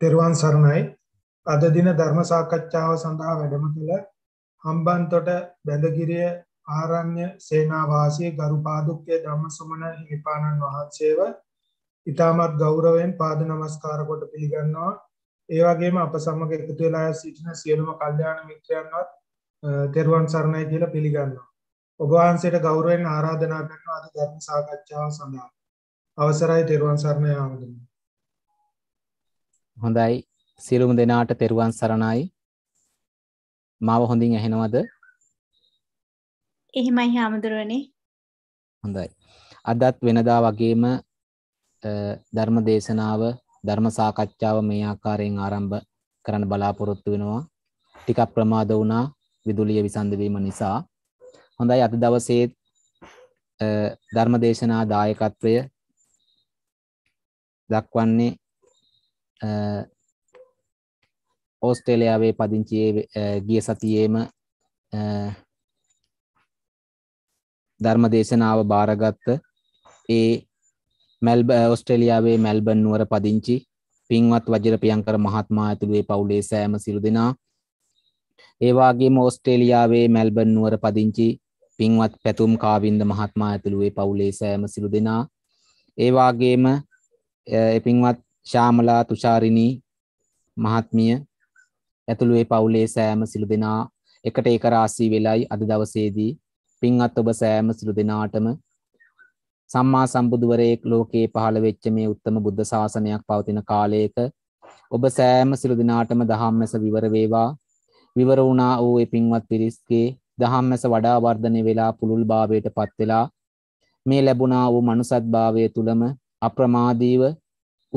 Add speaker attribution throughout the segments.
Speaker 1: තෙරුවන්
Speaker 2: සරණයි අද දින ධර්ම සාකච්ඡාව සඳහා වැඩම කළ හම්බන්තොට බැඳගිරිය ආරණ්‍ය සේනාවාසී ගරුපාදුක්‍ය ධම්මසමන හිමිපාණන් වහන්සේව ඉතාමත් ගෞරවයෙන් පාද නමස්කාර කොට පිළිගන්නවා ඒ වගේම අප සමග එකතු වෙලා සිටින සියලුම කල්යාණ
Speaker 1: මිත්‍රයන්වත්
Speaker 2: තෙරුවන් සරණයි කියලා පිළිගන්නවා ඔබ වහන්සේට ගෞරවයෙන් ආරාධනා කරනවා අද
Speaker 1: ධර්ම සාකච්ඡාව සඳහා
Speaker 2: අවසරයි තෙරුවන් සරණයි ආමතුමනි
Speaker 3: හොඳයි සියලුම දෙනාට තෙරුවන් සරණයි මාව හොඳින් ඇහෙනවද
Speaker 2: එහෙමයි හාමුදුරුවනේ
Speaker 3: හොඳයි අදත් වෙනදා වගේම ධර්ම දේශනාව ධර්ම සාකච්ඡාව මේ ආකාරයෙන් ආරම්භ කරන්න බලාපොරොත්තු වෙනවා ටිකක් ප්‍රමාද වුණා විදුලිය විසන්ද වීම නිසා හොඳයි අද දවසේ ධර්ම දේශනා දායකත්වය දක්වන්නේ ඕස්ට්‍රේලියාවේ පදිංචියේ ගිය සතියේම ධර්ම දේශනාව භාරගත්ත ඒ මැල්බ ඔස්ට්‍රේලියාවේ මැල්බන් නුවර පදිංචි පින්වත් වජරපියංකර මහත්මා ඇතුළුවේ පවුලේ සෑම සිරු දෙනා ඒවාගේම ඔස්ට්‍රේලියාවේ මැල්බන් නුවර පදිංචි පින්වත් පැතුම් කාවින්ද මහත්මා ඇතුළුවේ පවුලේ සෑම සිරු දෙනා ඒවාගේම පින්වත් ශාමලා තුෂාරිණී මහත්මිය ඇතුළු ඒ පවුලේ සෑම සිළු දෙනා එකට ඒක රාශී වෙලයි අද දවසේදී පින්වත් ඔබ සෑම සිළු දෙනාටම සම්මා සම්බුදුවරයෙක් ලෝකේ පහළ වෙච්ච මේ උත්තම බුද්ධ ශාසනයක් පවතින කාලයක ඔබ සෑම සිළු දෙනාටම දහම්මැස විවර වේවා විවර වුණා වූ ඒ පින්වත් පිරිස්ගේ දහම්මැස වඩා වර්ධනය වෙලා පුළුල් භාවයටපත් වෙලා මේ ලැබුණා වූ මනුසත්භාවය තුලම අප්‍රමාදීව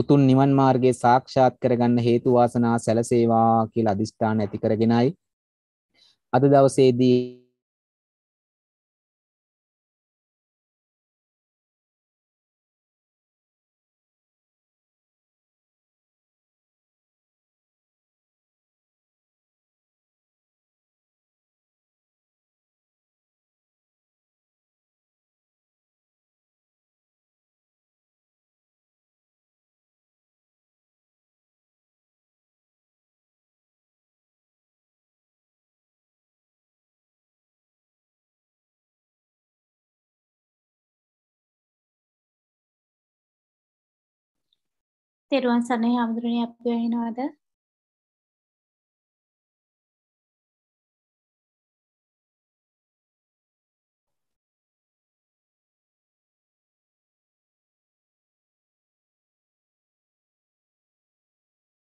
Speaker 3: උතුම් නිවන් මාර්ගයේ සාක්ෂාත් කරගන්න හේතු වාසනා සැලසේවා කියලා අදිෂ්ඨාන ඇති කරගෙනයි අද දවසේදී
Speaker 1: තෙරුවන් සරණයි හමුදුරනේ අපි ඇහෙනවද?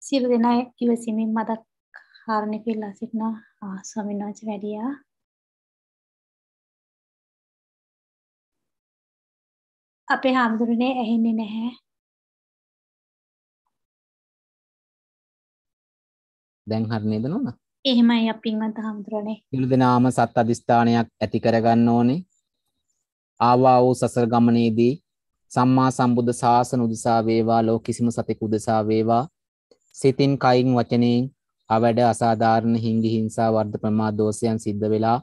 Speaker 1: සියලු දෙනා ඉවසීමෙන් මතක් කාරණේ කියලා සිටනවා ස්වාමීන් වහන්සේ වැඩියා අපේ හාමුදුරනේ ඇහෙන්නේ නැහැ
Speaker 3: දැන් හරි නේද නෝනා?
Speaker 2: එහෙමයි අපින්වත් හඳුරන්නේ.
Speaker 3: සියලු දෙනාම සත් අදිස්ථානයක් ඇති කරගන්න ඕනේ. ආවා වූ සසර ගමනේදී සම්මා සම්බුද්ධ ශාසන උදෙසා වේවා ලෝක කිසිම සතෙකු උදෙසා වේවා සිතින් කයින් වචනයෙන් අවඩ අසාධාරණ හිංගි හිංසා වර්ධ ප්‍රමාද දෝෂයන් සිද්ධ වෙලා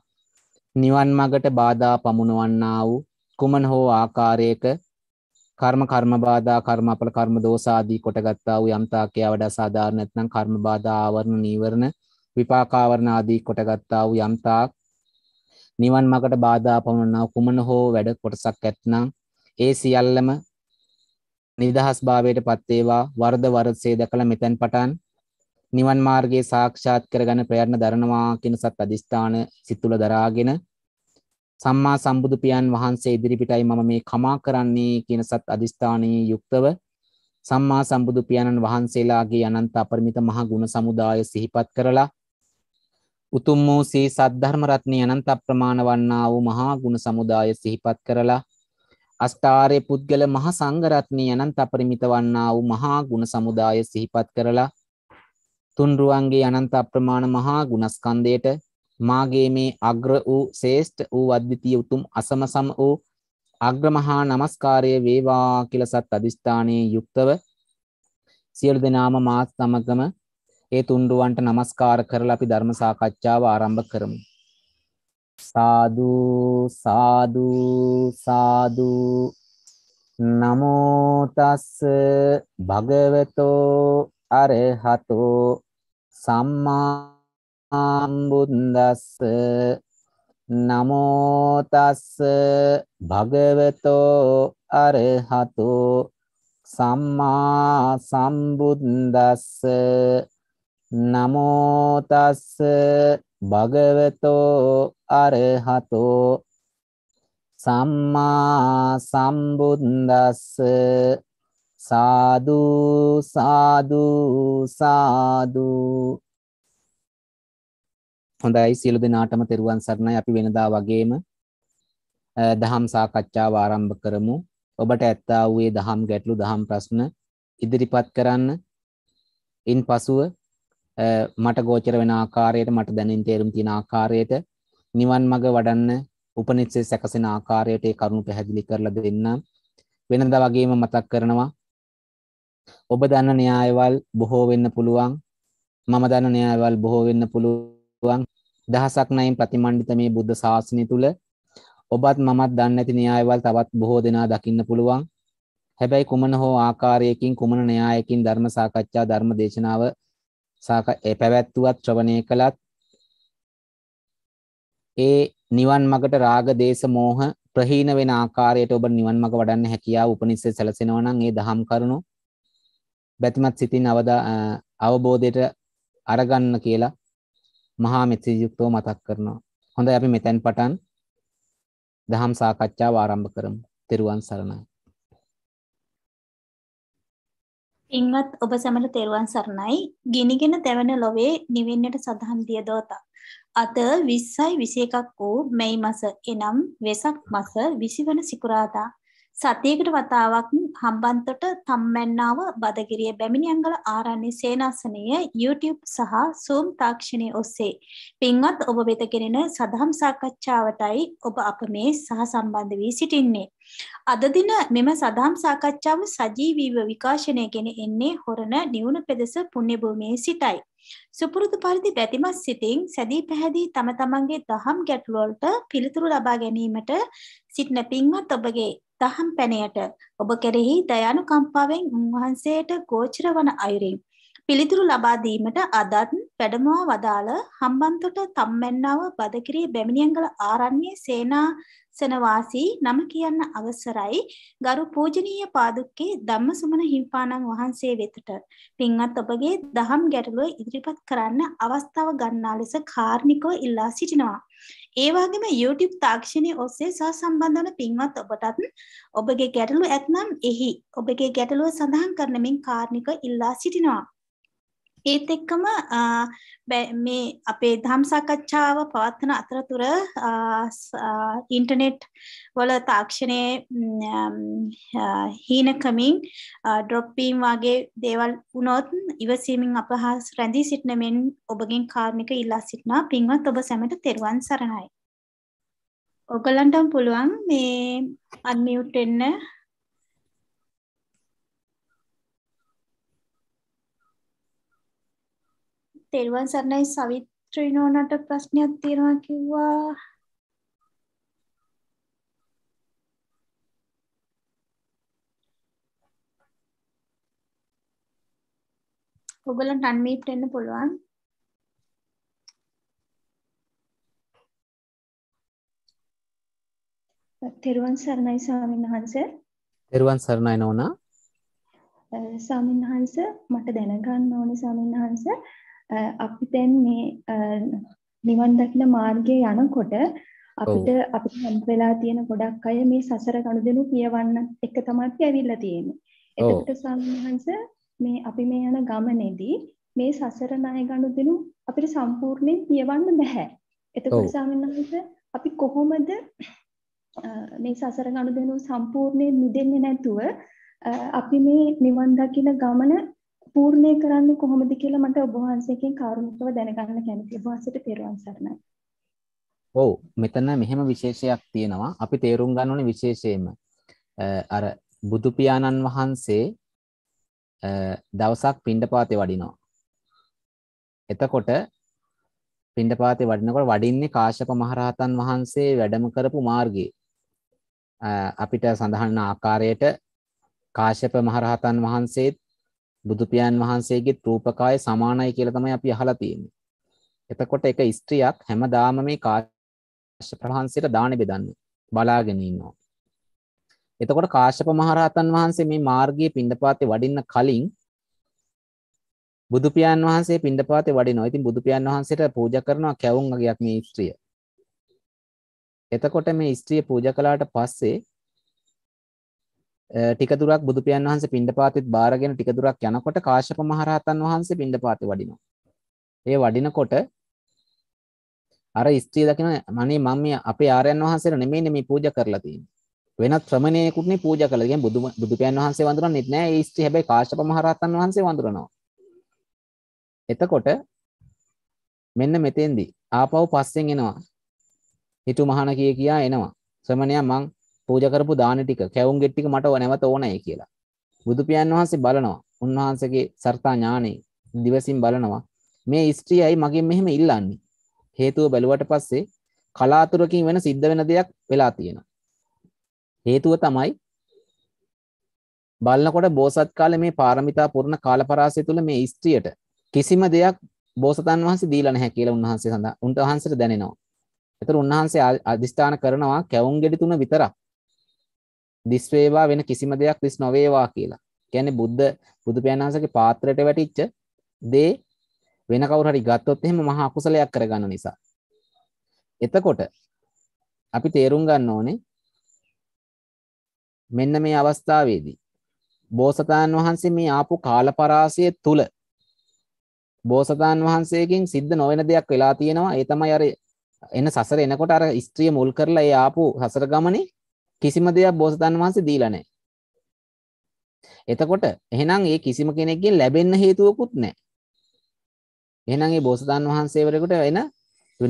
Speaker 3: නිවන් මගට බාධා පමුණවන්නා වූ කුමන හෝ ආකාරයක කර්ම කර්ම බාධා කර්ම අපල කර්ම දෝෂ ආදී කොටගත්තා වූ යම්තාකේ වඩා සාධාරණ නැත්නම් කර්ම බාධා ආවරණ නීවරණ විපාකාවරණ ආදී කොටගත්තා වූ යම්තාක් නිවන් මාර්ගට බාධා පමුණනා කුමන හෝ වැඩ කොටසක් ඇත්නම් ඒ සියල්ලම නිදහස් භාවයට පත් වේවා වර්ධ වරසේ දැකලා මෙතෙන් පටන් නිවන් මාර්ගයේ සාක්ෂාත් කරගන්න ප්‍රයත්න දරනවා කියන සත් අදිස්ථාන සිතුල දරාගෙන සම්මා සම්බුදු පියන් වහන්සේ ඉදිරිපිටයි මම මේ කමා කරන්නේ කියන සත් අදිස්ථානයේ යුක්තව සම්මා සම්බුදු පියාණන් වහන්සේලාගේ අනන්ත අපරිමිත මහා ගුණ සමුදාය සිහිපත් කරලා උතුම් වූ සී සද්ධර්ම රත්නයේ අනන්ත අප්‍රමාණ වන්නා වූ මහා ගුණ සමුදාය සිහිපත් කරලා අස්ථාරේ පුද්ගල මහා සංඝ රත්නයේ අනන්ත අපරිමිත වන්නා වූ මහා ගුණ සමුදාය සිහිපත් කරලා තුන් රුවන්ගේ අනන්ත අප්‍රමාණ මහා ගුණස්කන්ධයට මාගේ මේ අග්‍ර වූ ශේෂ්ඨ වූ අද්විතීය උතුම් අසමසම වූ අග්‍රමහා নমස්කාරය වේවා කියලා සත් අදිස්ථානයේ යුක්තව සියලු දෙනාම මාත් සමගම ඒ තුන්රුවන්ට নমස්කාර කරලා අපි ධර්ම සාකච්ඡාව ආරම්භ කරමු. සාදු සාදු සාදු නමෝ තස්ස භගවතෝ අරහතෝ සම්මා බුද්දස්ස නමෝ තස්ස භගවතෝ අරහතු සම්මා සම්බුද්දස්ස නමෝ තස්ස භගවතෝ අරහතෝ සම්මා සම්බුද්දස්ස සාදු සාදු සාදු හොඳයි සියලු දෙනාටම තෙරුවන් සරණයි අපි වෙනදා වගේම දහම් සාකච්ඡාව ආරම්භ කරමු. ඔබට ඇත්තා වූයේ දහම් ගැටලු දහම් ප්‍රශ්න ඉදිරිපත් කරන්න. ඉන් පසුව මට ගෝචර වෙන ආකාරයට මට දැනින් තේරුම් තියෙන ආකාරයට නිවන් මඟ වඩන්න උපනිෂේ සැකසෙන ආකාරයට ඒ කරුණු පැහැදිලි කරලා දෙන්න. වෙනදා වගේම මතක් කරනවා ඔබ දන්න න්‍යායවල් බොහෝ වෙන්න පුළුවන්. මම දන්න න්‍යායවල් බොහෝ වෙන්න පුළුවන්. පුළුවන් දහසක් නයින් ප්‍රතිමණ්ඩිත මේ බුද්ධ ශාසනය තුළ ඔබත් මමත් දන්න ඇති න්‍යායවල් තවත් බොහෝ දෙනා දකින්න පුළුවන් හැබැයි කුමන හෝ ආකාරයකින් කුමන න්‍යායකින් ධර්ම සාකච්ඡා ධර්ම දේශනාව පැවැත්තුවත් ශ්‍රවණය කළත් ඒ නිවන් මගට රාග දේශ මෝහ ප්‍රහීන වෙන ආකාරයට ඔබ නිවන් මඟ වඩන්න හැකියාව උපනිෂද් සැලසෙනවා නම් ඒ දහම් කරුණු බැතිමත් සිතින් අවබෝධයට අරගන්න කියලා මහා මෙත්සිත යුක්තව මතක් කරනවා. හොඳයි අපි මෙතෙන් පටන් දහම් සාකච්ඡාව ආරම්භ කරමු. තෙරුවන් සරණයි.
Speaker 2: පින්වත් ඔබ සැමට තෙරුවන් සරණයි. ගිනිගෙන තැවෙන ලොවේ නිවෙන්නට සදහම් දිය දෝතා. අද 20යි 21ක් වූ මැයි මස එනම් වෙසක් මස 20 වන සිකුරාදා සතියකට වතාවක් හම්බන්තොට තම්මැන්නාව බදගිරිය බැමිණියංගල ආරණ්‍ය සේනාසනය YouTube සහ Zoom තාක්ෂණය ඔස්සේ පින්වත් ඔබ වෙත ගෙනෙන සදහම් සාකච්ඡාවටයි ඔබ අප මේ සහ සම්බන්ධ වී සිටින්නේ. අද දින මෙම සදහම් සාකච්ඡාව සජීවීව විකාශනය ගෙන එන්නේ හොරණ නිවුණ පෙදෙස පුණ්‍ය භූමියේ සිටයි. සුපුරුදු පරිදි බැතිමත් සිතින් සැදී පැහැදී තම තමන්ගේ දහම් ගැටළු වලට පිළිතුරු ලබා ගැනීමට සිටන පින්වත් ඔබගේ දහම් පැනයට ඔබ කෙරෙහි දයානුකම්පාවෙන් උන්වහන්සේට ගෝචර වන අයුරින් පිළිතුරු ලබා දීමට අදත් වැඩමවා වදාළ හම්බන්තොට තම්මැන්නාව බදකිරි බැමිණියංගල ආරණ්‍ය සේනාසන වාසී නම කියන්න අවසරයි ගරු පූජනීය පාදුක්කේ ධම්මසුමන හිම්පාණන් වහන්සේ වෙතට පින්වත් ඔබගේ දහම් ගැටලුව ඉදිරිපත් කරන්න අවස්ථාව ගන්නා ලෙස කාර්නිකව ඉල්ලා සිටිනවා ඒවාගේම YouTube තාක්ෂණය ඔස්සේ සහ සම්බන්ධන පින්වත් ඔබටත් ඔබගේ ගැටලු ඇත්නම් එහි ඔබගේ ගැටලුව සඳහන් කරනමින් කාර්ණික ඉල්ලා සිටිනවා. ඒත් එක්කම මේ අපේ දහම් සාකච්ඡාව පවත්වන අතරතුර ඉන්ටනෙට් වල තාක්ෂණය හීනකමින් ඩොප්පීම් වගේ දේවල් වුණොත් ඉවසීමින් අපහස් රැඳී සිටින මෙන් ඔබගෙන් කාර්මික ඉල්ලා සිටිනා පින්වත් ඔබ සැමට තෙරුවන් සරණයි. ඔගලන්ටම් පුළුවන් මේ අන්මියුට් වෙන්න තෙරුවන් සරණයි සවිත්‍රීනෝනට ප්‍රශ්නයක් තියෙනවා කිව්වා. ඔගොල්ලන්ට අන්මීට් වෙන්න පුළුවන්. තෙරුවන් සරණයි ස්වාමීන් වහන්ස.
Speaker 3: තෙරුවන් සරණයි නෝනා.
Speaker 2: ස්වාමීන් වහන්ස මට දැනගන්න ඕනේ ස්වාමීන් වහන්ස අපි දැන් මේ නිවන් දකින මාර්ගයේ යනකොට අපිට අපිට හම් වෙලා තියෙන ගොඩක් අය මේ සසර ගනුදෙනු කියවන්න එක තමයි ඇවිල්ලා තියෙන්නේ. එතකොට සම්හංශ මේ අපි මේ යන ගමනේදී මේ සසර ණය ගනුදෙනු අපිට සම්පූර්ණයෙන් කියවන්න බෑ. එතකොට සම්හංශ අපි කොහොමද මේ සසර ගනුදෙනු සම්පූර්ණයෙන් මිදෙන්නේ නැතුව අපි මේ නිවන් දකින ගමන පූර්ණේ කරන්නේ කොහොමද කියලා මට ඔබ වහන්සේගෙන් කාරුණිකව දැනගන්න කැමතියි. ඔබ වහන්සේට පෙරවන් සරණයි.
Speaker 3: ඔව් මෙතන මෙහෙම විශේෂයක් තියෙනවා. අපි තේරුම් ගන්න ඕනේ විශේෂයෙන්ම අර බුදු පියාණන් වහන්සේ දවසක් පිණ්ඩපාතේ වඩිනවා. එතකොට පිණ්ඩපාතේ වඩිනකොට වඩින්නේ කාශ්‍යප මහරහතන් වහන්සේ වැඩම කරපු මාර්ගයේ. අපිට සඳහන් ආකාරයට කාශ්‍යප මහරහතන් වහන්සේත් බුදුපියන් වහන්සේගේ රූපකාය සමානයි කියලා තමයි අපි අහලා තියෙන්නේ. එතකොට එක ස්ත්‍රියක් හැමදාම මේ කාශ්‍යප වහන්සේට දාන බෙදන්නේ බලාගෙන ඉන්නවා. එතකොට කාශ්‍යප මහරහතන් වහන්සේ මේ මාර්ගයේ පිණ්ඩපාතේ වඩින්න කලින් බුදුපියන් වහන්සේ පිණ්ඩපාතේ වඩිනවා. ඉතින් බුදුපියන් වහන්සේට පූජා කරනවා කැවුම් වගේක් මේ ස්ත්‍රිය. එතකොට මේ ස්ත්‍රිය පූජා කළාට පස්සේ ටිකදුරක් බුදුපියන් වහන්ස පින්ඩපාතිත් බාරගෙන ටිකදුරක් යනකොට කාශප මහරහතන් වහන්සේ පින්ඩපාති වඩිනවා. ඒ වඩිනකොට අර ස්ත්‍රී දකින මනේ මම අපේ ආර්යයන් වහන්සේට නෙමෙයිනේ මේ පූජා කරලා තියෙන්නේ. වෙනත් ශ්‍රමණේකුටනේ පූජා කරලා. කියන්නේ බුදු බුදුපියන් වහන්සේ වඳුරන්නේත් නෑ. ඒ ස්ත්‍රී හැබැයි කාශප මහරහතන් වහන්සේ වඳුරනවා. එතකොට මෙන්න මෙතෙන්දී ආපහු පස්සෙන් එනවා. හිතු මහාන කිය කියා එනවා. ශ්‍රමණයා මං පූජ කරපු දාන ටික කැවුම් ගෙට් ටික මට නැවත ඕනයි කියලා. බුදු පියන් වහන්සේ බලනවා. උන්වහන්සේගේ සර්තා ඥානෙ දිවසින් බලනවා. මේ ස්ත්‍රියයි මගෙන් මෙහෙම ඉල්ලන්නේ. හේතුව බැලුවට පස්සේ කලාතුරකින් වෙන සිද්ධ වෙන දෙයක් වෙලා තියෙනවා. හේතුව තමයි බලනකොට බෝසත් කාලේ මේ පාරමිතා පුරණ කාලපරාසය තුළ මේ ස්ත්‍රියට කිසිම දෙයක් බෝසතන් වහන්සේ දීලා නැහැ කියලා උන්වහන්සේ සඳහන්. උන්වහන්සේට දැනෙනවා. ඒතර උන්වහන්සේ අදිස්ථාන කරනවා කැවුම් ගෙඩි තුන විතරක් දිස් වේවා වෙන කිසිම දෙයක් දිස් නොවේවා කියලා. කියන්නේ බුද්ධ බුදුපියාණන් වහන්සේගේ පාත්‍රයට වැටිච්ච දේ වෙන කවුරු හරි ගත්තොත් එහෙම මහා අකුසලයක් කරගන්න නිසා. එතකොට අපි තේරුම් ගන්න ඕනේ මෙන්න මේ අවස්ථාවේදී බෝසතාන් වහන්සේ මේ ආපු කාලපරාසය තුල බෝසතාන් වහන්සේගෙන් සිද්ධ නොවන දෙයක් වෙලා තියෙනවා. ඒ තමයි අර එන සසර එනකොට අර ස්ත්‍රිය මුල් කරලා ඒ ආපු සසර ගමනේ කිසිම දෙයක් බෝසතාණන් වහන්සේ දීලා නැහැ. එතකොට එහෙනම් ඒ කිසිම කෙනෙක්ගෙන් ලැබෙන්න හේතුවකුත් නැහැ. එහෙනම් ඒ බෝසතාණන් වහන්සේවරයෙකුට එන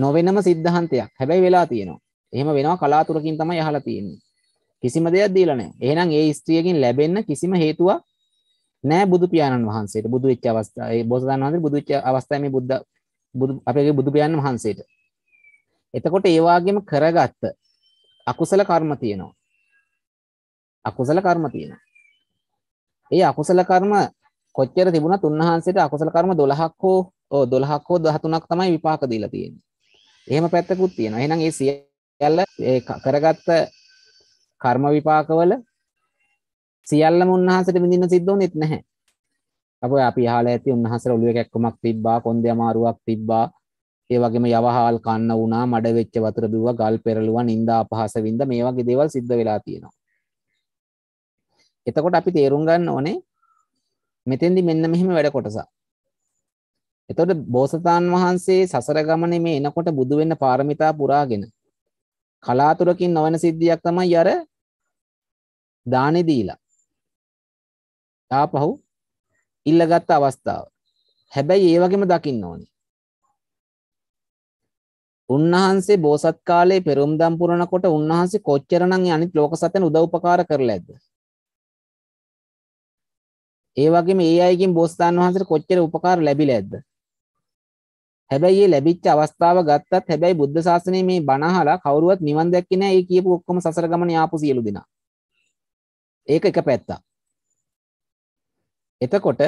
Speaker 3: නොවෙනම සිද්ධාන්තයක්. හැබැයි වෙලා තියෙනවා. එහෙම වෙනවා කලාතුරකින් තමයි අහලා තියෙන්නේ. කිසිම දෙයක් දීලා නැහැ. එහෙනම් ඒ ස්ත්‍රියකින් ලැබෙන්න කිසිම හේතුවක් නෑ බුදු පියාණන් වහන්සේට බුදු වෙච්ච අවස්ථාව ඒ බෝසතාණන් වහන්සේ බුදු වෙච්ච අවස්ථාවේ මේ බුද්ධ බුදු අපේ බුදු පියාණන් වහන්සේට එතකොට ඒ වගේම කරගත්ත අකුසල කර්ම තියෙනවා අකුසල කර්ම තියෙනවා. ඒ අකුසල කර්ම කොච්චර තිබුණත් උන්වහන්සේට අකුසල කර්ම 12ක් හෝ 12ක් හෝ 13ක් තමයි විපාක දීලා තියෙන්නේ. එහෙම පැත්තකුත් තියෙනවා. එහෙනම් ඒ සියල්ල ඒ කරගත්ත කර්ම විපාකවල සියල්ලම උන්වහන්සේට විඳින්න සිද්ධ වුනේත් නැහැ. අපෝ අපි අහලා ඇති උන්වහන්සේට ඔළුවේ කැක්කමක් තිබ්බා, කොන්දේ අමාරුවක් තිබ්බා, ඒ වගේම යවහාල් කන්න වුණා, මඩ වෙච්ච වතුර බිව්වා, ගල් පෙරළුවා, නිന്ദා අපහාස වින්ද මේ වගේ දේවල් සිද්ධ වෙලා තියෙනවා. එතකොට අපි තේරුම් ගන්න ඕනේ මෙතෙන්දි මෙන්න මෙහෙම වැඩ කොටසක්. එතකොට බෝසතාන් වහන්සේ සසර ගමනේ මේ එනකොට බුදු වෙන්න පාරමිතා පුරාගෙන කලාතුරකින් නොවන සිද්ධියක් තමයි අර දානේ දීලා. ආපහු ඉල්ලගත් අවස්ථාව. හැබැයි ඒ වගේම දකින්න ඕනේ. උන්වහන්සේ බෝසත් කාලේ පෙරම්දම් පුරනකොට උන්වහන්සේ කොච්චරනම් අනිත් ලෝක සත්‍යන උදව් උපකාර කරලා ඇද්ද? ඒ වගේම ඒ අයගෙන් බෝසතාණන් වහන්සේට කොච්චර උපකාර ලැබිලා ඇද්ද? හැබැයි මේ ලැබිච්ච අවස්ථාව ගත්තත් හැබැයි බුද්ධ ශාසනයේ මේ බණ අහලා කවුරුවත් නිවන් දැක්කේ නැහැ. ඒ කියපු ඔක්කොම සසර ගමන යාපු සියලු දෙනා. ඒක එක පැත්තක්. එතකොට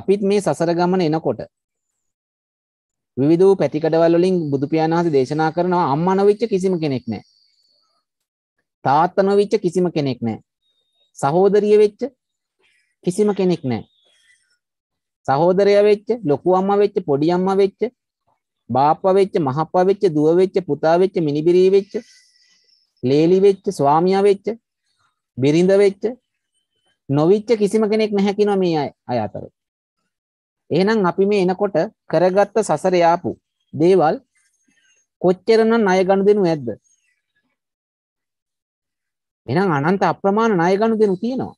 Speaker 3: අපිත් මේ සසර ගමන එනකොට විවිධ වූ පැතිකඩවල් වලින් බුදු පියාණන් වහන්සේ දේශනා කරනවා අම්මා නොවිච්ච කිසිම කෙනෙක් නැහැ. තාත්තා නොවිච්ච කිසිම කෙනෙක් නැහැ. සහෝදරිය වෙච්ච කිසිම කෙනෙක් නැහැ. සහෝදරයා වෙච්ච, ලොකු අම්මා වෙච්ච, පොඩි අම්මා වෙච්ච, බාප්පා වෙච්ච, මහප්පා වෙච්ච, දුව වෙච්ච, පුතා වෙච්ච, මිනිබිරි වෙච්ච, ලේලි වෙච්ච, ස්වාමියා වෙච්ච, බිරිඳ වෙච්ච, නොවිච්ච කිසිම කෙනෙක් නැහැ කියනවා මේ අය අතර. එහෙනම් අපි මේ එනකොට කරගත්ත සසර යාපු දේවල් කොච්චරනම් ණය ගනුදෙනු ඇද්ද? එහෙනම් අනන්ත අප්‍රමාණ ණය ගනුදෙනු තියෙනවා.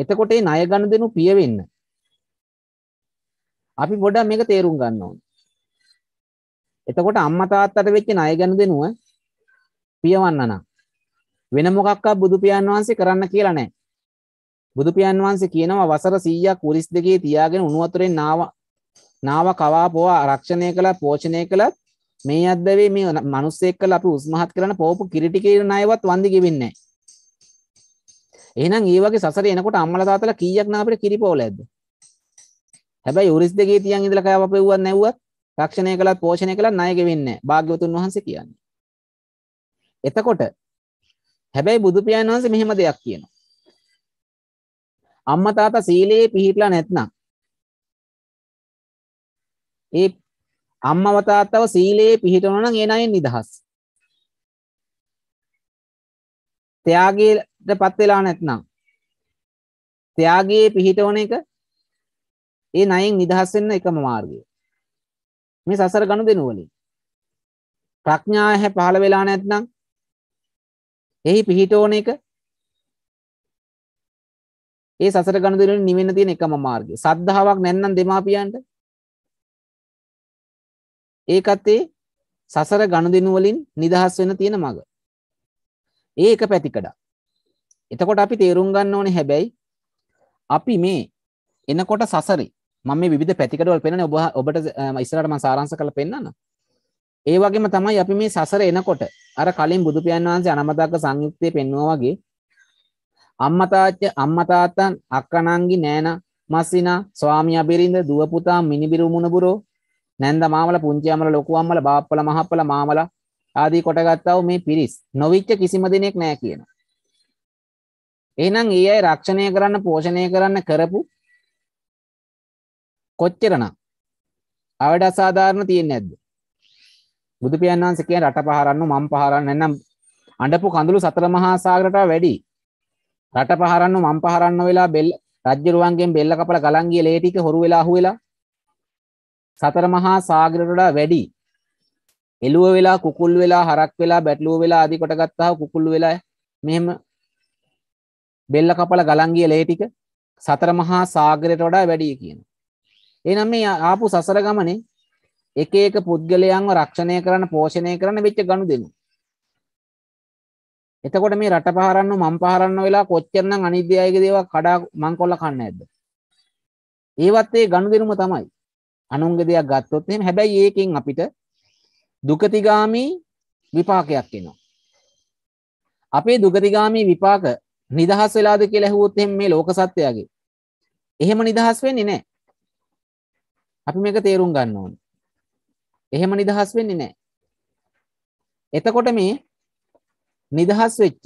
Speaker 3: එතකොට ඒ ණය ගනුදෙනු පියවෙන්න අපි පොඩ්ඩක් මේක තේරුම් ගන්න ඕනේ. එතකොට අම්මා තාත්තට වෙච්ච ණය ගනුදෙනුව පියවන්න නම් වෙන මොකක්වත් බුදු පියාණන් වහන්සේ කරන්න කියලා නැහැ. බුදු පියාණන් වහන්සේ කියනවා වසර 100ක් උරිස් දෙකේ තියාගෙන උණු වතුරෙන් නාව නාව කවා පොවා ආරක්ෂණය කළා පෝෂණය කළා මේ අද්දවේ මේ මිනිස්සෙක් කළ අපි උස්මහත් කරන පොවපු කිරිටි කියන ණයවත් වන්දි ගෙවෙන්නේ නැහැ. එහෙනම් ඒ වගේ සසරේ එනකොට අම්මලා තාත්තලා කීයක් නම් අපිට කිරිපෝලයක්ද? හැබැයි යුරිස් දෙකේ තියන් ඉඳලා කෑව අපෙව්වත් නැව්වත් රක්ෂණය කළත් පෝෂණය කළත් ණය ගෙවෙන්නේ නැහැ. භාග්‍යවතුන් වහන්සේ කියන්නේ. එතකොට හැබැයි බුදු පියාණන් වහන්සේ මෙහෙම දෙයක් කියනවා. අම්මා තාත්තා සීලයේ පිහිටලා නැත්නම් ඒ අම්මව තාත්තව සීලයේ පිහිටවනවා නම් ඒ ණයෙන් නිදහස්. ත්‍යාගයේ පත් වෙලා නැත්නම් ත්‍යාගයේ පිහිටවන එක ඒ ණයෙන් නිදහස් වෙන්න එකම මාර්ගය. මේ සසර ගනුදෙනු වලින් ප්‍රඥාව හැ පහළ වෙලා නැත්නම් එහි පිහිටවන එක ඒ සසර ගනුදෙනු වලින් නිවෙන්න තියෙන එකම මාර්ගය. සද්ධාාවක් නැත්නම් දෙමාපියන්ට ඒකත් ඒ සසර ගනුදෙනු වලින් නිදහස් වෙන තියෙන මඟ. ඒක පැතිකඩක්. එතකොට අපි තේරුම් ගන්න ඕනේ හැබැයි අපි මේ එනකොට සසරි මම මේ විධ පැතිකටවල් පෙන ඔබ ඔබට ඉස්සරට ම සාරංස කළ පෙන්න්න ඒ වගේම තමයි අපි මේ සසර එනකොට අර කලින් බුදුපියන් වහන්සේ අනමතාක සංයුක්තය පෙන්නවා වගේ අම්මතාච්ච අම්මතාත්තන් අක්කනංගි නෑන මස්සිනා ස්වාමි අබිරින්ද දුවපුතා මිනිබිරුමුණපුරෝ නැන්ද මාමල පුංචියමල ලොකුවම්මල බාප්පල මහප්පල මාමල ආදී කොටගත්තව මේ පිරිස් නොවිච්ච කිසිම දෙනෙක් නෑ කියනවා එහෙනම් ඒ අය රක්ෂණය කරන්න පෝෂණය කරන්න කරපු කොච්චරනම් අවඩ අසාධාරණ තියෙන්නේ නැද්ද? බුදු පියාණන් වහන්සේ කියන රට පහරන්න මම් පහරන්න නැත්නම් අඬපු කඳුළු සතර මහා සාගරට වැඩි. රට පහරන්න මම් පහරන්න වෙලා බෙල්ල රජ්ජුරුවන්ගෙන් බෙල්ල කපලා ගලන් ගිය ලේ ටික හොරු වෙලා අහු වෙලා සතර මහා සාගරට වඩා වැඩි. එළුව වෙලා කුකුල් වෙලා හරක් වෙලා බැටළුව වෙලා ආදි කොට ගත්තා කුකුල් වෙලා මෙහෙම බෙල්ල කපල ගලන්ගිය ලේටික සතර මහා සාගරයට වඩා වැඩිය කියන. එනම් මේ ආපු සසර ගමනේ එක එක පුද්ගලයන්ව රක්ෂණය කරන්න පෝෂණය කරන්න වෙච්ච ගනු දෙනු. එතකොට මේ රට පහරන්න මං පහරන්න වෙලා කොච්චරනම් අනිද්‍ය අයගේ දේවල් කඩා මං කොල්ල කන්න ඇද්ද. ඒවත් ඒ ගනුදෙනුම තමයි. අනුන්ගේ දෙයක් ගත්තොත් එහෙම හැබැයි ඒකෙන් අපිට දුකතිගාමී විපාකයක් එනවා. අපේ දුගතිගාමී විපාක නිදහස් වෙලාද කියලා ඇහුවොත් එහෙම මේ ලෝක සත්‍යයගේ. එහෙම නිදහස් වෙන්නේ නැහැ. අපි මේක තේරුම් ගන්න ඕනේ. එහෙම නිදහස් වෙන්නේ නැහැ. එතකොට මේ නිදහස් වෙච්ච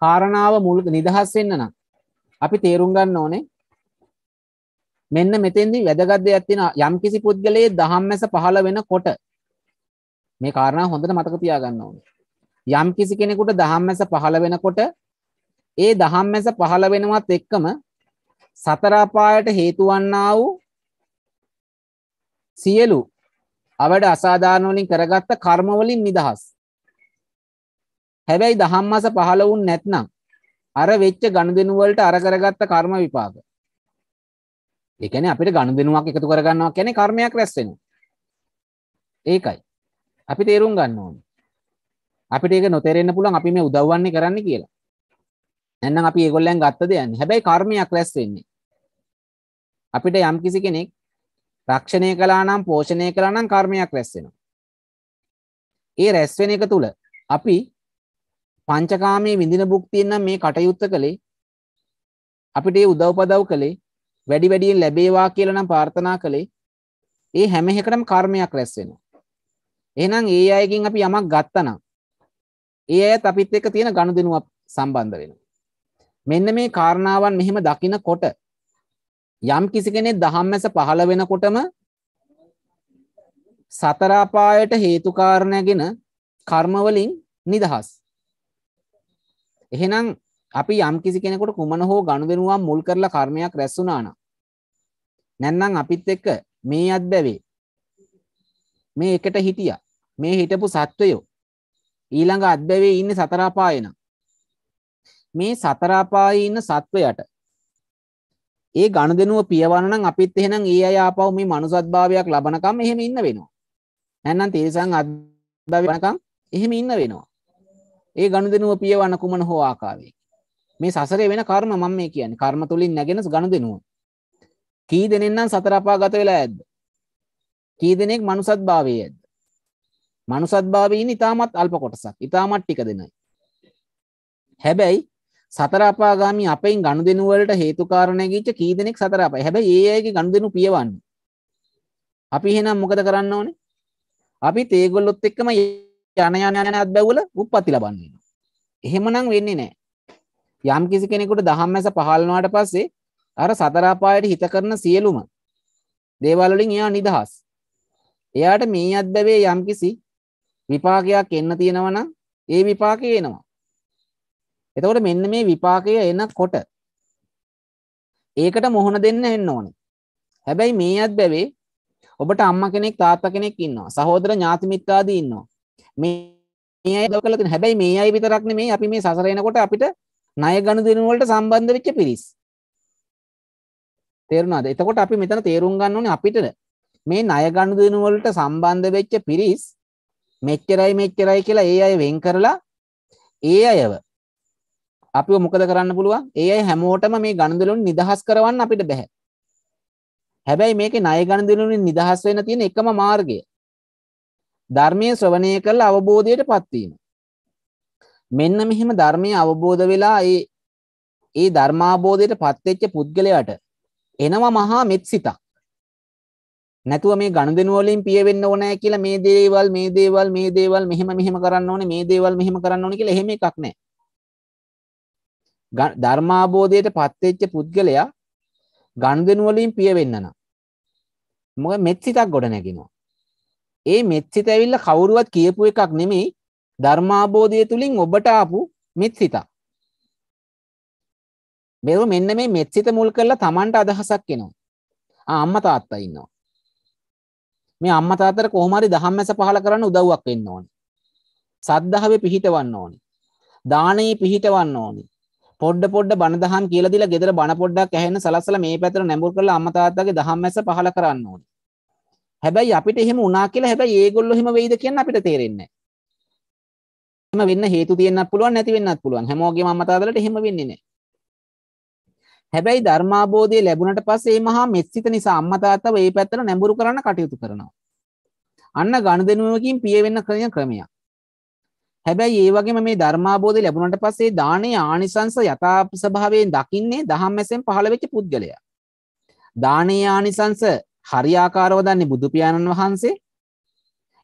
Speaker 3: කාරණාව මුල් නිදහස් වෙන්න නම් අපි තේරුම් ගන්න ඕනේ මෙන්න මෙතෙන්දී වැදගත් දෙයක් තියෙනවා යම්කිසි පුද්ගලයේ දහම්මැස පහළ වෙනකොට මේ කාරණා හොඳට මතක තියාගන්න ඕනේ. යම්කිසි කෙනෙකුට දහම්මැස පහළ වෙනකොට ඒ දහම් මැස පහළ වෙනවත් එක්කම සතරාපායට හේතුවන්නා වූ සියලු අවඩ අසාධාරණවලින් කරගත්ත කර්මවලින් නිදහස්. හැබැයි දහම් මස පහළ වුන් නැත්නම් අර වෙච්ච ගණුදෙනුවලට අර කරගත්ත කර්ම විපාක. ඒ කියන්නේ අපිට ගණුදෙනුවක් එකතු කරගන්නවා කියන්නේ කර්මයක් රැස් වෙනවා. ඒකයි. අපි තේරුම් ගන්න ඕනේ. අපිට ඒක නොතේරෙන්න පුළුවන් අපි මේ උදව්වන්නේ කරන්නේ කියලා. ඇන්නම් අපි ඒගොල්ලන් ගත්ත දෙයන්න හැබැයි කර්මයක් රැස් වෙන්නේ අපිට යම් කිසි කෙනෙක් රක්ෂණය කලා නම් පෝෂණය කලා නම් කර්මයක් රැස්වෙනවා ඒ රැස්වෙන එක තුළ අපි පංචකාමයේ විඳින බුක්තියෙන්නම් මේ කටයුත්ත කළේ අපිට ඒ උදව්පදව් කළේ වැඩි වැඩියෙන් ලැබේවා කියලා නම් ප්‍රාර්ථනා කළේ ඒ හැම එකටම කර්මයක් රැස් වෙනවා. එහෙනම් ඒ අයගෙන් අපි යමක් ගත්තනම් ඒ අයත් අපිත් එක්ක තියෙන ගනුදෙනුව සම්බන්ධ වෙනවා. මෙන්න මේ කාරණාවන් මෙහෙම දකිනකොට යම් කිසි කෙනෙක් දහම්මැස පහළ වෙනකොටම සතර අපායට හේතු කාරණාගෙන කර්ම වලින් නිදහස්. එහෙනම් අපි යම් කිසි කෙනෙකුට කුමන හෝ ගනුදෙනුවක් මුල් කරලා කර්මයක් රැස් වුණා නම් නැත්නම් අපිත් එක්ක මේ අත්බැවේ මේ එකට හිටියා මේ හිටපු සත්වයෝ ඊළඟ අත්බැවේ ඉන්නේ සතර අපායේ නම් මේ සතර අපායේ ඉන්න සත්වයාට ඒ ගනුදෙනුව පියවන නම් අපිත් එහෙනම් ඒ අය ආපහු මේ මනුසත්භාවයක් ලබනකම් එහෙම ඉන්න වෙනවා. නැත්නම් තේසන් අද්භවනකම් එහෙම ඉන්න වෙනවා. ඒ ගනුදෙනුව පියවන කුමන හෝ ආකාරයකින්. මේ සසරේ වෙන කර්ම මම මේ කියන්නේ. කර්ම තුලින් නැගෙන ගනුදෙනුව. කී දෙනෙන් නම් සතර අපාගත වෙලා ඇද්ද? කී දෙනෙක් මනුසත්භාවයේ ඇද්ද? මනුසත්භාවයේ ඉන්න ඊටමත් අල්ප කොටසක්. ඊටමත් ටික දෙනයි. හැබැයි සතරාපාගාමි අපෙන් ගණු දෙනුවලට හේතුකාරණයගීච කීදනෙක් සතරාපයි හැබ ඒයගේ ගණු දෙනු පියවන්න අපි හෙනම් මොකද කරන්න ඕනේ අපි තේගොල්ලොත් එක්කම යන යන අත් බැවල උප්පති ලබන්නේ එහෙමනම් වෙන්නේ නෑ යම් කිසි කෙනෙකුට දහම් ඇස පහලනවාට පස්සේ අර සතරාපායට හිත කරන සියලුම දේවල්ලින් එයා නිදහස් එයාට මේ අත්බැවේ යම් කිසි විපාකයක් එන්න තියෙනවනම් ඒ විපාකය එනවා එතකොට මෙන්න මේ විපාකය එන කොට ඒකට මොහොන දෙන්න එන්න ඕනේ. හැබැයි මේ අත් බැවේ ඔබට අම්මා කෙනෙක් තාත්තා කෙනෙක් ඉන්නවා. සහෝදර ඥාති මිත්‍රාදී ඉන්නවා. මේ මේ අය දව කළ තියෙන හැබැයි මේ අය විතරක් නෙමෙයි අපි මේ සසර එනකොට අපිට ණය ගනුදෙනු වලට සම්බන්ධ වෙච්ච පිරිස්. තේරුණාද? එතකොට අපි මෙතන තේරුම් ගන්න ඕනේ අපිට මේ ණය ගනුදෙනු වලට සම්බන්ධ වෙච්ච පිරිස් මෙච්චරයි මෙච්චරයි කියලා ඒ අය වෙන් කරලා ඒ අයව අපිව මොකද කරන්න පුළුවන් ඒ අය හැමෝටම මේ ගණදලුන් නිදහස් කරවන්න අපිට බැහැ හැබැයි මේක ණය ගණදලුන් නිදහස් වෙන්න තියෙන එකම මාර්ගය ධර්මයේ ශ්‍රවණය කරලා අවබෝධයට පත්වීම මෙන්න මෙහෙම ධර්මයේ අවබෝධ වෙලා ඒ ඒ ධර්මාබෝධයට පත්වෙච්ච පුද්ගලයාට එනවා මහා මෙත් සිතක් නැතුව මේ ගනුදෙනු වලින් පියවෙන්න ඕනෑ කියලා මේ දේවල් මේ දේවල් මේ දේවල් මෙහෙම මෙහෙම කරන්න ඕනේ මේ දේවල් මෙහෙම කරන්න ඕනේ කියලා එහෙම එකක් නැහැ ධර්මාබෝධයට පත්වෙච්ච පුද්ගලයා ගණුදෙනුවලින් පියවෙන්නන. මොක මෙත්සිතක් ගොඩ නැගෙනවා. ඒ මෙත්සිත ඇවිල්ල කවුරුවත් කියපු එකක් නෙමෙයි ධර්මාබෝධය තුළින් ඔබට ආපු මෙත්සිතා. මෙව මෙන්න මේ මෙත්සිත මුල් කරලා තමන්ට අදහසක් එනවා. අම්ම තාත්තා ඉන්නවා. මේ අම්ම තාත්තට කොහොමරි දහම්මැස පහල කරන්න උදව්වක් වෙන්න ඕනි. සද්ධාවේ පිහිටවන්න ඕනි. දානයේ පිහිටවන්න ඕනි. පොඩ්ඩ පොඩ්ඩ බණ දහම් කියලා දීලා ගෙදර බණ පොඩ්ඩක් ඇහෙන්න සලස්සලා මේ පැත්තට නැඹුරු කරලා අම්මා තාත්තාගේ දහම් මැස පහල කරන්න ඕනේ. හැබැයි අපිට එහෙම වුණා කියලා හැබැයි ඒගොල්ලෝ එහෙම වෙයිද කියන්න අපිට තේරෙන්නේ නැහැ. එහෙම වෙන්න හේතු තියෙන්නත් පුළුවන් නැති වෙන්නත් පුළුවන්. හැමෝගේම අම්මා තාත්තලාට එහෙම වෙන්නේ නැහැ. හැබැයි ධර්මාබෝධය ලැබුණට පස්සේ මේ මහා මෙත්සිත නිසා අම්මා තාත්තාව ඒ පැත්තට නැඹුරු කරන්න කටයුතු කරනවා. අන්න ගනුදෙනුවකින් පිය වෙන්න ක්‍රමයක්. හැබැයි ඒ වගේම මේ ධර්මාබෝධය ලැබුණට පස්සේ දානයේ ආනිසංස යථා ස්වභාවයෙන් දකින්නේ දහම්මැසෙන් පහළ වෙච්ච පුද්ගලයා. දානයේ ආනිසංස හරියාකාරව දන්නේ බුදු පියාණන් වහන්සේ.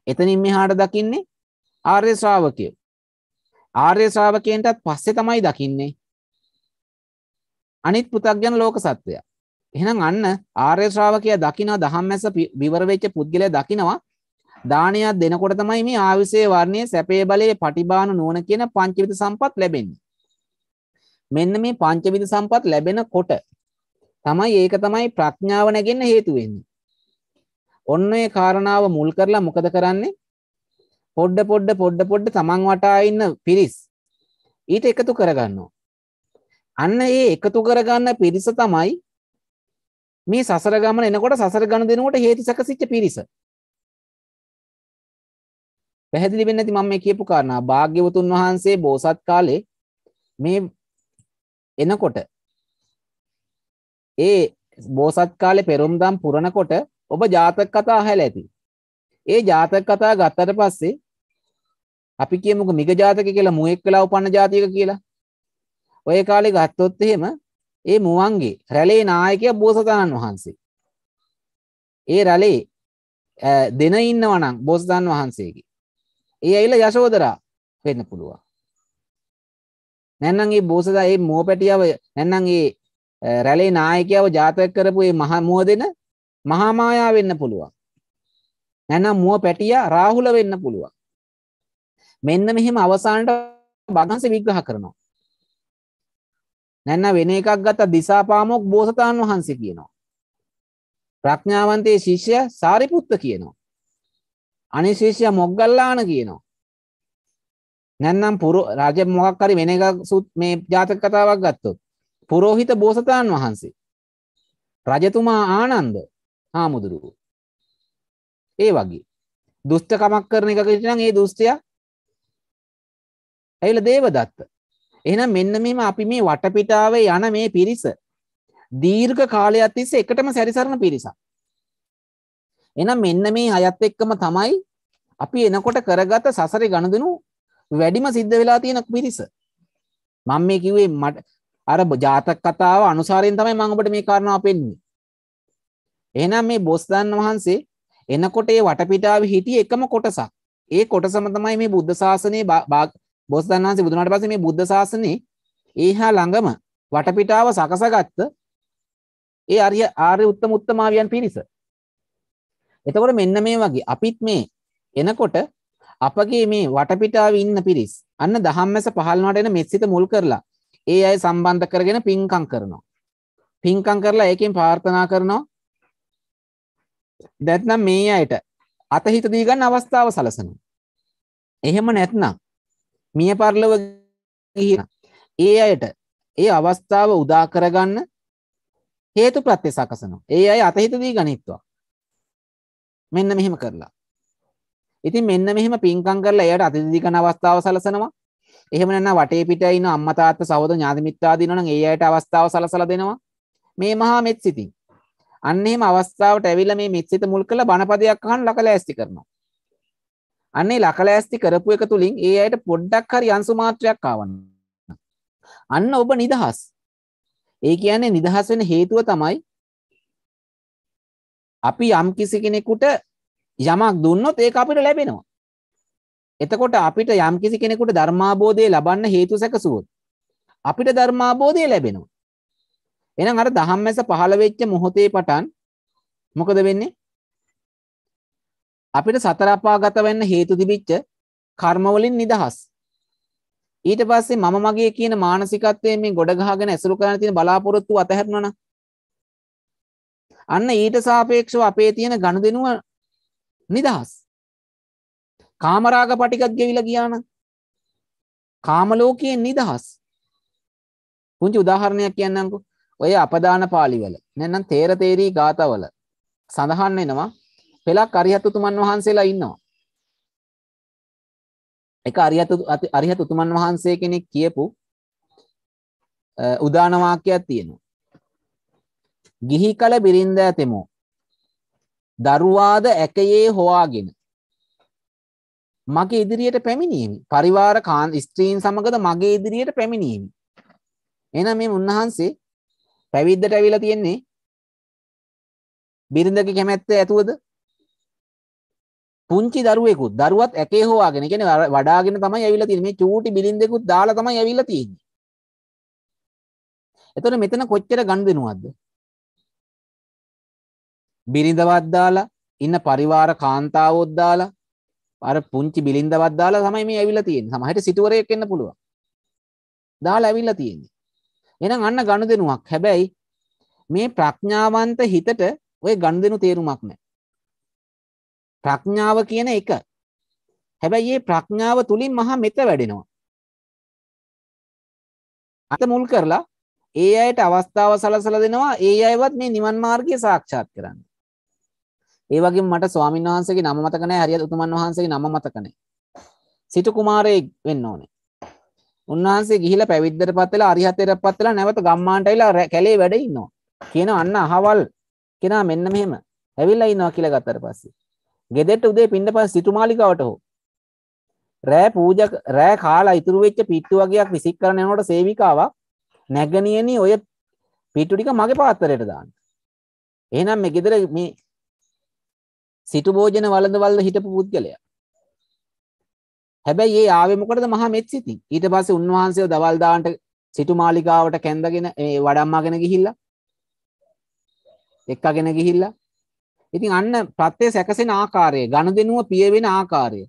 Speaker 3: එතනින් මෙහාට දකින්නේ ආර්ය ශ්‍රාවකයෝ. ආර්ය ශ්‍රාවකයන්ටත් පස්සේ තමයි දකින්නේ. අනිත් පුතග්ජන ලෝක සත්වයා. එහෙනම් අන්න ආර්ය ශ්‍රාවකයා දකිනවා ධම්මැස විවර වෙච්ච පුද්ගලයා දකිනවා දානයක් දෙනකොට තමයි මේ ආයුෂයේ වර්ණයේ සැපේ බලයේ පටිභාන නුවණ කියන පංචවිධ සම්පත් ලැබෙන්නේ. මෙන්න මේ පංචවිධ සම්පත් ලැබෙනකොට තමයි ඒක තමයි ප්‍රඥාව නැගෙන්න හේතු වෙන්නේ. ඔන්න ඒ කාරණාව මුල් කරලා මොකද කරන්නේ? පොඩ පොඩ පොඩ පොඩ තමන් වටා ඉන්න පිරිස් ඊට එකතු කරගන්නවා. අන්න ඒ එකතු කරගන්න පිරිස තමයි මේ සසර ගමන එනකොට සසර ගමන දෙනකොට හේතු සකසිච්ච පිරිස. පැහැදිලි වෙන්නේ නැති මම මේ කියපු කාරණා භාග්‍යවතුන් වහන්සේ බෝසත් කාලේ මේ එනකොට ඒ බෝසත් කාලේ පෙරම්දම් පුරනකොට ඔබ ජාතක කතා අහලා ඇති. ඒ ජාතක කතා ගත්තට පස්සේ අපි කියමුකෝ මිග ජාතක කියලා මුවෙක් වෙලා උපන්න ජාතියක කියලා. ඔය කාලේ ගත්තොත් එහෙම ඒ මුවන්ගේ රැළේ නායකයා බෝසතාණන් වහන්සේ. ඒ රැළේ දෙන ඉන්නවනම් බෝසතාණන් වහන්සේගේ. ඒ ඇයිල යශෝදරා වෙන්න පුළුවන් නැන්නම් ඒ බෝසදා ඒ මෝ පැටියාව නැන්නම් ඒ රැලේ නායකයාව ජාතක කරපු ඒ මහා මුව දෙන මහා මායා වෙන්න පුළුවන් නැන්නම් මුව පැටියා රාහුල වෙන්න පුළුවන් මෙන්න මෙහෙම අවසානට බගන්ස විග්‍රහ කරනවා නැන්න වෙන එකක් ගත්ත දිසාපාමොක් බෝසතාන් වහන්සේ කියනවා ප්‍රඥාවන්තයේ ශිෂ්‍ය සාරිපුත්ත කියනවා අනිශේෂය මොග්ගල්ලාන කියනවා. නැත්නම් පුරු රජ මොකක් හරි වෙන එකක් මේ ජාතක කතාවක් ගත්තොත් පුරෝහිත බෝසතාණන් වහන්සේ රජතුමා ආනන්ද හාමුදුරුවෝ ඒ වගේ දුෂ්ටකමක් කරන එකකට නම් ඒ දුෂ්ටයා ඇවිල්ලා දේවදත්ත එහෙනම් මෙන්න මෙහෙම අපි මේ වටපිටාවේ යන මේ පිරිස දීර්ඝ කාලයක් තිස්සේ එකටම සැරිසරන පිරිසක් එහෙනම් මෙන්න මේ අයත් එක්කම තමයි අපි එනකොට කරගත සසරේ ගනුදෙනු වැඩිම සිද්ධ වෙලා තියෙන පිරිස. මම මේ කිව්වේ මට අර ජාතක කතාව අනුසාරයෙන් තමයි මම ඔබට මේ කාරණාව පෙන්වන්නේ. එහෙනම් මේ බොස්දන් වහන්සේ එනකොට ඒ වටපිටාවේ හිටියේ එකම කොටසක්. ඒ කොටසම තමයි මේ බුද්ධ ශාසනයේ බොස්දන් වහන්සේ බුදුනාට පස්සේ මේ බුද්ධ ශාසනයේ ඒහා ළඟම වටපිටාව සකසගත්ත ඒ ආර්ය ආර්ය උත්තම උත්තමාවියන් පිරිස. එතකොට මෙන්න මේ වගේ අපිත් මේ එනකොට අපගේ මේ වටපිටාව ඉන්න පිරිස් අන්න දහම්මැස පහළනට එන මෙත්සිත මුල් කරලා ඒ අය සම්බන්ධ කරගෙන පින්කම් කරනවා. පින්කම් කරලා ඒකෙන් ප්‍රාර්ථනා කරනවා. නැත්නම් මේ අයට අතහිත දී ගන්න අවස්ථාව සලසනවා. එහෙම නැත්නම් මිය පරලොව ගිහින ඒ අයට ඒ අවස්ථාව උදා කරගන්න හේතුප්‍රත්‍ය සකසනවා. ඒ අය අතහිත දී ගනිත්වා. මෙන්න මෙහෙම කරලා. ඉතින් මෙන්න මෙහෙම පින්කම් කරලා එයාට අතිදි කරන අවස්ථාව සලසනවා. එහෙම නැත්නම් වටේ පිට ඉන්න අම්මා තාත්තා සහෝදර ඥාති මිත්‍රාදී ඉන්නවනම් ඒ අයට අවස්ථාව සලසලා දෙනවා. මේ මහා මෙත් සිතින්. අන්න එහෙම අවස්ථාවට ඇවිල්ලා මේ මෙත් සිත මුල් කරලා බණපදයක් අහන් ලකලෑස්ති කරනවා. අන්නේ ලකලෑස්ති කරපු එක තුලින් ඒ අයට පොඩ්ඩක් හරි අංශු මාත්‍රයක් ආවන්න. අන්න ඔබ නිදහස්. ඒ කියන්නේ නිදහස් වෙන හේතුව තමයි අපි යම් කිසි කෙනෙකුට යමක් දුන්නොත් ඒක අපිට ලැබෙනවා. එතකොට අපිට යම් කිසි කෙනෙකුට ධර්මාබෝධය ලබන්න හේතු සැකසුවොත් අපිට ධර්මාබෝධය ලැබෙනවා. එහෙනම් අර දහම්මැස පහළ වෙච්ච මොහොතේ පටන් මොකද වෙන්නේ? අපිට සතර අපාගත වෙන්න හේතු තිබිච්ච කර්ම වලින් නිදහස්. ඊට පස්සේ මම මගේ කියන මානසිකත්වයෙන් මේ ගොඩ ගහගෙන ඇසුරු කරන තියෙන බලාපොරොත්තු අතහැරනවා නම් අන්න ඊට සාපේක්ෂව අපේ තියෙන ගණුදෙනුව නිදහස්. කාමරාග පටිකත් ගෙවිලා ගියාන. කාමලෝකයෙන් නිදහස්. පුංචි උදාහරණයක් කියන්නම්කෝ. ඔය අපදාන පාළිවල නැත්නම් තේර තේරී ගාතවල සඳහන් වෙනවා පෙලක් අරිහත්තුතුමන් වහන්සේලා ඉන්නවා. එක අරිහත් අරිහත්තුතුමන් වහන්සේ කෙනෙක් කියපු උදාන වාක්‍යයක් තියෙනවා. ගිහි කල බිරින්ද ඇතෙමෝ. දරුවාද ඇකයේ හොවාගෙන. මගේ ඉදිරියට පැමිණීම පරිවාර කාන් ස්ත්‍රීන් සමගද මගේ ඉදිරියට පැමිණීම. එන මේ උන්වහන්සේ පැවිද්දට ඇවිල තියෙන්නේ බිරිඳක කැමැත්ත ඇතුවද පුංචි දරුවෙකුත් දරුවත් ඇකේ හොවාගෙන කියන වඩාගෙන තමයි ඇවිල්ලා තියෙන්නේ මේ චූටි බිරින්දෙකුත් දාලා තමයි ඇවිල්ලා තියෙන්නේ එතකොට මෙතන කොච්චර ගන් දෙනවද බිරිඳවත් දාලා ඉන්න පරිවාර කාන්තාවොත් දාලා අර පුංචි බිලිඳවත් දාලා තමයි මේ ඇවිල්ලා තියෙන්නේ. සමහරට සිටුවරයෙක් එන්න පුළුවන්. දාලා ඇවිල්ලා තියෙන්නේ. එහෙනම් අන්න ගනුදෙනුවක්. හැබැයි මේ ප්‍රඥාවන්ත හිතට ওই ගනුදෙනු තේරුමක් නැහැ. ප්‍රඥාව කියන එක. හැබැයි මේ ප්‍රඥාව තුලින් මහා මෙත වැඩෙනවා. අත මුල් කරලා ඒ අයට අවස්ථාව සලසලා දෙනවා ඒ අයවත් මේ නිවන් මාර්ගය සාක්ෂාත් කරන්න. ඒ වගේ මට ස්වාමීන් වහන්සේගේ නම මතක නැහැ හරියට උතුමන් වහන්සේගේ නම මතක නැහැ සිටු කුමාරයෙක් වෙන්න ඕනේ උන්වහන්සේ ගිහිලා පැවිද්දටපත් වෙලා අරිහතයටපත් වෙලා නැවත ගම්මාන්ට ඇවිල්ලා කැලේ වැඩ ඉන්නවා කියන අන්න අහවල් කෙනා මෙන්න මෙහෙම ඇවිල්ලා ඉන්නවා කියලා ගත්තට පස්සේ ගෙදෙට්ට උදේ පින්නපස් සිටුමාලිකාවට හෝ රෑ පූජ රෑ කාලා ඉතුරු වෙච්ච පිට්ටු වගේක් විසික් කරන යනකොට සේවිකාවක් නැගණියනි ඔය පිටු ටික මගේ පාත්‍රයට දාන්න. එහෙනම් මේ ගෙදර මේ සිටු භෝජන වලඳවල හිටපු පුද්ගලයා. හැබැයි ඒ ආවේ මොකටද මහා මෙත් සිතින්. ඊට පස්සේ උන්වහන්සේව දවල් දාන්නට සිටු මාලිගාවට කැඳගෙන මේ වඩම්මාගෙන ගිහිල්ලා එක්කගෙන ගිහිල්ලා ඉතින් අන්න ප්‍රත්‍ය සැකසෙන ආකාරය ඝනදෙනුව පියවෙන ආකාරය.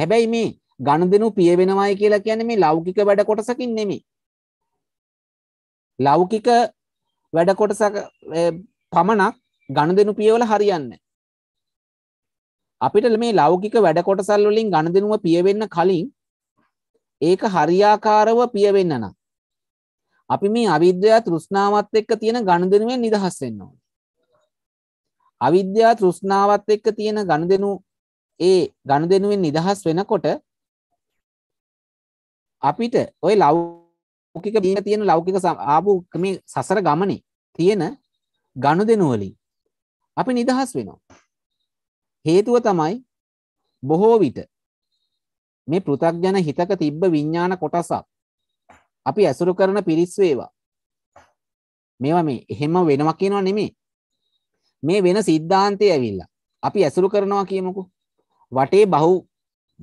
Speaker 3: හැබැයි මේ ඝනදෙනුව පියවෙනවයි කියලා කියන්නේ මේ ලෞකික වැඩ කොටසකින් නෙමෙයි. ලෞකික වැඩ කොටසක පමණක් ගණදෙනු පියවල හරියන්නේ අපිට මේ ලෞකික වැඩ කොටසල් වලින් ගණදෙනුව පියවෙන්න කලින් ඒක හරියාකාරව පියවෙන්න නම් අපි මේ අවිද්‍යා තෘෂ්ණාවත් එක්ක තියෙන ගණදෙනුවෙන් නිදහස් වෙන්න ඕනේ. අවිද්‍යා තෘෂ්ණාවත් එක්ක තියෙන ගණදෙනු ඒ ගණදෙනුවෙන් නිදහස් වෙනකොට අපිට ওই ලෞකික තියෙන ලෞකික ආපු මේ සසර ගමනේ තියෙන ගනුදෙනු වලින් අපි නිදහස් වෙනවා. හේතුව තමයි බොහෝ විට මේ පෘථග්ජන හිතක තිබ්බ විඤ්ඥාන කොටසක් අපි ඇසුරු කරන පිරිස් වේවා මේවා මේ එහෙම වෙනවා කියනවා නෙමේ මේ වෙන සිද්ධාන්තය ඇවිල්ලා අපි ඇසුරු කරනවා කියමුකු වටේ බහු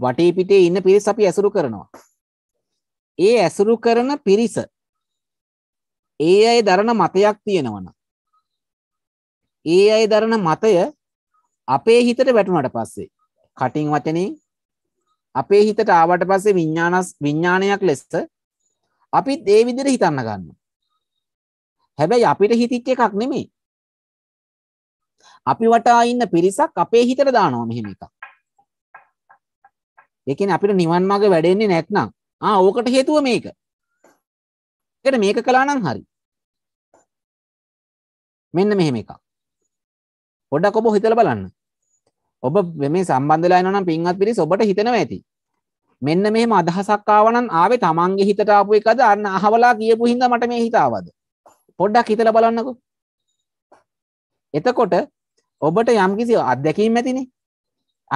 Speaker 3: වටේ පිටේ ඉන්න පිරිස් අපි ඇසුරු කරනවා ඒ ඇසුරු කරන පිරිස ඒ අය දරණ මතයක් තියෙනවන ඒ අය දරණ මතය අපේ හිතට වැටුණට පස්සේ කටින් වචනින් අපේ හිතට ආවට පස්සේ විඤ්ඥානස් විඤ්ඥානයක් ලෙස්ස අපිත් ඒ විදිර හිතන්න ගන්න හැබැයි අපිට හිතිච්ච එකක් නෙමේ අපි වටා ඉන්න පිරිසක් අපේ හිතට දානවා මෙහෙම එක එකන අපිට නිවන් මග වැඩෙන්නේ නැත්නම් ඕකට හේතුව මේක එකට මේක කලානම් හරි මෙන්න මෙහෙම එකක් පොඩක් ඔබ හිතල බලන්න ඔබ මේ සම්බන්ධලා යනවා නම් පින්වත් පිරිස ඔබට හිතෙනවා ඇති. මෙන්න මෙහෙම අදහසක් ආවනම් ආවේ Tamange හිතට ආපු එකද අන්න අහවලා කියපු හින්දා මට මේ හිත ආවද? පොඩ්ඩක් හිතලා බලන්නකෝ. එතකොට ඔබට යම්කිසි අත්දැකීම් ඇතිනේ.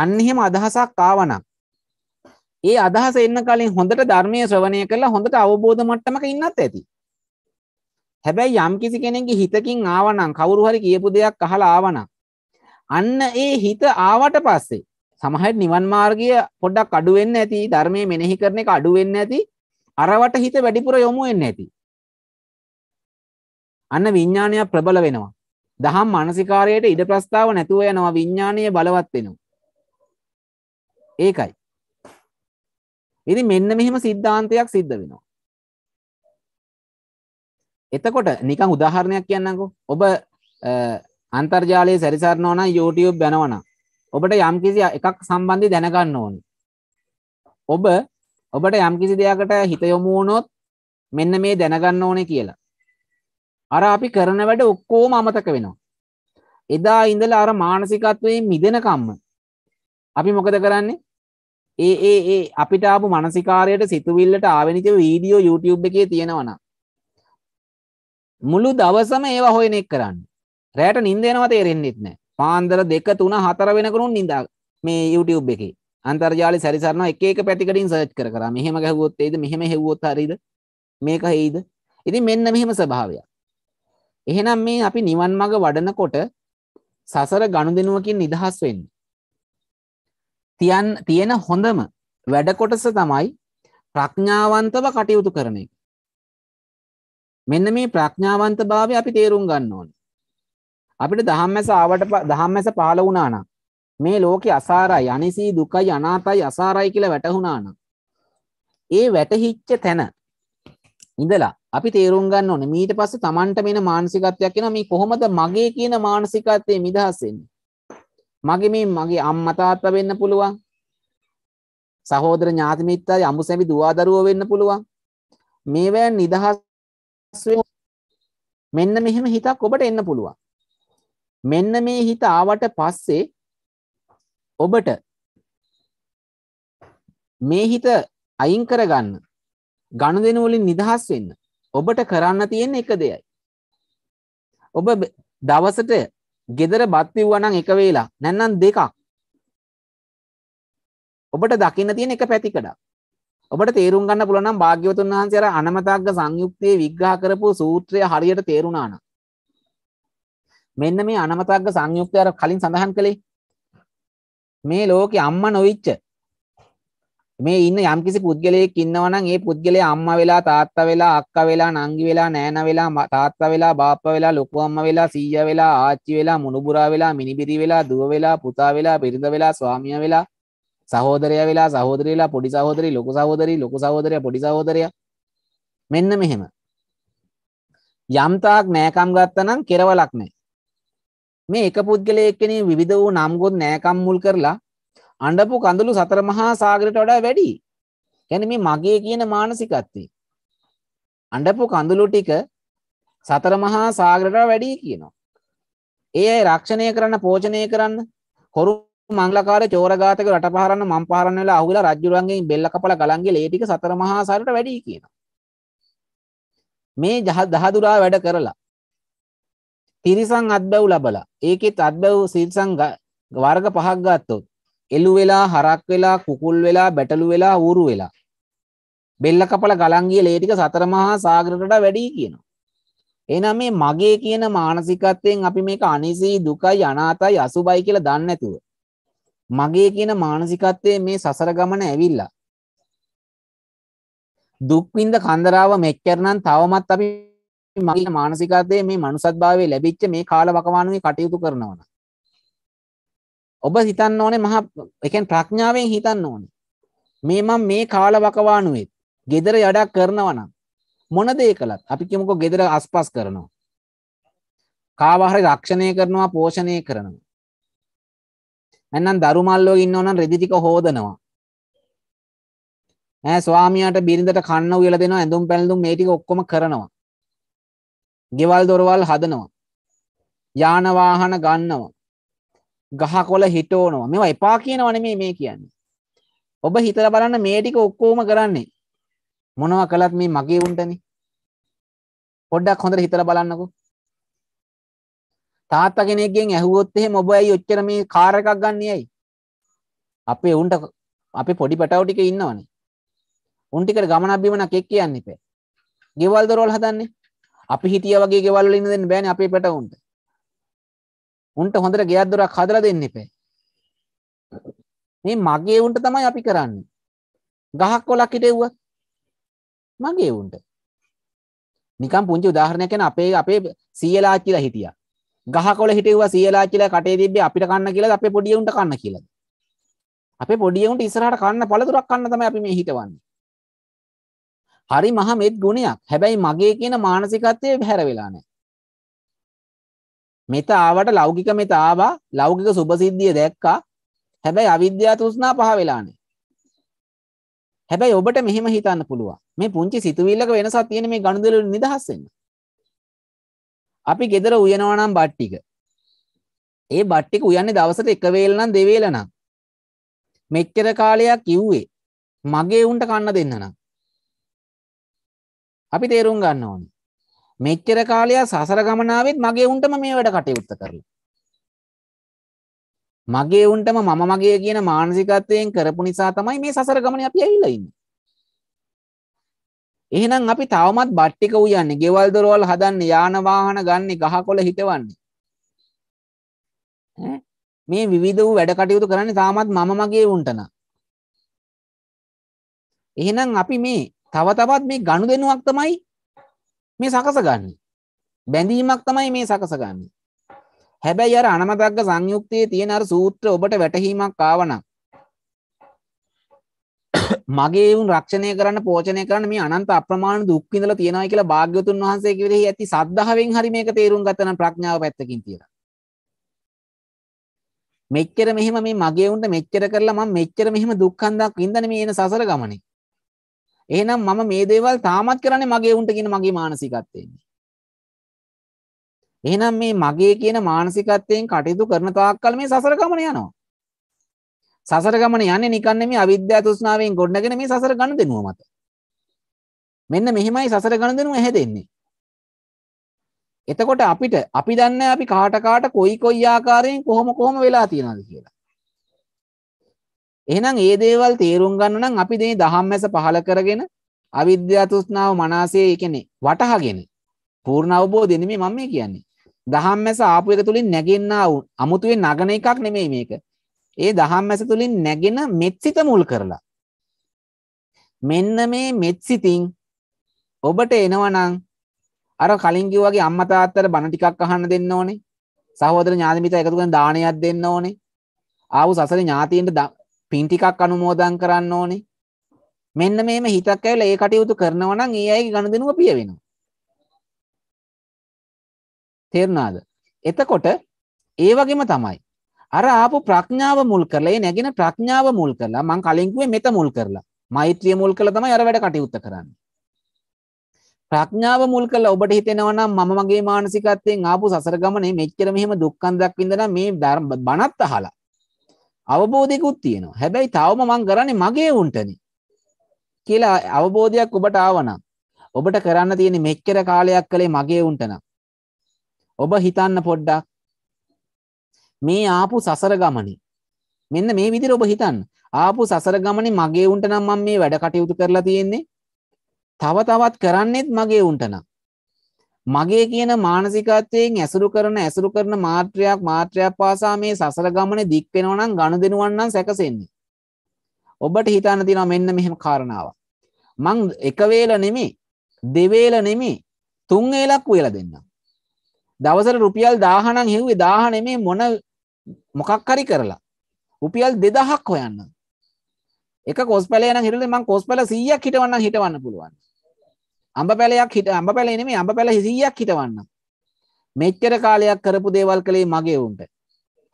Speaker 3: අන්න එහෙම අදහසක් ආවනම් ඒ අදහස එන්න කලින් හොඳට ධර්මයේ ශ්‍රවණය කරලා හොඳට අවබෝධ මට්ටමක ඉන්නත් ඇති. හැබැයි යම්කිසි කෙනෙක්ගේ හිතකින් ආවනම් කවුරු හරි කියපු දෙයක් අහලා ආවනම් අන්න ඒ හිත ආවට පස්සේ සමහර නිවන් මාර්ගය පොඩ්ඩක් අඩු වෙන්න ඇති ධර්මයේ මෙනෙහි කරන එක අඩු වෙන්න ඇති අරවට හිත වැඩිපුර යොමු වෙන්න ඇති අන්න විඥානය ප්‍රබල වෙනවා දහම් මානසිකාරයට ඉඩ ප්‍රස්තාව නැතුව යනවා විඥානය බලවත් වෙනවා ඒකයි ඉතින් මෙන්න මෙහෙම සිද්ධාන්තයක් සිද්ධ වෙනවා එතකොට නිකන් උදාහරණයක් කියන්නම්කෝ ඔබ අන්තර්ජාලයේ සැරිසරනවා නම් YouTube යනවනම් ඔබට යම්කිසි එකක් සම්බන්ධي දැනගන්න ඕනි. ඔබ ඔබට යම්කිසි දෙයකට හිත යොමු වුණොත් මෙන්න මේ දැනගන්න ඕනේ කියලා. අර අපි කරන වැඩ ඔක්කොම අමතක වෙනවා. එදා ඉඳලා අර මානසිකත්වයෙන් මිදෙනකම්ම අපි මොකද කරන්නේ? ඒ ඒ ඒ අපිට ආපු මානසිකාරයට සිතුවිල්ලට ආවෙනිච වීඩියෝ YouTube එකේ තියෙනවනම් මුළු දවසම ඒව හොයන එක කරන්නේ. රෑට නින්ද යනවා තේරෙන්නෙත් නෑ පාන්දර දෙක තුන හතර වෙනකරුන් නිදා මේ YouTube එකේ අන්තර්ජාලය සැරිසරනවා එක එක පැතිකටින් සර්ච් කර කර මෙහෙම ගැහුවොත් එයිද මෙහෙම හෙව්වොත් හරිද මේක හෙයිද ඉතින් මෙන්න මෙහෙම ස්වභාවයක් එහෙනම් මේ අපි නිවන් මඟ වඩනකොට සසර ගනුදෙනුවකින් නිදහස් වෙන්න තියන් තියෙන හොඳම වැඩ කොටස තමයි ප්‍රඥාවන්තව කටයුතු කරන එක මෙන්න මේ ප්‍රඥාවන්ත භාවය අපි තේරුම් ගන්න ඕනේ අපිට දහම්මැස ආවට දහම්මැස පහළ වුණා නම් මේ ලෝකේ අසාරයි අනිසී දුකයි අනාතයි අසාරයි කියලා වැටහුණා නම් ඒ වැටහිච්ච තැන ඉඳලා අපි තේරුම් ගන්න ඕනේ ඊට පස්සේ Tamanට මෙන මානසිකත්වයක් එනවා මේ කොහොමද මගේ කියන මානසිකත්වයේ නිදහස් වෙන්නේ මගේ මේ මගේ අම්මා තාත්තා වෙන්න පුළුවන් සහෝදර ඥාති මිත්‍රයි අමුසැමි දුව දරුවෝ වෙන්න පුළුවන් මේවැ නිදහස් මෙන්න මෙහෙම හිතක් ඔබට එන්න පුළුවන් මෙන්න මේ හිත ආවට පස්සේ ඔබට මේ හිත අයින් කරගන්න ගණදෙනු වලින් නිදහස් වෙන්න ඔබට කරන්න තියෙන එක දෙයයි. ඔබ දවසට ගෙදර බත් පිව්වා නම් එක වේලා නැත්නම් දෙකක්. ඔබට දකින්න තියෙන එක පැතිකඩක්. ඔබට තේරුම් ගන්න පුළුවන් නම් භාග්‍යවතුන් වහන්සේ අර අනමතග්ග සංයුක්තයේ විග්‍රහ කරපු සූත්‍රය හරියට තේරුණා නම් මෙන්න මේ අනමතග්ග සංයුක්තය අර කලින් සඳහන් කළේ මේ ලෝකේ අම්මා නොවිච්ච මේ ඉන්න යම්කිසි පුද්ගලයෙක් ඉන්නවා නම් ඒ පුද්ගලයා අම්මා වෙලා තාත්තා වෙලා අක්කා වෙලා නංගි වෙලා නෑනා වෙලා තාත්තා වෙලා බාප්පා වෙලා ලොකු අම්මා වෙලා සීයා වෙලා ආච්චි වෙලා මුණුබුරා වෙලා මිනිබිරි වෙලා දුව වෙලා පුතා වෙලා බිරිඳ වෙලා ස්වාමියා වෙලා සහෝදරයා වෙලා සහෝදරිය වෙලා පොඩි සහෝදරි ලොකු සහෝදරි ලොකු සහෝදරයා පොඩි සහෝදරයා මෙන්න මෙහෙම යම්තාක් නෑකම් ගත්තනම් කෙරවලක් නෑ මේ එක පුද්ගලයෙක් කෙනෙ විවිධ වූ නම්ගොත් නෑකම් මුල් කරලා අඩපු කඳුළු සතර මහා සාගරට වඩා වැඩි ගැන මේ මගේ කියන මානසිකත්වේ. අඩපු කඳුළු ටික සතර මහා සාගරට වැඩි කියනවා. ඒ අයි රක්ෂණය කරන්න පෝජනය කරන්න හොරු මංලකාර චෝරගාතක රට පහරන්න මං පහරන්න වෙලා අහුලා රජුරුවන්ගේ බෙල්ල කපල ගලන්ගේ ලේටික සතර මහා සාරට වැඩි කියනවා. මේ ජහ දහදුරා වැඩ කරලා තිරිසං අත්බැව් ලබලා ඒකෙත් අත්බැව් සිල්සං වර්ග පහක් ගත්තොත් එළු වෙලා හරක් වෙලා කුකුල් වෙලා බැටළු වෙලා ඌරු වෙලා බෙල්ල කපල ගලන් ගිය ලේ ටික සතර මහා සාගරකට වැඩි කියනවා එහෙනම් මේ මගේ කියන මානසිකත්වයෙන් අපි මේක අනිසී දුකයි අනාතයි අසුබයි කියලා දන්නේ නැතුව මගේ කියන මානසිකත්වයේ මේ සසර ගමන ඇවිල්ලා දුක් විඳ කන්දරාව මෙච්චර නම් තවමත් අපි මගේ මානසිකත්වයේ මේ මනුසත්භාවය ලැබිච්ච මේ කාලවකවානුවේ කටයුතු කරනවා නම් ඔබ හිතන්න ඕනේ මහා ඒ කියන්නේ ප්‍රඥාවෙන් හිතන්න ඕනේ මේ මම මේ කාලවකවානුවේ gedara යඩක් කරනවා නම් මොන දේ කළත් අපි කියමුකෝ gedara අස්පස් කරනවා කාවහරි රක්ෂණය කරනවා පෝෂණය කරනවා නැත්නම් දරු මල්ලෝ ඉන්නවා නම් රෙදි ටික හොදනවා ඈ ස්වාමියාට බිරිඳට කන්න උයලා දෙනවා ඇඳුම් පැළඳුම් මේ ටික ඔක්කොම කරනවා ගෙවල් දොරවල් හදනවා. යානවාහන ගන්නවා. ගහකොල හිටෝනවා මෙවා එපා කියනවන මේ මේ කියන්නේ. ඔබ හිතල බලන්න මේටික ඔක්කෝම කරන්නේ. මොනවා කළත් මේ මගේ උන්ටන පොඩ්ඩක් හොඳට හිතල බලන්නකු. තාත්ත කෙනෙක්ගෙන් ඇහුවොත්තේ මොබ ඇයි ඔච්චර මේ කාර එකක් ගන්න යයි. අපේ උන්ට අපි පොඩි පැටවටික ඉන්නවනේ. උන්ටිකට ගමනක් බිමනක් එක් කියන්න එපේ. ගෙවල් දොරවල් හදන්නේ අපි හිටිය වගේ ගෙවල් වල ඉන්න දෙන්න බෑනේ අපේ පැටවුන්ට. උන්ට හොඳට ගෙයක් දොරක් හදලා දෙන්න එපා. මේ මගේ උන්ට තමයි අපි කරන්නේ. ගහක් කොලක් හිටෙව්වත් මගේ උන්ට. නිකන් පුංචි උදාහරණයක් ගැන අපේ අපේ සීයලාච්චිලා හිටියා. ගහකොළ හිටෙව්වා සීයලාච්චිලා කටේ තිබ්බේ අපිට කන්න කියලාද අපේ පොඩි උන්ට කන්න කියලාද? අපේ පොඩි උන්ට ඉස්සරහට කන්න පළතුරක් කන්න තමයි අපි මේ හිටවන්නේ. හරි මහා මෙත් ගුණයක්. හැබැයි මගේ කියන මානසිකත්වයේ බැහැර වෙලා නැහැ. මෙත ආවට ලෞකික මෙත ආවා ලෞකික සුභසිද්ධිය දැක්කා හැබැයි අවිද්‍යාව තෘෂ්ණා පහ වෙලා නැහැ. හැබැයි ඔබට මෙහෙම හිතන්න පුළුවන්. මේ පුංචි සිතුවිල්ලක වෙනසක් තියෙන මේ ගනුදෙනු වලින් නිදහස් වෙන්න. අපි ගෙදර උයනවා නම් බට්ටික. ඒ බට්ටික උයන්නේ දවසට එක වේල නම් දෙවේල නම්. මෙච්චර කාලයක් ඉව්වේ. මගේ උන්ට කන්න දෙන්න නම්. අපි තේරුම් ගන්න ඕනි. මෙච්චර කාලයක් සසර ගමනාවෙත් මගේ උන්ටම මේ වැඩ කටයුත්ත කරලා. මගේ උන්ටම මම මගේ කියන මානසිකත්වයෙන් කරපු නිසා තමයි මේ සසර ගමනේ අපි ඇවිල්ලා ඉන්නේ. එහෙනම් අපි තවමත් බට්ටික උයන්නේ, ගෙවල් දොරවල් හදන්නේ, යාන වාහන ගන්නේ, ගහකොළ හිටවන්නේ. මේ විවිධ වූ වැඩ කටයුතු කරන්නේ තාමත් මම මගේ උන්ට නම්. එහෙනම් අපි මේ තව තවත් මේ ගණු දෙනුවක් තමයි මේ සකසගන්න බැඳීමක් තමයි මේ සකසගන්න හැබැයි අර අනමතක්ග සංයුක්තිය තියෙන අර සූත්‍ර ඔබට වැටහීමක් කාවන මගේ වුන් රක්ෂණය කරන්න පෝචනය කරන මේ අනන්ත අප්‍රමාණ දුක්විඳල තියෙනයි කියලා භාග්‍යතුන් වහන්සේ කිවෙරෙහි ඇති සද්ධාවෙන් හරි මේක තේරුම් ගතන ප්‍රඥාව පැත්තකින් තියෙන මෙච්චර මෙහෙම මේ මගේ උන්ට මෙච්චර කරලා මම මෙච්චර මෙහෙම දුක්ඛන්දක් වින්දනේ මේ එන සසර ගමනේ එහෙනම් මම මේ දේවල් තාමත් කරන්නේ මගේ උන්ට කියන මගේ මානසිකත්වයෙන්. එහෙනම් මේ මගේ කියන මානසිකත්වයෙන් කටයුතු කරන තාක්කල් මේ සසර ගමන යනවා. සසර ගමන යන්නේ නිකන් නෙමෙයි අවිද්‍යාව තෘෂ්ණාවෙන් ගොඩනගෙන මේ සසර ගණ දෙනුව මත. මෙන්න මෙහිමයි සසර ගණ දෙනුව හැදෙන්නේ. එතකොට අපිට අපි දන්නේ අපි කාට කාට කොයි කොයි ආකාරයෙන් කොහොම කොහොම වෙලා තියනවද කියලා. එහෙනම් ඒ දේවල් තේරුම් ගන්න නම් අපි මේ දහම්මැස පහල කරගෙන අවිද්‍යා තෘෂ්ණාව මනසේ කියන්නේ වටහාගෙන පූර්ණ අවබෝධය නෙමෙයි මම මේ කියන්නේ. දහම්මැස ආපු එක තුලින් නැගෙන්නා වූ අමුතුවේ නගන එකක් නෙමෙයි මේක. ඒ දහම්මැස තුලින් නැගෙන මෙත්සිත මුල් කරලා මෙන්න මේ මෙත්සිතින් ඔබට එනවනම් අර කලින් කිව්වාගේ අම්මා තාත්තට බණ ටිකක් අහන්න දෙන්න ඕනේ. සහෝදර ඥාති මිත්‍ර එකතු කරන දානයක් දෙන්න ඕනේ. ආවු සසරේ ඥාතියින්ට පින් ටිකක් අනුමෝදන් කරන්න ඕනේ. මෙන්න මේම හිතක් ඇවිල්ලා ඒ කටයුතු කරනවා නම් ඒ අයගේ ගනුදෙනුව පිය වෙනවා. තේරුණාද? එතකොට ඒ වගේම තමයි. අර ආපු ප්‍රඥාව මුල් කරලා, ඒ නැගෙන ප්‍රඥාව මුල් කරලා මං කලින් කිව්වේ මෙත මුල් කරලා. මෛත්‍රිය මුල් කරලා තමයි අර වැඩ කටයුත්ත කරන්නේ. ප්‍රඥාව මුල් කරලා ඔබට හිතෙනවා නම් මම මගේ මානසිකත්වයෙන් ආපු සසර ගමනේ මෙච්චර මෙහෙම දුක්ඛන්දක් විඳලා මේ බණත් අහලා අවබෝධයකුත් තියෙනවා. හැබැයි තවම මං කරන්නේ මගේ උන්ටනේ. කියලා අවබෝධයක් ඔබට ආවනම් ඔබට කරන්න තියෙන මෙච්චර කාලයක් කලේ මගේ උන්ට ඔබ හිතන්න පොඩ්ඩක් මේ ආපු සසර ගමනේ මෙන්න මේ විදිහට ඔබ හිතන්න ආපු සසර ගමනේ මගේ උන්ට නම් මම මේ වැඩ කටයුතු කරලා තියෙන්නේ තව තවත් කරන්නෙත් මගේ උන්ට නම් මගේ කියන මානසිකත්වයෙන් ඇසුරු කරන ඇසුරු කරන මාත්‍රයක් මාත්‍රයක් පාසා මේ සසර ගමනේ දික් වෙනවා නම් ගනුදෙනුවන් නම් සැකසෙන්නේ. ඔබට හිතන්න තියෙනවා මෙන්න මෙහෙම කාරණාවක්. මං එක වේල නෙමෙයි, දෙවේල නෙමෙයි, තුන් වේලක් වේලා දෙන්නම්. දවසට රුපියල් 1000 නම් හෙව්වේ 1000 නෙමෙයි මොන මොකක් හරි කරලා. රුපියල් 2000ක් හොයන්න. එක කොස්පලේ නම් හිටලා මං කොස්පල 100ක් හිටවන්න හිටවන්න පුළුවන්. අඹ පැලයක් හිට අඹ පැලේ නෙමෙයි අඹ පැල 100ක් හිටවන්නම්. මෙච්චර කාලයක් කරපු දේවල් කලේ මගේ උන්ට.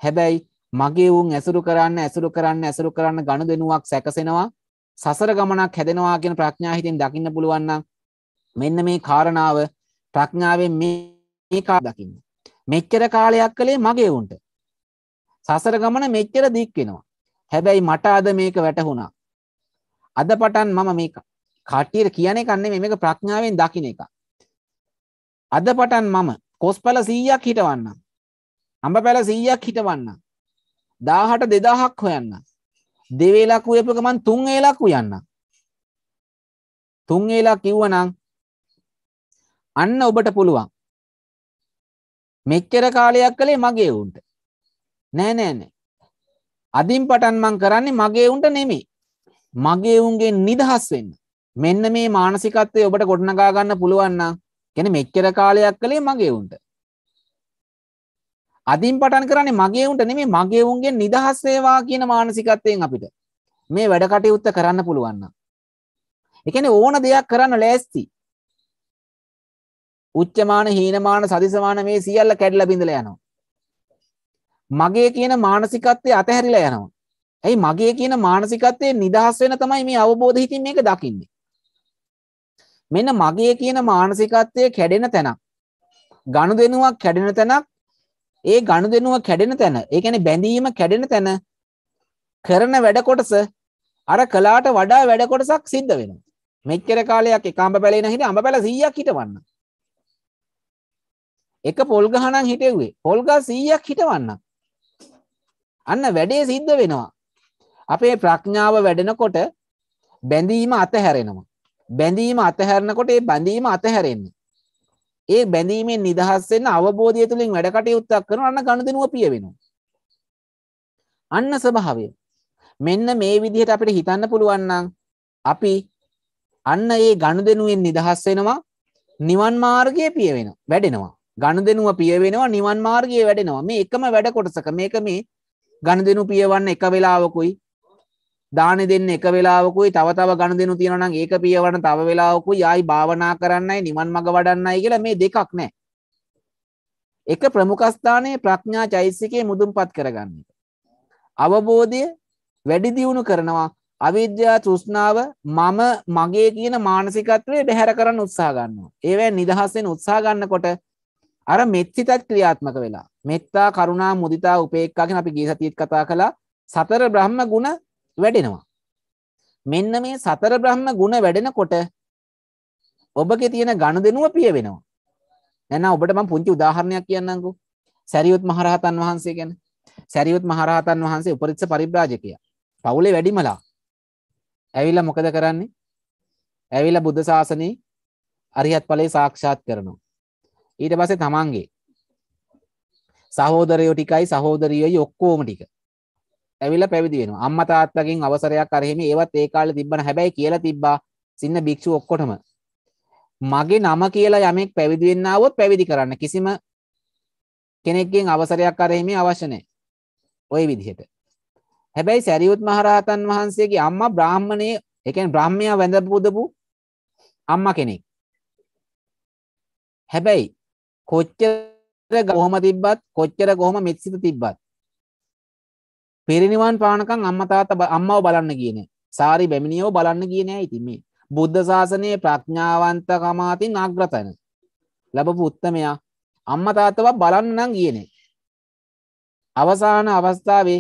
Speaker 3: හැබැයි මගේ උන් ඇසුරු කරන්න ඇසුරු කරන්න ඇසුරු කරන්න ගනුදෙනුවක් සැකසෙනවා. සසර ගමනක් හැදෙනවා කියන ප්‍රඥා හිතෙන් දකින්න පුළුවන් නම් මෙන්න මේ කාරණාව ප්‍රඥාවෙන් මේ කා දකින්න. මෙච්චර කාලයක් කලේ මගේ උන්ට. සසර ගමන මෙච්චර දික් වෙනවා. හැබැයි මට අද මේක වැටහුණා. අද පටන් මම මේක කට්ටියට කියන එකක් නෙමෙයි මේක ප්‍රඥාවෙන් දකින්න එක. අද පටන් මම කොස්පල 100ක් හිටවන්නම්. අඹපැල 100ක් හිටවන්නම්. 1000ට 2000ක් හොයන්න. දෙවේලක් උයපක මං තුන් වේලක් උයන්න. තුන් වේලක් කිව්වනම් අන්න ඔබට පුළුවන්. මෙච්චර කාලයක් කළේ මගේ උන්ට. නෑ නෑ නෑ. අදින් පටන් මං කරන්නේ මගේ උන්ට නෙමෙයි. මගේ උන්ගෙන් නිදහස් වෙන්න. මෙන්න මේ මානසිකත්වය ඔබට ගොඩනගා ගන්න පුළුවන්න ගැන මෙච්චර කාලයක් කළේ මගේ උන්ට අදින් පටන් කරන්නේ මගේ උන්ට නෙමේ මගේ උන්ගේ නිදහස් වේවා කියන මානසිකත්වයෙන් අපිට මේ වැඩ කටයුත්ත කරන්න පුළුවන් ඒ කියන්නේ ඕන දෙයක් කරන්න ලෑස්ති උච්චමාන හීනමාන සදිසමාන මේ සියල්ල කැඩලා බිඳලා යනවා මගේ කියන මානසිකත්වය අතහැරිලා යනවා ඇයි මගේ කියන මානසිකත්වය නිදහස් වෙන තමයි මේ අවබෝධ හිතින් මේක දකින්නේ මෙන්න මගේ කියන මානසිකත්වය කැඩෙන තැනක් ගනුදෙනුවක් කැඩෙන තැනක් ඒ ගනුදෙනුව කැඩෙන තැන ඒ කියන්නේ බැඳීම කැඩෙන තැන කරන වැඩ කොටස අර කලාට වඩා වැඩ කොටසක් සිද්ධ වෙනවා. මෙච්චර කාලයක් එක අඹ පැලේන හිටි අඹ පැල 100ක් හිටවන්න. එක පොල් ගහ නම් හිටෙව්වේ. පොල් ගහ 100ක් හිටවන්න. අන්න වැඩේ සිද්ධ වෙනවා. අපේ ප්‍රඥාව වැඩෙනකොට බැඳීම අතහැරෙනවා. බැඳීම අතහැරනකොට ඒ බැඳීම අතහැරෙන්නේ. ඒ බැඳීමෙන් නිදහස් වෙන්න අවබෝධය තුලින් වැඩ කටයුත්තක් කරන අන්න ගනුදෙනුව පිය වෙනවා. අන්න ස්වභාවය. මෙන්න මේ විදිහට අපිට හිතන්න පුළුවන් නම් අපි අන්න ඒ ගනුදෙනුවෙන් නිදහස් වෙනවා නිවන් මාර්ගයේ පිය වෙනවා වැඩෙනවා. ගනුදෙනුව පිය වෙනවා නිවන් මාර්ගයේ වැඩෙනවා. මේ එකම වැඩ කොටසක මේක මේ ගනුදෙනු පියවන්න එක වෙලාවකුයි දාන දෙන්න එක වෙලාවකුයි තව තව ගණ දෙනු තියෙනවා නම් ඒක පියවරන තව වෙලාවකුයි ආයි භාවනා කරන්නයි නිවන් මඟ වඩන්නයි කියලා මේ දෙකක් නැහැ. එක ප්‍රමුඛස්ථානයේ ප්‍රඥා චෛසිකයේ මුදුන්පත් කරගන්න එක. අවබෝධය වැඩි දියුණු කරනවා අවිද්‍යා තෘෂ්ණාව මම මගේ කියන මානසිකත්වයේ බැහැර කරන්න උත්සාහ ගන්නවා. ඒවැ නිදහස් වෙන උත්සාහ ගන්නකොට අර මෙත්සිතත් ක්‍රියාත්මක වෙලා. මෙත්තා, කරුණා, මුදිතා, උපේක්ඛා කියන අපි ගිය සතියේත් කතා කළා. සතර බ්‍රහ්ම ගුණ වැඩෙනවා. මෙන්න මේ සතර බ්‍රහ්ම ගුණ වැඩෙනකොට ඔබගේ තියෙන ගනුදෙනුව පිය වෙනවා. නැත්නම් ඔබට මම පුංචි උදාහරණයක් කියන්නම්කෝ. සැරියුත් මහරහතන් වහන්සේ ගැන. සැරියුත් මහරහතන් වහන්සේ උපරිත්ස පරිබ්‍රාජකයා. පවුලේ වැඩිමලා. ඇවිල්ලා මොකද කරන්නේ? ඇවිල්ලා බුද්ධ ශාසනේ අරිහත් ඵලයේ සාක්ෂාත් කරනවා. ඊට පස්සේ තමන්ගේ සහෝදරයෝ ටිකයි සහෝදරියෝයි ඔක්කොම ටික ඇවිල්ලා පැවිදි වෙනවා. අම්මා තාත්තගෙන් අවසරයක් අරහිමි. ඒවත් ඒ කාලේ තිබ්බන හැබැයි කියලා තිබ්බා සින්න භික්ෂු ඔක්කොටම. මගේ නම කියලා යමෙක් පැවිදි වෙන්න આવොත් පැවිදි කරන්න කිසිම කෙනෙක්ගෙන් අවසරයක් අරහිමි අවශ්‍ය නැහැ. ওই විදිහට. හැබැයි සරියුත් මහරහතන් වහන්සේගේ අම්මා බ්‍රාහ්මණයේ, ඒ කියන්නේ බ්‍රාහ්මයා වැඳ පුදපු අම්මා කෙනෙක්. හැබැයි කොච්චර කොහොම තිබ්බත් කොච්චර කොහොම මෙත්සිත තිබ්බත් පිරිනිවන් පානකං අම්මතාත අම්මව බලන්න කියන සාරි බැමිණියෝ බලන්න කියන ඉතින් මේ බුද්ධ ශාසනයේ ප්‍රඥාවන්ත කමාතින් අග්‍රතන ලැබපු උත්තමයා අම්ම තාත්තව බලන්නනම් කියනෙ අවසාන අවස්ථාවේ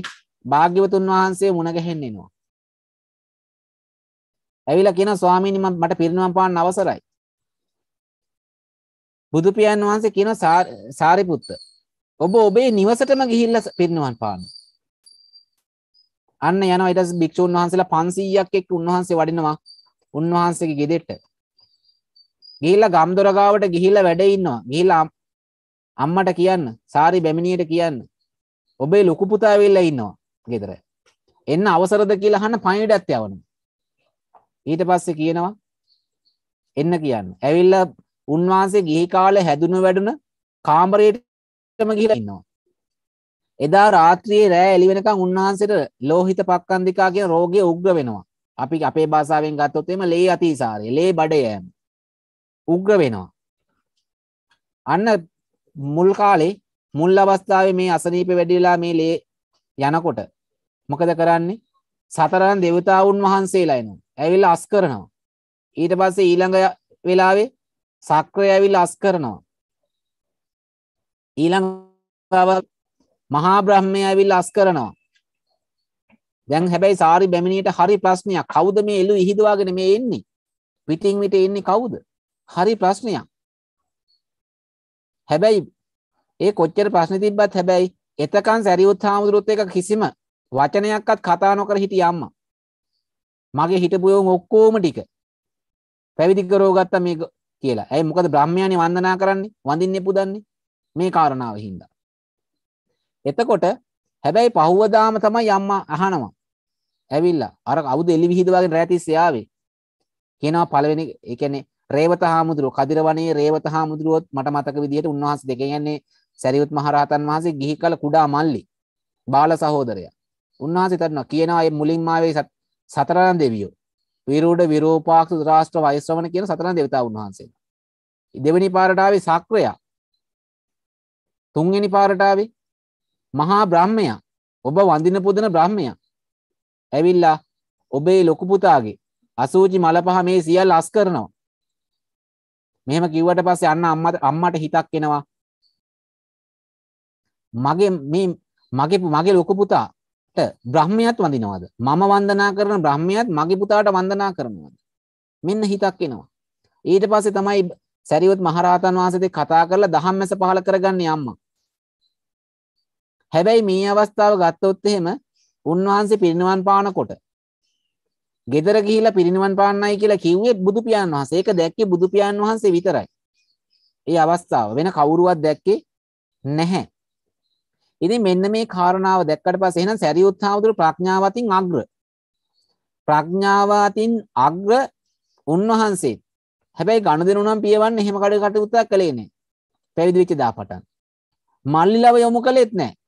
Speaker 3: භාග්‍යවතුන් වහන්සේ මුණගැහෙන්නෙනවා ඇවිල කියෙන ස්වාමීනිම මට පිරිනිවන් පාන්න අවසරයි බුදුපියන් වහන්සේ කියන සාරිපුත්ත ඔබ ඔබේ නිවසටම ගිහිල්ල පිරිනිවන් පාන්න අන්න යනවා ඊට පස්සේ භික්ෂුන් වහන්සේලා 500ක් එක්ක උන්වහන්සේ වඩිනවා උන්වහන්සේගේ ගෙදෙට්ට ගිහිල්ලා ගම්දොර ගාවට ගිහිල්ලා වැඩ ඉන්නවා ගිහිල්ලා අම්මට කියන්න සාරි බැමිණියට කියන්න ඔබේ ලොකු පුතා වෙලා ඉන්නවා ගෙදර එන්න අවසරද කියලා අහන්න පණිවිඩයත් යවනවා ඊට පස්සේ කියනවා එන්න කියන්න ඇවිල්ලා උන්වහන්සේ ගිහි කාලේ හැදුණු වැඩුණ කාමරයටම ගිහිලා ඉන්නවා එදා රාත්‍රියේ රෑ එළි වෙනකන් උන්වහන්සේට ලෝහිත පක්කන්දිකා කියන රෝගය උග්‍ර වෙනවා. අපි අපේ භාෂාවෙන් ගත්තොත් එම ලේ අතිසාරය, ලේ බඩ යෑම. උග්‍ර වෙනවා. අන්න මුල් කාලේ මුල් අවස්ථාවේ මේ අසනීප වැඩි වෙලා මේ ලේ යනකොට මොකද කරන්නේ? සතරන් දෙවතාවුන් වහන්සේලා එනවා. ඇවිල්ලා අස් කරනවා. ඊට පස්සේ ඊළඟ වෙලාවේ සක්‍රය ඇවිල්ලා අස් කරනවා. ඊළඟ මහා බ්‍රහ්මය ඇවිල්ලා අස් කරනවා. දැන් හැබැයි සාරි බැමිණියට හරි ප්‍රශ්නයක්. කවුද මේ එළු ඉහිදුවාගෙන මේ එන්නේ? පිටින් පිට එන්නේ කවුද? හරි ප්‍රශ්නයක්. හැබැයි ඒ කොච්චර ප්‍රශ්න තිබ්බත් හැබැයි එතකන් සැරියුත් හාමුදුරුවොත් එක කිසිම වචනයක්වත් කතා නොකර හිටිය අම්මා. මගේ හිටපුයෝන් ඔක්කොම ටික පැවිදි කරෝ ගත්තා මේ කියලා. ඇයි මොකද බ්‍රහ්මයානි වන්දනා කරන්නේ? වඳින්නේ පුදන්නේ? මේ කාරණාව හින්දා. එතකොට හැබැයි පහුවදාම තමයි අම්මා අහනවා. ඇවිල්ලා අර අවුද එලි විහිදුවාගෙන රැතිස් යාවේ. කියනවා පළවෙනි ඒ කියන්නේ රේවත හාමුදුරුවෝ කදිරවණේ රේවත හාමුදුරුවොත් මට මතක විදියට උන්වහන්සේ දෙකෙන් යන්නේ සැරියුත් මහරහතන් වහන්සේ ගිහි කල කුඩා මල්ලි බාල සහෝදරයා. උන්වහන්සේ තරනවා කියනවා මේ මුලින්ම ආවේ සතරන් දෙවියෝ. විරුඩ විරූපාක්ෂ රාෂ්ට්‍ර වෛශ්‍රවණ කියන සතරන් දෙවතාවුන් වහන්සේලා. දෙවෙනි පාරට ආවේ සක්‍රයා. තුන්වෙනි පාරට ආවේ මහා බ්‍රහ්මයා ඔබ වඳින පුදන බ්‍රහ්මයා ඇවිල්ලා ඔබේ ලොකු පුතාගේ අසූචි මල පහ මේ සියල් අස් කරනවා. මෙහෙම කිව්වට පස්සේ අන්න අම්මට අම්මට හිතක් එනවා. මගේ මේ මගේ මගේ ලොකු පුතාට බ්‍රහ්මයාත් වඳිනවද? මම වන්දනා කරන බ්‍රහ්මයාත් මගේ පුතාට වන්දනා කරනවද? මෙන්න හිතක් එනවා. ඊට පස්සේ තමයි සැරියොත් මහරහතන් වහන්සේ කතා කරලා දහම්මැස පහල කරගන්නේ අම්මා. හැබැයි මේ අවස්ථාව ගත්තොත් එහෙම උන්වහන්සේ පිරිනිවන් පානකොට ගෙදර ගිහිලා පිරිනිවන් පාන්නයි කියලා කිව්වේ බුදු පියාණන් වහන්සේ. ඒක දැක්කේ බුදු පියාණන් වහන්සේ විතරයි. ඒ අවස්ථාව වෙන කවුරුවත් දැක්කේ නැහැ. ඉතින් මෙන්න මේ කාරණාව දැක්කට පස්සේ එහෙනම් සැරියුත් හාමුදුරු ප්‍රඥාවතින් අග්‍ර ප්‍රඥාවතින් අග්‍ර උන්වහන්සේ හැබැයි ගණදෙනු නම් පියවන්නේ එහෙම කඩේ කටයුත්තක් කළේ නැහැ පැවිදි වෙච්ච දාපටන් මල්ලිලව යොමු කළෙත් නැහැ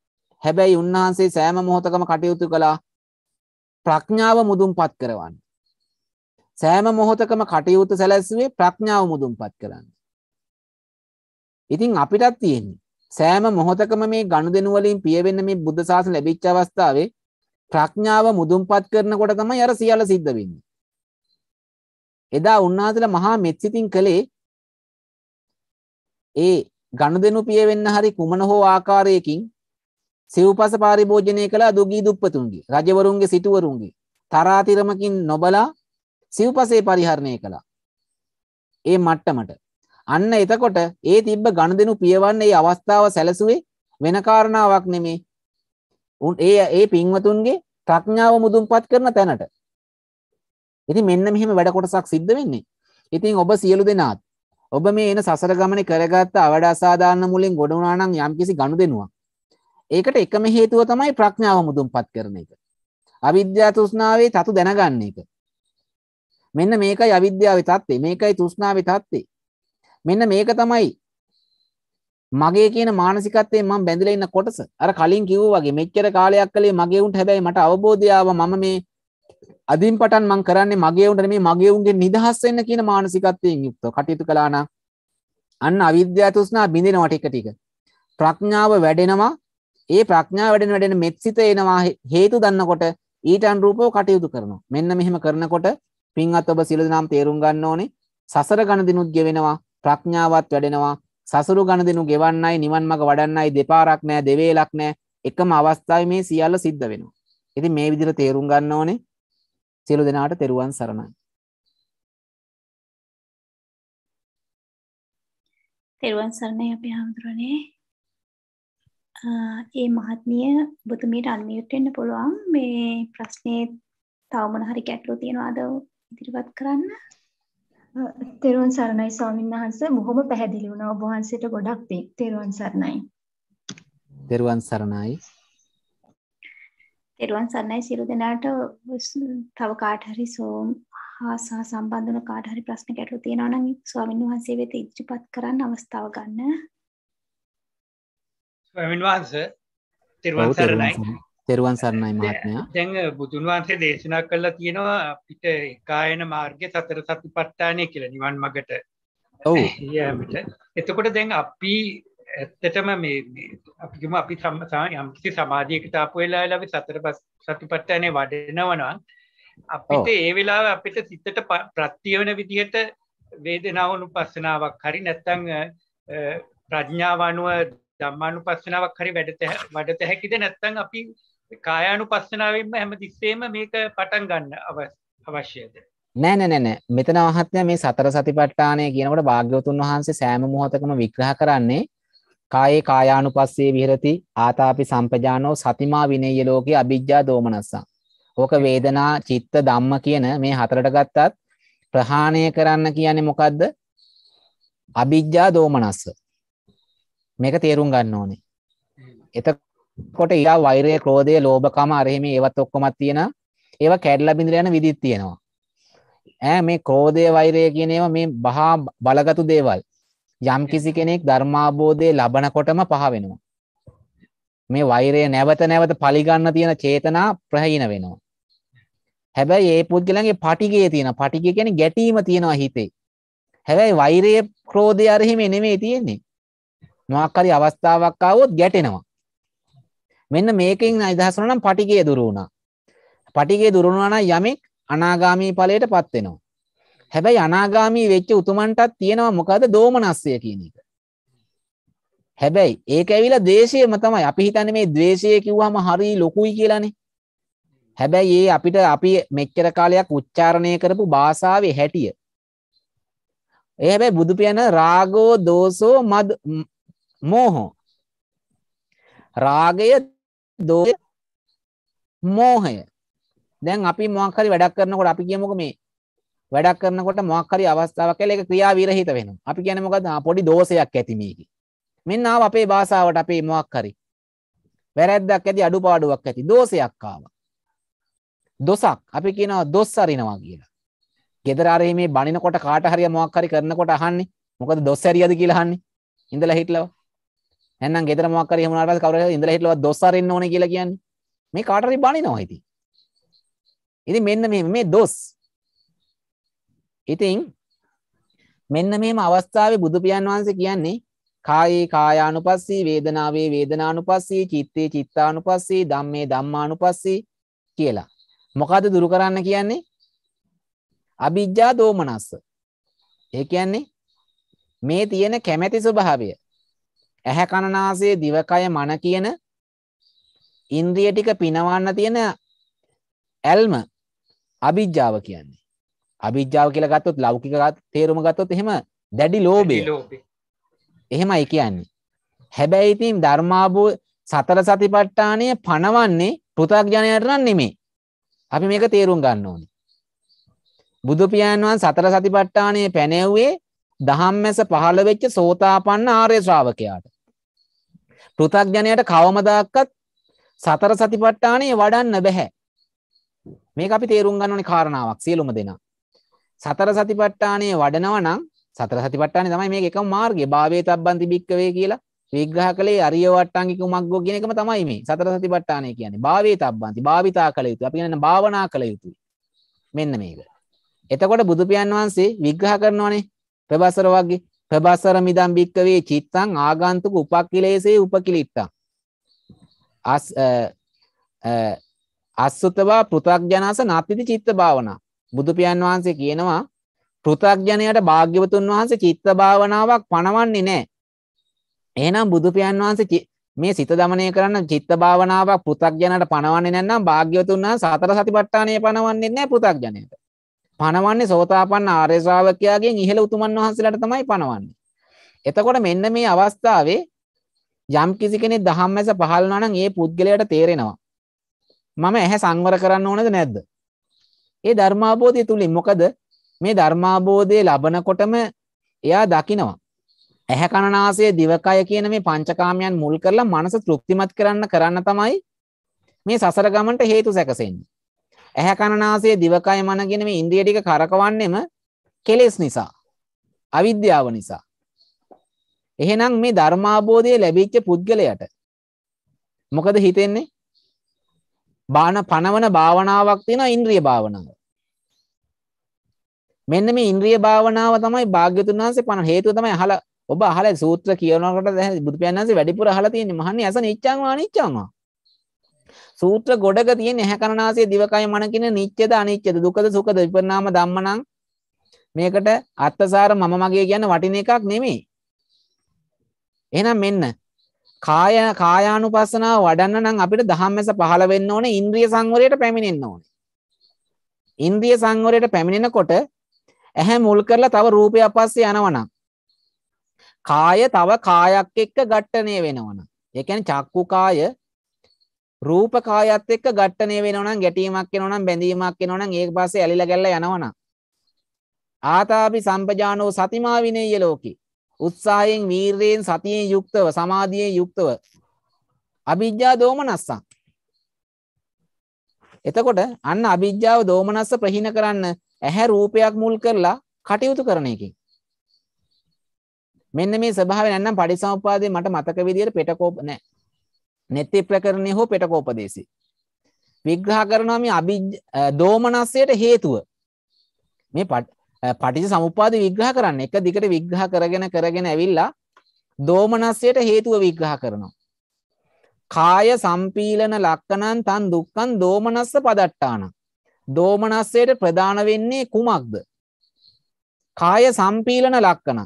Speaker 3: හැබැයි උන්වහන්සේ සෑම මොහොතකම කටයුතු කළා ප්‍රඥාව මුදුන්පත් කරවන්න. සෑම මොහොතකම කටයුතු සැලැස්සුවේ ප්‍රඥාව මුදුන්පත් කරන්න. ඉතින් අපිටත් තියෙන්නේ සෑම මොහොතකම මේ ගනුදෙනු වලින් පියවෙන්න මේ බුද්ධ ශාසන ලැබිච්ච අවස්ථාවේ ප්‍රඥාව මුදුන්පත් කරනකොට තමයි අර සියල්ල සිද්ධ වෙන්නේ. එදා උන්වහන්සේලා මහා මෙත්සිතින් කළේ ඒ ගනුදෙනු පියවෙන්න හරි කුමන හෝ ආකාරයකින් සිව්පස පාරිභෝජනය කළා දුගී දුප්පතුන්ගේ රජවරුන්ගේ සිටුවරුන්ගේ තරාතිරමකින් නොබලා සිව්පසේ පරිහරණය කළා. ඒ මට්ටමට අන්න එතකොට ඒ තිබ්බ ගණ දෙනු පියවන්න ඒ අවස්ථාව සැලසුවේ වෙන කාරණාවක් නෙමේ උන් ඒ ඒ පින්වතුන්ගේ ප්‍රඥාව මුදුන්පත් කරන තැනට ඉතින් මෙන්න මෙහෙම වැඩ කොටසක් සිද්ධ වෙන්නේ ඉතින් ඔබ සියලු දෙනාත් ඔබ මේ එන සසර ගමනේ කරගත්ත අවඩ අසාධාරණ මුලින් ගොඩ වුණා නම් යම්කිසි ගනුදෙනුවක් ඒකට එකම හේතුව තමයි ප්‍රඥාව මුදුන්පත් කරන එක. අවිද්‍යා තෘෂ්ණාවේ තතු දැනගන්න එක. මෙන්න මේකයි අවිද්‍යාවේ தත්ත්වය. මේකයි තෘෂ්ණාවේ தත්ත්වය. මෙන්න මේක තමයි මගේ කියන මානසිකත්වයෙන් මම බැඳිලා ඉන්න කොටස. අර කලින් කිව්වා වගේ මෙච්චර කාලයක් කලේ මගේ උන්ට හැබැයි මට අවබෝධය ආවා මම මේ අදින් පටන් මං කරන්නේ මගේ උන්ට මේ මගේ උන්ගේ නිදහස් වෙන්න කියන මානසිකත්වයෙන් යුක්තව කටයුතු කළා නම් අන්න අවිද්‍යාව තෘෂ්ණා බිඳිනවා ටික ටික. ප්‍රඥාව වැඩෙනවා ඒ ප්‍රඥාව වැඩෙන වැඩෙන මෙත්සිත එනවා හේතු දන්නකොට ඊට අනුරූපව කටයුතු කරනවා. මෙන්න මෙහෙම කරනකොට පින්වත් ඔබ සියලු දෙනාම තේරුම් ගන්න ඕනේ සසර ඝන දිනුත් ගෙවෙනවා, ප්‍රඥාවත් වැඩෙනවා. සසරු ඝන දිනු ගෙවන්නයි නිවන් මඟ වඩන්නයි දෙපාරක් නෑ, දෙවේලක් නෑ. එකම අවස්ථාවේ මේ සියල්ල සිද්ධ වෙනවා. ඉතින් මේ විදිහට තේරුම් ගන්න ඕනේ සියලු දෙනාට තෙරුවන් සරණයි.
Speaker 2: තෙරුවන් සරණයි අපි හැමදෙරෝනේ ඒ මහත්මිය බුතුමීට අන්මියුට් වෙන්න පුළුවන් මේ ප්‍රශ්නේ තව මොන හරි ගැටලු තියෙනවද ඉදිරිපත් කරන්න? තෙරුවන් සරණයි ස්වාමීන් වහන්සේ බොහොම පැහැදිලි වුණා ඔබ වහන්සේට ගොඩක් පිං. තෙරුවන් සරණයි.
Speaker 3: තෙරුවන් සරණයි.
Speaker 2: තෙරුවන් සරණයි සියලු දෙනාට තව කාට හරි සෝම් හා සහ සම්බන්ධ වන කාට හරි ප්‍රශ්න ගැටලු තියෙනවා නම් ස්වාමින් වහන්සේ වෙත ඉදිරිපත් කරන්න අවස්ථාව ගන්න.
Speaker 1: ස්වමින් වහන්ස තෙරවන් සරණයි
Speaker 3: තෙරුවන් සරණයි මහත්මයා
Speaker 1: දැන් බුදුන් වහන්සේ දේශනා කරලා තියෙනවා අපිට එකායන මාර්ගය සතර සතිපට්ඨානය කියලා නිවන් මගට ඔව් එතකොට දැන් අපි ඇත්තටම මේ අපිම අපි
Speaker 3: යම් කිසි සමාධියකට ආපු වෙලාවල අපි සතර සතිපට්ඨානය වඩනවා අපිට ඒ වෙලාව අපිට සිතට ප්‍රත්‍යවන විදිහට වේදනාවනුපස්සනාවක් හරි නැත්නම් ප්‍රඥාව අනුව ධම්මානු පස්සනාවක් හරි වැඩත වඩත හැකිද නැත්තන් අපි කායානු පස්සනාවෙන්ම හැම තිස්සේම මේක පටන් ගන්න අවශ්‍යද. නෑනැනැන මෙතන අහත්ය මේ සතර සතිපට්ටානය කියනකට භාග්‍යවතුන් වහන්සේ සෑම මොහොතකම විග්‍රහ කරන්නේ කායේ කායානු පස්සේ විහරති ආතාපි සම්පජානෝ සතිමා විනේය ලෝකයේ අභිජ්ජා දෝමනස්සා. ඕක වේදනා චිත්ත ධම්ම කියන මේ හතරට ගත්තත් ප්‍රහාණය කරන්න කියන්නේ මොකක්ද අභිජ්ජා දෝමනස්ස මේක තේරුම් ගන්න ඕනේ එතකොට ඉරා වෛරය ක්‍රෝධය ලෝභකම අරහෙම ඒවත් ඔක්කොමත් තියෙන ඒවා කැඩලා බිඳලා යන විදිත් තියෙනවා ඈ මේ ක්‍රෝධය වෛරය කියන ඒවා මේ බහා බලගතු දේවල් යම් කිසි කෙනෙක් ධර්මාබෝධය ලබනකොටම පහ වෙනවා මේ වෛරය නැවත නැවත පලිගන්න තියෙන චේතනා ප්‍රහීන වෙනවා හැබැයි ඒ පුද්ගලන්ගේ පටිගේ තියෙන පටිගේ කියන්නේ ගැටීම තියෙනවා හිතේ හැබැයි වෛරය ක්‍රෝධය අරහිම නෙමෙයි තියෙන්නේ මොකක්hari අවස්ථාවක් ආවොත් ගැටෙනවා. මෙන්න මේකෙන් අදහස් වුණා නම් පටිගය දුරු වුණා. පටිගය දුරු වුණා නම් යමෙක් අනාගාමී ඵලයටපත් වෙනවා. හැබැයි අනාගාමී වෙච්ච උතුමන්ටත් තියෙනවා මොකද දෝමනස්සය කියන එක. හැබැයි ඒක ඇවිල්ලා ද්වේෂයම තමයි. අපි හිතන්නේ මේ ද්වේෂය කිව්වම හරි ලොකුයි කියලානේ. හැබැයි ඒ අපිට අපි මෙච්චර කාලයක් උච්චාරණය කරපු භාෂාවේ හැටිය. ඒ හැබැයි බුදු පියාණන් රාගෝ දෝසෝ මද මෝහෝ රාගය දෝෂය මෝහය දැන් අපි මොකක් හරි වැඩක් කරනකොට අපි කියමුකෝ මේ වැඩක් කරනකොට මොකක් හරි අවස්ථාවක් කියලා ඒක ක්‍රියා විරහිත වෙනවා අපි කියන්නේ මොකද්ද පොඩි දෝෂයක් ඇති මේකේ මෙන්න ආව අපේ භාෂාවට අපේ මොකක් හරි වැරැද්දක් ඇති අඩුපාඩුවක් ඇති දෝෂයක් ආවා දොසක් අපි කියනවා දොස් අරිනවා කියලා ගෙදර අරේ මේ බණිනකොට කාට හරි මොකක් හරි කරනකොට අහන්නේ මොකද දොස් ඇරියද කියලා අහන්නේ ඉඳලා හිටලවා නැත්නම් ගෙදර මොකක් හරි එහෙම වුණාට කවුරු හරි ඉඳලා හිටලවත් දොස් අරින්න ඕනේ කියලා කියන්නේ මේ කාට හරි බනිනවා ඉතින් ඉතින් මෙන්න මේ මේ දොස් ඉතින් මෙන්න මේම අවස්ථාවේ බුදු පියන් වහන්සේ කියන්නේ කායේ කායානුපස්සී වේදනාවේ වේදනානුපස්සී චිත්තේ චිත්තානුපස්සී ධම්මේ ධම්මානුපස්සී කියලා මොකද දුරු කරන්න කියන්නේ අභිජ්ජා දෝමනස්ස ඒ කියන්නේ මේ තියෙන කැමැති ස්වභාවය ඇහැ කණනාසේ දිවකය මන කියන ඉන්ද්‍රිය ටික පිනවන්න තියෙන ඇල්ම අභිජ්ජාව කියන්නේ. අභිජ්ජාව කියලා ගත්තොත් ලෞකික තේරුම ගත්තොත් එහෙම දැඩි ලෝභය. එහෙමයි කියන්නේ. හැබැයි ඉතින් ධර්මාභෝ සතර සතිපට්ඨානය පනවන්නේ පෘථග්ජනයට නම් නෙමෙයි. අපි මේක තේරුම් ගන්න ඕනේ. බුදු පියාණන් සතර සතිපට්ඨානය පැනෙව්වේ දහම්මැස පහළ වෙච්ච සෝතාපන්න ආර්ය ශ්‍රාවකයාට. පෘථග්ජනයට කවමදාක්වත් සතර සතිපට්ඨානේ වඩන්න බෑ. මේක අපි තේරුම් ගන්න ඕනේ කාරණාවක් සියලුම දෙනා. සතර සතිපට්ඨානේ වඩනවා නම් සතර සතිපට්ඨානේ තමයි මේක එකම මාර්ගය. භාවයේ තබ්බන්ති භික්කවේ කියලා විග්‍රහ කළේ අරිය වට්ටංගික උමග්ගෝ කියන එකම තමයි මේ. සතර සතිපට්ඨානේ කියන්නේ භාවයේ තබ්බන්ති භාවිතා කළ යුතුයි. අපි කියන්නේ භාවනා කළ යුතුයි. මෙන්න මේක. එතකොට බුදු පියන් වහන්සේ විග්‍රහ කරනවානේ ප්‍රබසර වගේ ප්‍රබසර මිදම් භික්කවේ චිත්තං ආගන්තුක උපක්ඛිලේසේ උපකිලිට්ටං අස් අස්සුතවා පෘථග්ජනස නාතිති චිත්ත භාවනා බුදු පියන් වහන්සේ කියනවා පෘථග්ජනයට භාග්‍යවතුන් වහන්සේ චිත්ත භාවනාවක් පණවන්නේ නැහැ එහෙනම් බුදු පියන් වහන්සේ මේ සිත දමනය කරන්න චිත්ත භාවනාවක් පෘථග්ජනට පණවන්නේ නැත්නම් භාග්‍යවතුන් වහන්සේ සතර සතිපට්ඨානය පණවන්නේ නැහැ පෘථග්ජනයට පණවන්නේ සෝතාපන්න ආර්ය ශ්‍රාවකයාගෙන් ඉහළ උතුමන් වහන්සේලාට තමයි පණවන්නේ. එතකොට මෙන්න මේ අවස්ථාවේ යම් කිසි කෙනෙක් දහම් මැස පහළනවා නම් ඒ පුද්ගලයාට තේරෙනවා. මම ඇහැ සංවර කරන්න ඕනද නැද්ද? ඒ ධර්මාබෝධය තුලින් මොකද මේ ධර්මාබෝධය ලබනකොටම එයා දකිනවා. ඇහැ කනනාසය දිවකය කියන මේ පංචකාමයන් මුල් කරලා මනස තෘප්තිමත් කරන්න කරන්න තමයි මේ සසර ගමන්ට හේතු සැකසෙන්නේ. ඇහැ කනනාසය දිවකය මනගෙන මේ ඉන්ද්‍රිය ටික කරකවන්නෙම කෙලෙස් නිසා. අවිද්‍යාව නිසා. එහෙනම් මේ ධර්මාබෝධය ලැබිච්ච පුද්ගලයට මොකද හිතෙන්නේ? බාන පනවන භාවනාවක් තියෙනවා ඉන්ද්‍රිය භාවනාව. මෙන්න මේ ඉන්ද්‍රිය භාවනාව තමයි භාග්‍යතුන් වහන්සේ පන හේතුව තමයි අහලා ඔබ අහලා සූත්‍ර කියනකොට දැන් බුදු පියාණන් වහන්සේ වැඩිපුර අහලා තියෙන්නේ මහන්නේ අසන ඉච්ඡං වානිච්ඡං වා සූත්‍ර ගොඩක තියෙන හැකරණාසය දිවකය මන කියන නිත්‍යද අනිත්‍යද දුකද සුඛද විපරිණාම ධම්ම නම් මේකට අත්තසාර මම මගේ කියන වටින එකක් නෙමෙයි. එහෙනම් මෙන්න කාය කායානුපස්සනාව වඩන්න නම් අපිට ධම්මස පහළ වෙන්න ඕනේ ඉන්ද්‍රිය සංවරයට පැමිණෙන්න ඕනේ. ඉන්ද්‍රිය සංවරයට පැමිණෙනකොට ඇහැ මුල් කරලා තව රූපයක් පස්සේ යනවනම් කාය තව කායක් එක්ක ඝට්ටණය වෙනවනම් ඒ කියන්නේ චක්කු කාය රූප කායත් එක්ක ඝට්ටණය වෙනවා නම් ගැටීමක් වෙනවා නම් බැඳීමක් වෙනවා නම් ඒක පස්සේ ඇලිලා ගැල්ලා යනවා නම් ආතාපි සම්පජානෝ සතිමා විනේය ලෝකේ උත්සාහයෙන් වීරයෙන් සතියෙන් යුක්තව සමාධියෙන් යුක්තව අභිජ්ජා දෝමනස්සං එතකොට අන්න අභිජ්ජාව දෝමනස්ස ප්‍රහීන කරන්න ඇහැ රූපයක් මුල් කරලා කටයුතු කරන එකකින් මෙන්න මේ ස්වභාවය නැත්නම් පටිසමුපාදේ මට මතක විදියට පෙටකෝප නැහැ නෙත්‍ය ප්‍රකරණය හෝ පෙටකෝපදේශේ. විග්‍රහ කරනවා මේ අභි දෝමනස්සයට හේතුව. මේ පටිච්ච සමුප්පාද විග්‍රහ කරන්න එක දිගට විග්‍රහ කරගෙන කරගෙන ඇවිල්ලා දෝමනස්සයට හේතුව විග්‍රහ කරනවා. කාය සම්පීලන ලක්කනන් තන් දුක්කන් දෝමනස්ස පදට්ටාන. දෝමනස්සයට ප්‍රධාන වෙන්නේ කුමක්ද? කාය සම්පීලන ලක්කනන්.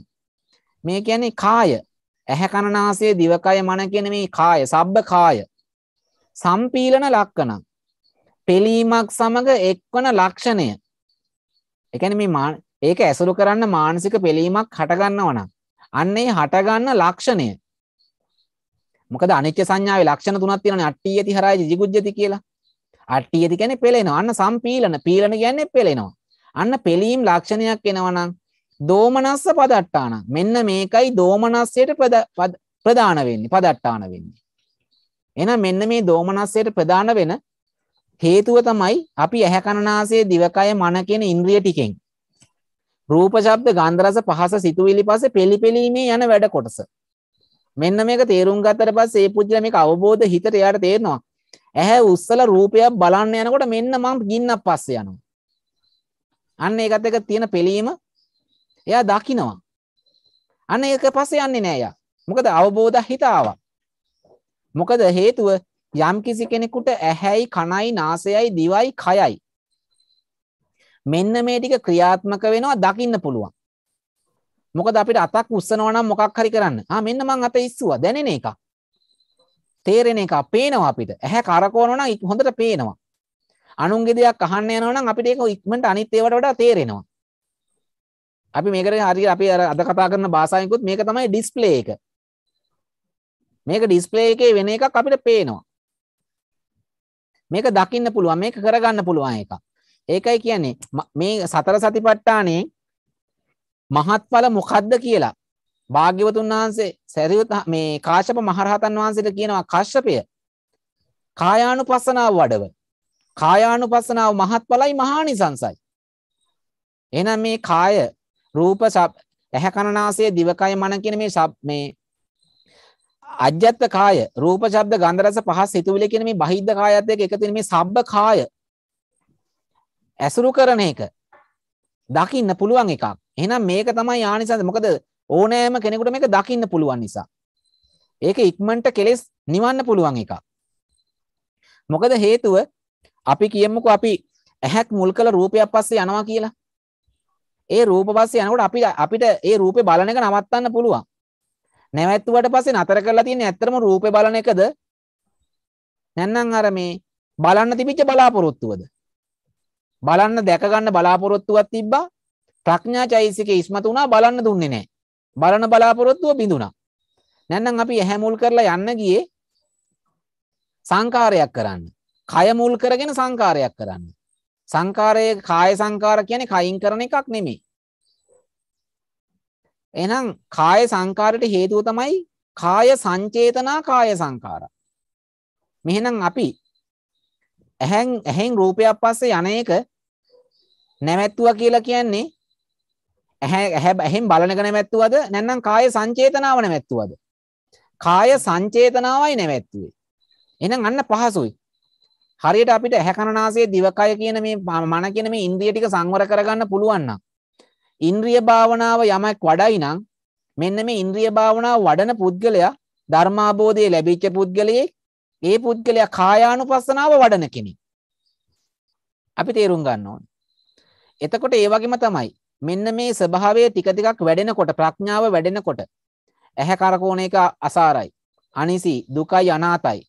Speaker 3: මේ කියන්නේ කාය ඇහැ කනනාසය දිවකය මන කියන මේ කාය සබ්බ කාය සම්පීලන ලක්කනම් පෙලීමක් සමග එක්වන ලක්ෂණය එකන මේ ඒක ඇසුරු කරන්න මානසික පෙලීමක් හටගන්න වනම් අන්නේ හටගන්න ලක්ෂණය මොකද අනිච්ච සංඥාවේ ලක්ෂණ තුනක් තියෙනවානේ අට්ටි යති හරයි jigujjati කියලා අට්ටි යති කියන්නේ පෙලෙනවා අන්න සම්පීලන පීලන කියන්නේ පෙලෙනවා අන්න පෙලීම් ලක්ෂණයක් එනවා නම් දෝමනස්ස පදට්ටාන මෙන්න මේකයි දෝමනස්සයට ප්‍රධාන වෙන්නේ පදට්ටාන වෙන්නේ. එහෙනම් මෙන්න මේ දෝමනස්සයට ප්‍රධාන වෙන හේතුව තමයි අපි ඇහැ කනනාසය දිවකය මන කියන ඉන්ද්‍රිය ටිකෙන් රූප ශබ්ද ගන්ධ රස පහස සිතුවිලි පස්සේ පෙලිපෙලීමේ යන වැඩ කොටස. මෙන්න මේක තේරුම් ගත්තට පස්සේ මේ පුජ්‍යල මේක අවබෝධ හිතට එයාට තේරෙනවා. ඇහැ උස්සලා රූපයක් බලන්න යනකොට මෙන්න මම ගින්නක් පස්සේ යනවා. අන්න ඒකත් එක තියෙන පෙලීම එයා දකිනවා. අන්න ඒක පස්සේ යන්නේ නෑ එයා. මොකද අවබෝධ හිතාවක්. මොකද හේතුව යම් කිසි කෙනෙකුට ඇහැයි කනයි නාසයයි දිවයි කයයි මෙන්න මේ ටික ක්‍රියාත්මක වෙනවා දකින්න පුළුවන්. මොකද අපිට අතක් උස්සනවා නම් මොකක් හරි කරන්න. ආ මෙන්න මං අත ඉස්සුවා දැනෙන එකක්. තේරෙන එකක් පේනවා අපිට. ඇහැ කරකවනවා නම් හොඳට පේනවා. අනුන්ගේ දෙයක් අහන්න යනවා නම් අපිට ඒක ඉක්මනට අනිත් ඒවාට වඩා තේරෙනවා. අපි මේකට හරි අපි අර අද කතා කරන භාෂාවකුත් මේක තමයි ඩිස්ප්ලේ එක මේක ඩිස්ප්ලේ එකේ වෙන එකක් අපිට පේනවා මේක දකින්න පුළුවන් මේක කරගන්න පුළුවන් එකක් ඒකයි කියන්නේ මේ සතර සතිපට්ඨානේ මහත්ඵල මොකද්ද කියලා භාග්‍යවතුන් වහන්සේ සැරියුත් මේ කාශ්‍යප මහරහතන් වහන්සේට කියනවා කාශ්‍යපය කායානුපස්සනාව වඩව. කායානුපස්සනාව මහත්ඵලයි මහානිසංසයි. එහෙනම් මේ කාය රූප ඇහැ කනනාසය දිවකය මන කියන මේ මේ අජ්‍යත්ත කාය රූප ශබ්ද ගන්ධ රස පහස් සිතුවිලි කියන මේ බහිද්ධ කායත් එක්ක එකතු වෙන මේ සබ්බ කාය ඇසුරු කරන එක දකින්න පුළුවන් එකක්. එහෙනම් මේක තමයි ආනිසංස. මොකද ඕනෑම කෙනෙකුට මේක දකින්න පුළුවන් නිසා. ඒක ඉක්මනට කෙලෙස් නිවන්න පුළුවන් එකක්. මොකද හේතුව අපි කියමුකෝ අපි ඇහැක් මුල් කළ රූපයක් පස්සේ යනවා කියලා. ඒ රූප පස්සේ යනකොට අපි අපිට ඒ රූපේ බලන එක නවත්තන්න පුළුවන්. නැවැත්තුවට පස්සේ නතර කරලා තියෙන්නේ ඇත්තටම රූපේ බලන එකද? නැත්නම් අර මේ බලන්න තිබිච්ච බලාපොරොත්තුවද? බලන්න දැක ගන්න බලාපොරොත්තුවක් තිබ්බා. ප්‍රඥා චෛසිකේ ඉස්මතු වුණා බලන්න දුන්නේ නැහැ. බලන බලාපොරොත්තුව බිඳුණා. නැත්නම් අපි ඇහැමුල් කරලා යන්න ගියේ සංකාරයක් කරන්න. කය මුල් කරගෙන සංකාරයක් කරන්න. සංකාරය කාය සංකාර කියන්නේ කයින් කරන එකක් නෙමෙයි. එහෙනම් කාය සංකාරයට හේතුව තමයි කාය සංචේතනා කාය සංකාර. මෙහෙනම් අපි ඇහෙන් ඇහෙන් රූපයක් පස්සේ යන එක නැවැත්තුවා කියලා කියන්නේ ඇහැ ඇහෙන් බලන එක නැවැත්තුවද නැත්නම් කාය සංචේතනාව නැවැත්තුවද? කාය සංචේතනාවයි නැවැත්තුවේ. එහෙනම් අන්න පහසුයි. හරියට අපිට ඇහැකරනාසේ දිවකය කියන මේ මන කියන මේ ඉන්ද්‍රිය ටික සංවර කරගන්න පුළුවන් නම් ඉන්ද්‍රිය භාවනාව යමක් වඩයි නම් මෙන්න මේ ඉන්ද්‍රිය භාවනාව වඩන පුද්ගලයා ධර්මාබෝධය ලැබිච්ච පුද්ගලයෙක් ඒ පුද්ගලයා කායානුපස්සනාව වඩන කෙනෙක්. අපි තේරුම් ගන්න ඕනේ. එතකොට ඒ වගේම තමයි මෙන්න මේ ස්වභාවය ටික ටිකක් වැඩෙනකොට ප්‍රඥාව වැඩෙනකොට ඇහැ කරකෝන එක අසාරයි. අනිසි දුකයි අනාතයි.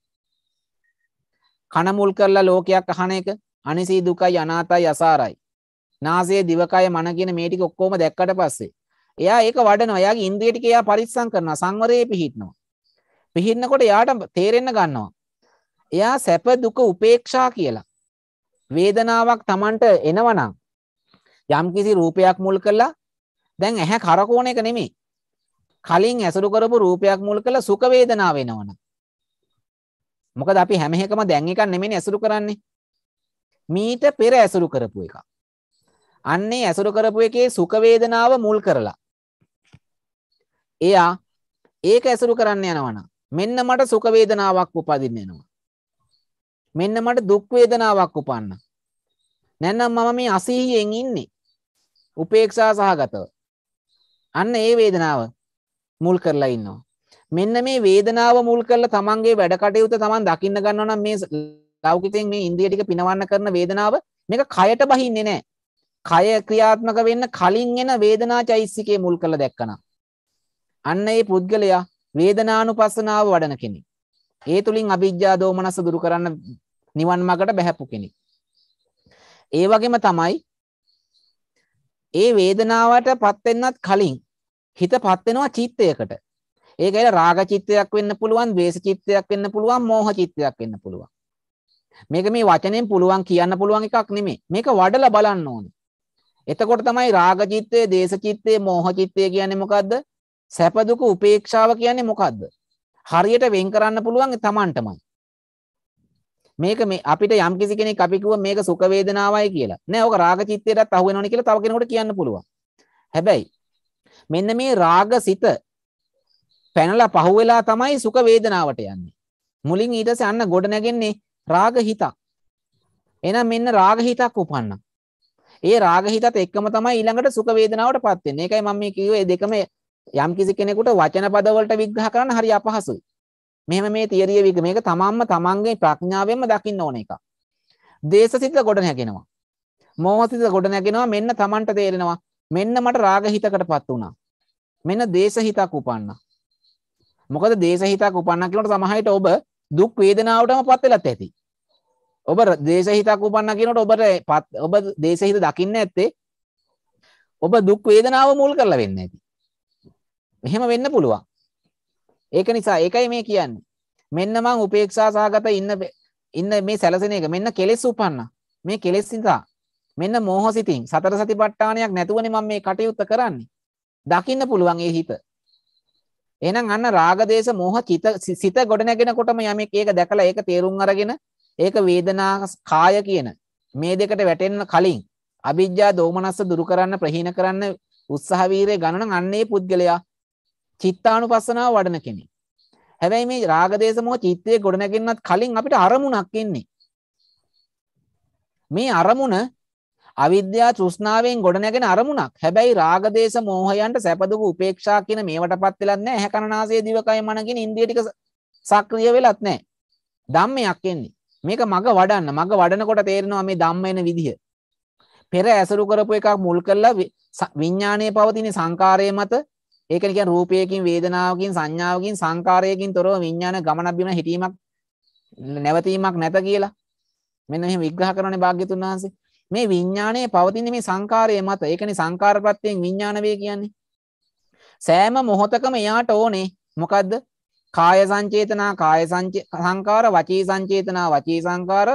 Speaker 3: කනමුල් කරලා ලෝකයක් අහන එක අනිසී දුකයි අනාතයි අසාරයි. නාසයේ දිවකය මන කියන මේ ටික ඔක්කොම දැක්කට පස්සේ එයා ඒක වඩනවා. එයාගේ ඉන්ද්‍රිය ටික එයා පරිස්සම් කරනවා. සංවරයේ පිහිටනවා. පිහින්නකොට එයාට තේරෙන්න ගන්නවා. එයා සැප දුක උපේක්ෂා කියලා. වේදනාවක් Tamanට එනවනම් යම්කිසි රූපයක් මුල් කරලා දැන් ඇහැ කරකෝන එක නෙමෙයි. කලින් ඇසුරු කරපු රූපයක් මුල් කරලා සුඛ වේදනාව එනවනම් මොකද අපි හැම එකම දැන් එකක් නෙමෙයිනේ ඇසුරු කරන්නේ. මීට පෙර ඇසුරු කරපු එකක්. අන්නේ ඇසුරු කරපු එකේ සුඛ වේදනාව මුල් කරලා. එයා ඒක ඇසුරු කරන්න යනවනම් මෙන්න මට සුඛ වේදනාවක් උපදින්න යනවා. මෙන්න මට දුක් වේදනාවක් උපන්න. නැත්නම් මම මේ අසීහියෙන් ඉන්නේ. උපේක්ෂා සහගතව. අන්න ඒ වේදනාව මුල් කරලා ඉන්නවා. මෙන්න මේ වේදනාව මුල් කරලා තමන්ගේ වැඩ කටයුතු තමන් දකින්න ගන්නවා නම් මේ ලෞකිකයෙන් මේ ඉන්ද්‍රිය ටික පිනවන්න කරන වේදනාව මේක කයට බහින්නේ නැහැ. කය ක්‍රියාත්මක වෙන්න කලින් එන වේදනා චෛසිකයේ මුල් කරලා දැක්කනම් අන්න ඒ පුද්ගලයා වේදනානුපස්සනාව වඩන කෙනෙක්. ඒ තුලින් අවිජ්ජා දෝමනස දුරු කරන්න නිවන් මාර්ගට බැහැපු කෙනෙක්. ඒ වගේම තමයි ඒ වේදනාවට පත් වෙන්නත් කලින් හිතපත් වෙනවා චිත්තයකට. ඒක ඇයිලා රාග චිත්තයක් වෙන්න පුළුවන්, ද්වේෂ චිත්තයක් වෙන්න පුළුවන්, මෝහ චිත්තයක් වෙන්න පුළුවන්. මේක මේ වචනෙන් පුළුවන් කියන්න පුළුවන් එකක් නෙමෙයි. මේක වඩලා බලන්න ඕනේ. එතකොට තමයි රාග චිත්තය, දේශ චිත්තය, මෝහ චිත්තය කියන්නේ මොකද්ද? සැප දුක උපේක්ෂාව කියන්නේ මොකද්ද? හරියට වෙන් කරන්න පුළුවන් තමන්ටමයි. මේක මේ අපිට යම් කිසි කෙනෙක් අපි කිව්ව මේක සුඛ වේදනාවයි කියලා. නෑ ඕක රාග චිත්තයටත් අහු වෙනවනේ කියලා තව කෙනෙකුට කියන්න පුළුවන්. හැබැයි මෙන්න මේ රාග සිත පැනලා පහුවෙලා තමයි සුඛ වේදනාවට යන්නේ. මුලින් ඊට පස්සේ අන්න ගොඩ නැගෙන්නේ රාග හිතක්. එහෙනම් මෙන්න රාග හිතක් උපන්න. ඒ රාග හිතත් එක්කම තමයි ඊළඟට සුඛ වේදනාවටපත් වෙන්නේ. ඒකයි මම මේ කිව්වේ මේ දෙකම යම් කිසි කෙනෙකුට වචන පද වලට විග්‍රහ කරන්න හරි අපහසුයි. මෙහෙම මේ තියරිය විග මේක තමන්ම තමන්ගේ ප්‍රඥාවෙන්ම දකින්න ඕන එකක්. දේශසිත ගොඩ නැගෙනවා. මෝහසිත ගොඩ නැගෙනවා මෙන්න තමන්ට තේරෙනවා. මෙන්න මට රාග හිතකටපත් වුණා. මෙන්න දේශ හිතක් උපන්නා. මොකද දේශහිතක් උපන්න කියනට සමහයට ඔබ දුක් වේදනාවටම පත් වෙලත් ඇති. ඔබ දේශහිතක් උපන්න කියනට ඔබට ඔබ දේශහිත දකින්න ඇත්තේ ඔබ දුක් වේදනාව මුල් කරලා වෙන්න ඇති. මෙහෙම වෙන්න පුළුවන්. ඒක නිසා ඒකයි මේ කියන්නේ. මෙන්න මං උපේක්ෂා සහගත ඉන්න ඉන්න මේ සැලසෙන එක මෙන්න කෙලෙස් උපන්න. මේ කෙලෙස් නිසා මෙන්න මෝහසිතින් සතර සතිපට්ඨානයක් නැතුවනේ මම මේ කටයුත්ත කරන්නේ. දකින්න පුළුවන් ඒ හිත. එහෙනම් අන්න රාගදේශ මෝහ චිත සිත ගොඩ නැගෙනකොටම යමෙක් ඒක දැකලා ඒක තේරුම් අරගෙන ඒක වේදනා කාය කියන මේ දෙකට වැටෙන්න කලින් අවිජ්ජා දෝමනස්ස දුරු කරන්න ප්‍රහීන කරන්න උත්සාහ වීරය ගණන අන්නේ පුද්ගලයා චිත්තානුපස්සනාව වඩන කෙනෙක්. හැබැයි මේ රාගදේශ මොහ චිත්තයේ ගොඩ නැගෙන්නත් කලින් අපිට අරමුණක් එන්නේ. මේ අරමුණ අවිද්‍යා තෘෂ්ණාවෙන් ගොඩනැගෙන අරමුණක්. හැබැයි රාග දේශ මෝහයන්ට සැපදුක උපේක්ෂා කියන මේවටපත් වෙලත් නැහැ. ඇහැ කන නාසය දිවකය මන කියන ඉන්ද්‍රිය ටික සක්‍රිය වෙලත් නැහැ. ධම්මයක් එන්නේ. මේක මග වඩන්න. මග වඩනකොට තේරෙනවා මේ ධම්ම එන විදිය. පෙර ඇසුරු කරපු එකක් මුල් කරලා විඥානයේ පවතින සංකාරයේ මත ඒ කියන්නේ කියන්නේ රූපයකින් වේදනාවකින් සංඥාවකින් සංකාරයකින් තොරව විඥාන ගමන බිම හිටීමක් නැවතීමක් නැත කියලා. මෙන්න මෙහෙම විග්‍රහ කරනනේ භාග්‍යතුන් වහන්සේ. මේ විඤ්ඥානයේ පවතින මේ සංකාරය මත ඒකනි සංකාරපත්වයෙන් විඤ්ඥානවේ කියන්නේ. සෑම මොහොතකම එයාට ඕනේ මොකදද කාය සංචේතනා කාය සංකාර වචී සංචේතනා වචී සංකාර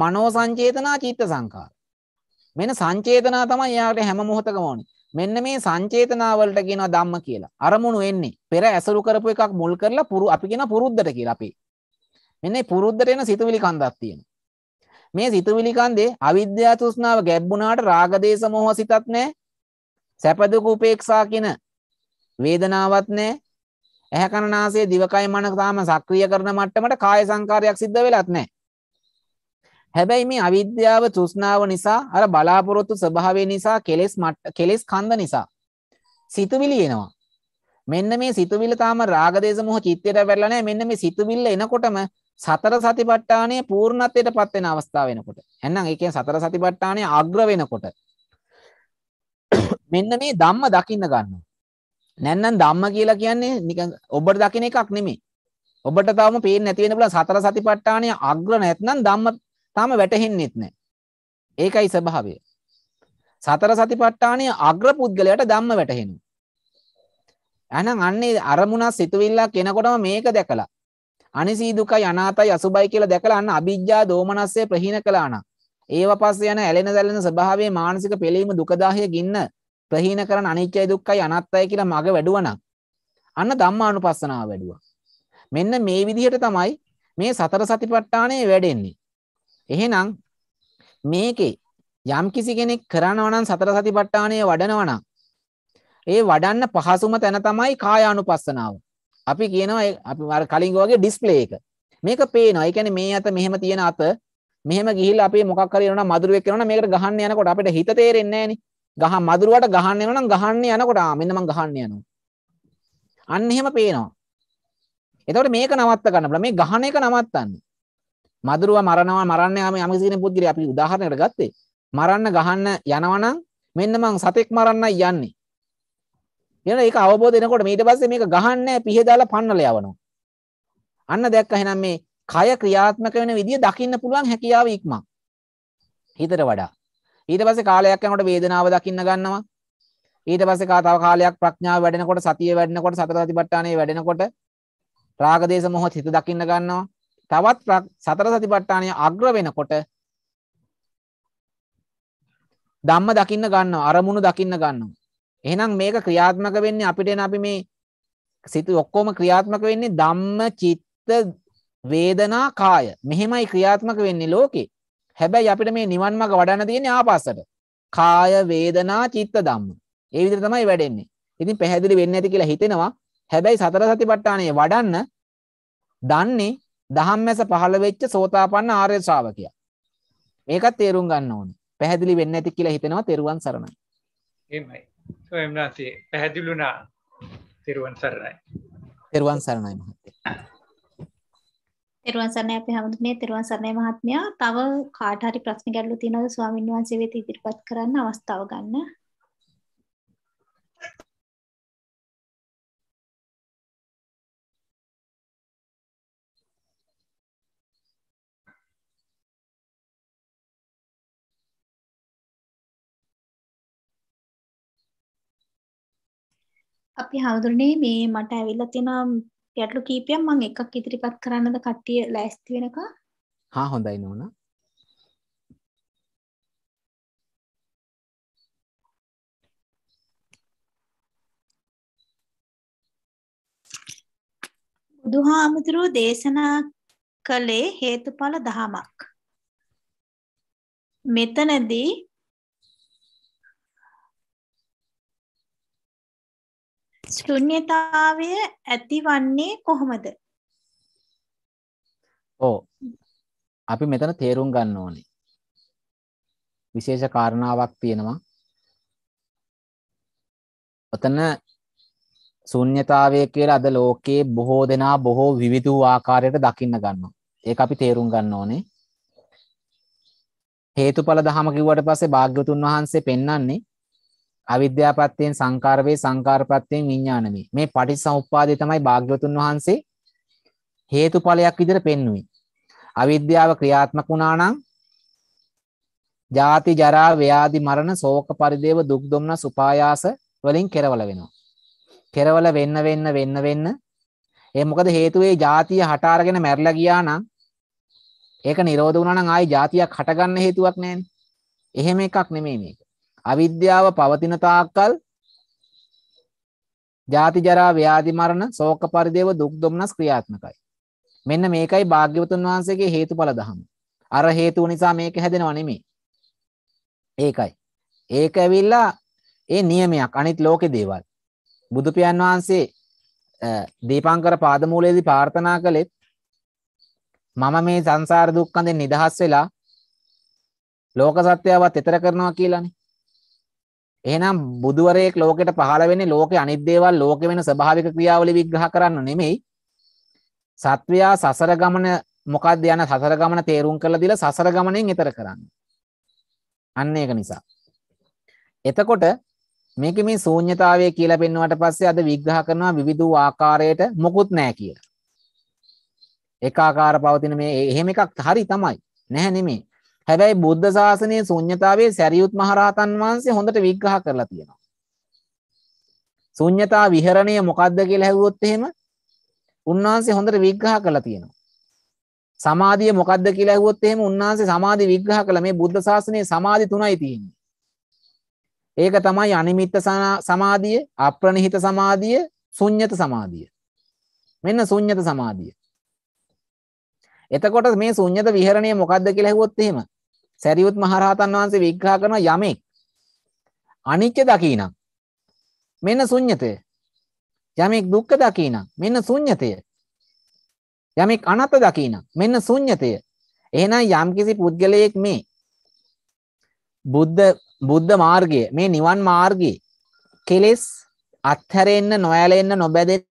Speaker 3: මනෝ සංචේතනා චිත්ත සංකාර. මෙන සංචේතනා තමයි යාට හැම මොහොතකම ඕනි මෙන්න මේ සංචේතනාවලට කියෙන දම්ම කියලා අරමුණු එන්නේ පෙර ඇසරු කරපු එකක් මුල් කරලා පුරු අපි කියෙන පුරුද්ධට කියලා අපි මෙන්න පුරුද්ධට එන සිතුවිලි කන්දක් තියෙන මේ සිතුවිලි කන්දේ අවිද්‍යා තෘෂ්ණාව ගැබ්බුණාට රාග දේශ මොහ සිතත් නැහැ. සැප දුක උපේක්ෂා කියන වේදනාවක් නැහැ. ඇහැ කන නාසය දිවකය මන තාම සක්‍රිය කරන මට්ටමට කාය සංකාරයක් සිද්ධ වෙලත් නැහැ. හැබැයි මේ අවිද්‍යාව තෘෂ්ණාව නිසා අර බලාපොරොත්තු ස්වභාවය නිසා කෙලෙස් කෙලෙස් කන්ද නිසා සිතුවිලි එනවා. මෙන්න මේ සිතුවිල්ල තාම රාගදේශ මොහ චිත්තයට වැටලා නැහැ. මෙන්න මේ සිතුවිල්ල එනකොටම සතර සතිපට්ඨානය පූර්ණත්වයට පත් වෙන අවස්ථාව වෙනකොට එහෙනම් ඒ කියන්නේ සතර සතිපට්ඨානය අග්‍ර වෙනකොට මෙන්න මේ ධම්ම දකින්න ගන්නවා නැත්නම් ධම්ම කියලා කියන්නේ නිකන් ඔබට දකින එකක් නෙමෙයි ඔබට තවම පේන්නේ නැති වෙන බුලා සතර සතිපට්ඨානය අග්‍ර නැත්නම් ධම්ම තාම වැටහෙන්නේත් නැහැ ඒකයි ස්වභාවය සතර සතිපට්ඨානය අග්‍ර පුද්ගලයාට ධම්ම වැටහෙනවා එහෙනම් අන්නේ අරමුණ සිතුවිල්ලක් එනකොටම මේක දැකලා අනිසී දුකයි අනාතයි අසුබයි කියලා දැකලා අන්න අභිජ්ජා දෝමනස්සේ ප්‍රහීන කළා නම් ඒව පස්සේ යන ඇලෙන දැලෙන ස්වභාවයේ මානසික පෙළීම දුකදාහය ගින්න ප්‍රහීන කරන අනිත්‍යයි දුක්ඛයි අනාත්තයි කියලා මග වැඩුවනම් අන්න ධම්මානුපස්සනාව වැඩුවා. මෙන්න මේ විදිහට තමයි මේ සතර සතිපට්ඨානය වැඩෙන්නේ. එහෙනම් මේකේ යම් කිසි කෙනෙක් කරනවා නම් සතර සතිපට්ඨානය වඩනවා නම් ඒ වඩන්න පහසුම තැන තමයි කායානුපස්සනාව. අපි කියනවා අපි අර කලින් වගේ ඩිස්ප්ලේ එක. මේක පේනවා. ඒ කියන්නේ මේ අත මෙහෙම තියෙන අත මෙහෙම ගිහිල්ලා අපි මොකක් හරි වෙනවා මදුරුවෙක් වෙනවා මේකට ගහන්න යනකොට අපිට හිත තේරෙන්නේ නැහනේ. ගහ මදුරුවට ගහන්න යනවා නම් ගහන්න යනකොට ආ මෙන්න මං ගහන්න යනවා. අන්න එහෙම පේනවා. එතකොට මේක නවත්ත ගන්න බලා මේ ගහන එක නවත්තන්න. මදුරුවා මරනවා මරන්නේ ආම යම කිසි කෙනෙක් අපි උදාහරණයකට ගත්තේ. මරන්න ගහන්න යනවනම් මෙන්න මං සතෙක් මරන්නයි යන්නේ. එහෙනම් ඒක අවබෝධ වෙනකොට ඊට පස්සේ මේක ගහන්නේ පිහේ දාලා පන්නල යවනවා. අන්න දැක්ක එහෙනම් මේ කය ක්‍රියාත්මක වෙන විදිය දකින්න පුළුවන් හැකියාව ඉක්මන්. හිතට වඩා. ඊට පස්සේ කාලයක් යනකොට වේදනාව දකින්න ගන්නවා. ඊට පස්සේ කා තව කාලයක් ප්‍රඥාව වැඩෙනකොට සතිය වැඩෙනකොට සතරසතිපට්ඨානය වැඩෙනකොට රාග දේශ මොහොත හිත දකින්න ගන්නවා. තවත් සතර සතිපට්ඨානය අග්‍ර වෙනකොට ධම්ම දකින්න ගන්නවා අරමුණු දකින්න ගන්නවා එහෙනම් මේක ක්‍රියාත්මක වෙන්නේ අපිට එන අපි මේ සිත ඔක්කොම ක්‍රියාත්මක වෙන්නේ ධම්ම චිත්ත වේදනා කාය. මෙහෙමයි ක්‍රියාත්මක වෙන්නේ ලෝකේ. හැබැයි අපිට මේ නිවන් මාර්ග වඩන්න තියෙන්නේ ආපස්සට. කාය වේදනා චිත්ත ධම්ම. ඒ විදිහට තමයි වැඩෙන්නේ. ඉතින් පැහැදිලි වෙන්නේ නැති කියලා හිතෙනවා. හැබැයි සතර සතිපට්ඨානය වඩන්න දන්නේ දහම්මැස පහළ වෙච්ච සෝතාපන්න ආර්ය ශ්‍රාවකයා. ඒකත් තේරුම් ගන්න ඕනේ. පැහැදිලි වෙන්නේ නැති කියලා හිතෙනවා තෙරුවන් සරණයි. එහෙමයි. එම්නාසේ පැහැදිලුනා තෙරුවන් සරණයි. තෙරුවන් සරණයි මහත්තයා.
Speaker 2: තෙරුවන් සරණයි අපි හැමෝටම තෙරුවන් සරණයි මහත්මයා. තව කාට හරි ප්‍රශ්න ගැටලු තියෙනවද ස්වාමින්වහන්සේ වෙත ඉදිරිපත් කරන්න අවස්ථාව ගන්න. අපි හමුදුරනේ මේ මට ඇවිල්ලා තියෙන ගැටලු කීපයක් මම එකක් ඉදිරිපත් කරන්නද කට්ටිය ලෑස්ති වෙනකම්?
Speaker 3: හා හොඳයි නෝනා.
Speaker 2: බුදුහාමුදුරුව දේශනා කළේ හේතුඵල දහමක්. මෙතනදී ශුන්්‍යතාවය ඇතිවන්නේ කොහොමද?
Speaker 3: ඕ අපි මෙතන තේරුම් ගන්න ඕනේ. විශේෂ කාරණාවක් තියෙනවා. ඔතන ශුන්්‍යතාවය කියලා අද ලෝකයේ බොහෝ දෙනා බොහෝ විවිධ ආකාරයට දකින්න ගන්නවා. ඒක අපි තේරුම් ගන්න ඕනේ. හේතුඵල ධහම කිව්වට පස්සේ භාග්‍යවතුන් වහන්සේ පෙන්වන්නේ අවිද්‍යාපත්යෙන් සංකාරවේ සංකාරපත්යෙන් විඥානමේ මේ පටිච්චසමුප්පාදය තමයි භාග්‍යවතුන් වහන්සේ හේතුඵලයක් විදිහට පෙන්වුවේ අවිද්‍යාව ක්‍රියාත්මක වුණා නම් ජාති ජරා ව්‍යාධි මරණ ශෝක පරිදේව දුක් දුම්නස් උපායාස වලින් කෙරවල වෙනවා කෙරවල වෙන්න වෙන්න වෙන්න වෙන්න ඒ මොකද හේතුව ඒ ජාතිය හට අරගෙන මැරිලා ගියා නම් ඒක නිරෝධ වුණා නම් ආයි ජාතියක් හටගන්න හේතුවක් නැහැ එහෙම එකක් නෙමෙයි මේක අවිද්‍යාව පවතින තාක්කල් ජාති ජරා ව්‍යාධි මරණ ශෝක පරිදේව දුක් දුම්නස් ක්‍රියාත්මකයි. මෙන්න මේකයි භාග්‍යවතුන් වහන්සේගේ හේතුඵල දහම. අර හේතුව නිසා මේක හැදෙනව නෙමෙයි. ඒකයි. ඒක ඇවිල්ලා ඒ නියමයක් අනිත් ලෝකේ දේවල්. බුදු පියන් වහන්සේ දීපංකර පාදමූලයේදී ප්‍රාර්ථනා කළෙත් මම මේ සංසාර දුක්ඛඳෙන් නිදහස් වෙලා ලෝක සත්‍යවත් ඈතර කරනවා කියලානේ. එහෙනම් බුදුවරයෙක් ලෝකෙට පහළ වෙන්නේ ලෝකේ අනිත් දේවල් ලෝකෙ වෙන ස්වභාවික ක්‍රියාවලිය විග්‍රහ කරන්න නෙමෙයි. සත්වයා සසර ගමන මොකක්ද යන සසර ගමන තේරුම් කරලා දීලා සසර ගමනෙන් ඈතර කරන්න. අන්න ඒක නිසා. එතකොට මේකේ මේ ශූන්‍යතාවය කියලා පෙන්වුවාට පස්සේ අද විග්‍රහ කරනවා විවිධ ආකාරයට මොකුත් නැහැ කියලා. ඒකාකාර පවතින මේ එහෙම එකක් හරි තමයි. නැහැ නෙමෙයි. හැබැයි බුද්ධ ශාසනයේ ශුන්්‍යතාවයේ සැරියුත් මහරහතන් වහන්සේ හොඳට විග්‍රහ කරලා තියෙනවා. ශුන්්‍යතා විහරණය මොකද්ද කියලා ඇහුවොත් එහෙම උන්වහන්සේ හොඳට විග්‍රහ කරලා තියෙනවා. සමාධිය මොකද්ද කියලා ඇහුවොත් එහෙම උන්වහන්සේ සමාධි විග්‍රහ කළා මේ බුද්ධ ශාසනයේ සමාධි තුනයි තියෙන්නේ. ඒක තමයි අනිමිත්ත සමාධිය, අප්‍රණිහිත සමාධිය, ශුන්්‍යත සමාධිය. මෙන්න ශුන්්‍යත සමාධිය. එතකොට මේ ශුන්්‍යත විහරණය මොකද්ද කියලා ඇහුවොත් එහෙම සැරියුත් මහරහතන් වහන්සේ විග්‍රහ කරන යමෙක් අනිත්‍ය දකිනම් මෙන්න ශුන්්‍යතය යමෙක් දුක්ඛ දකිනම් මෙන්න ශුන්්‍යතය යමෙක් අනත්ත දකිනම් මෙන්න ශුන්්‍යතය එහෙනම් යම්කිසි පුද්ගලයෙක් මේ බුද්ධ බුද්ධ මාර්ගය මේ නිවන් මාර්ගයේ කෙලෙස් අත්හැරෙන්න නොයැලෙන්න නොබැදෙන්න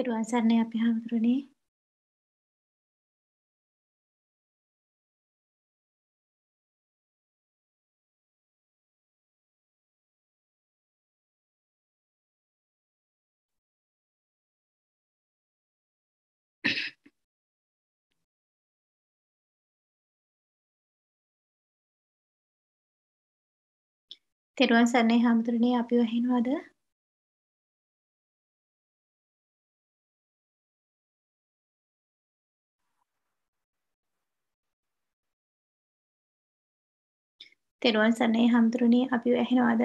Speaker 1: තෙරුවන් සරණයි අපි හැමතුරුනේ තෙරුවන් සරණයි හැමතුරුනේ අපිව ඇහෙනවද තෙරුවන් සරණයි හම්දුරුනේ අපිව ඇහෙනවද?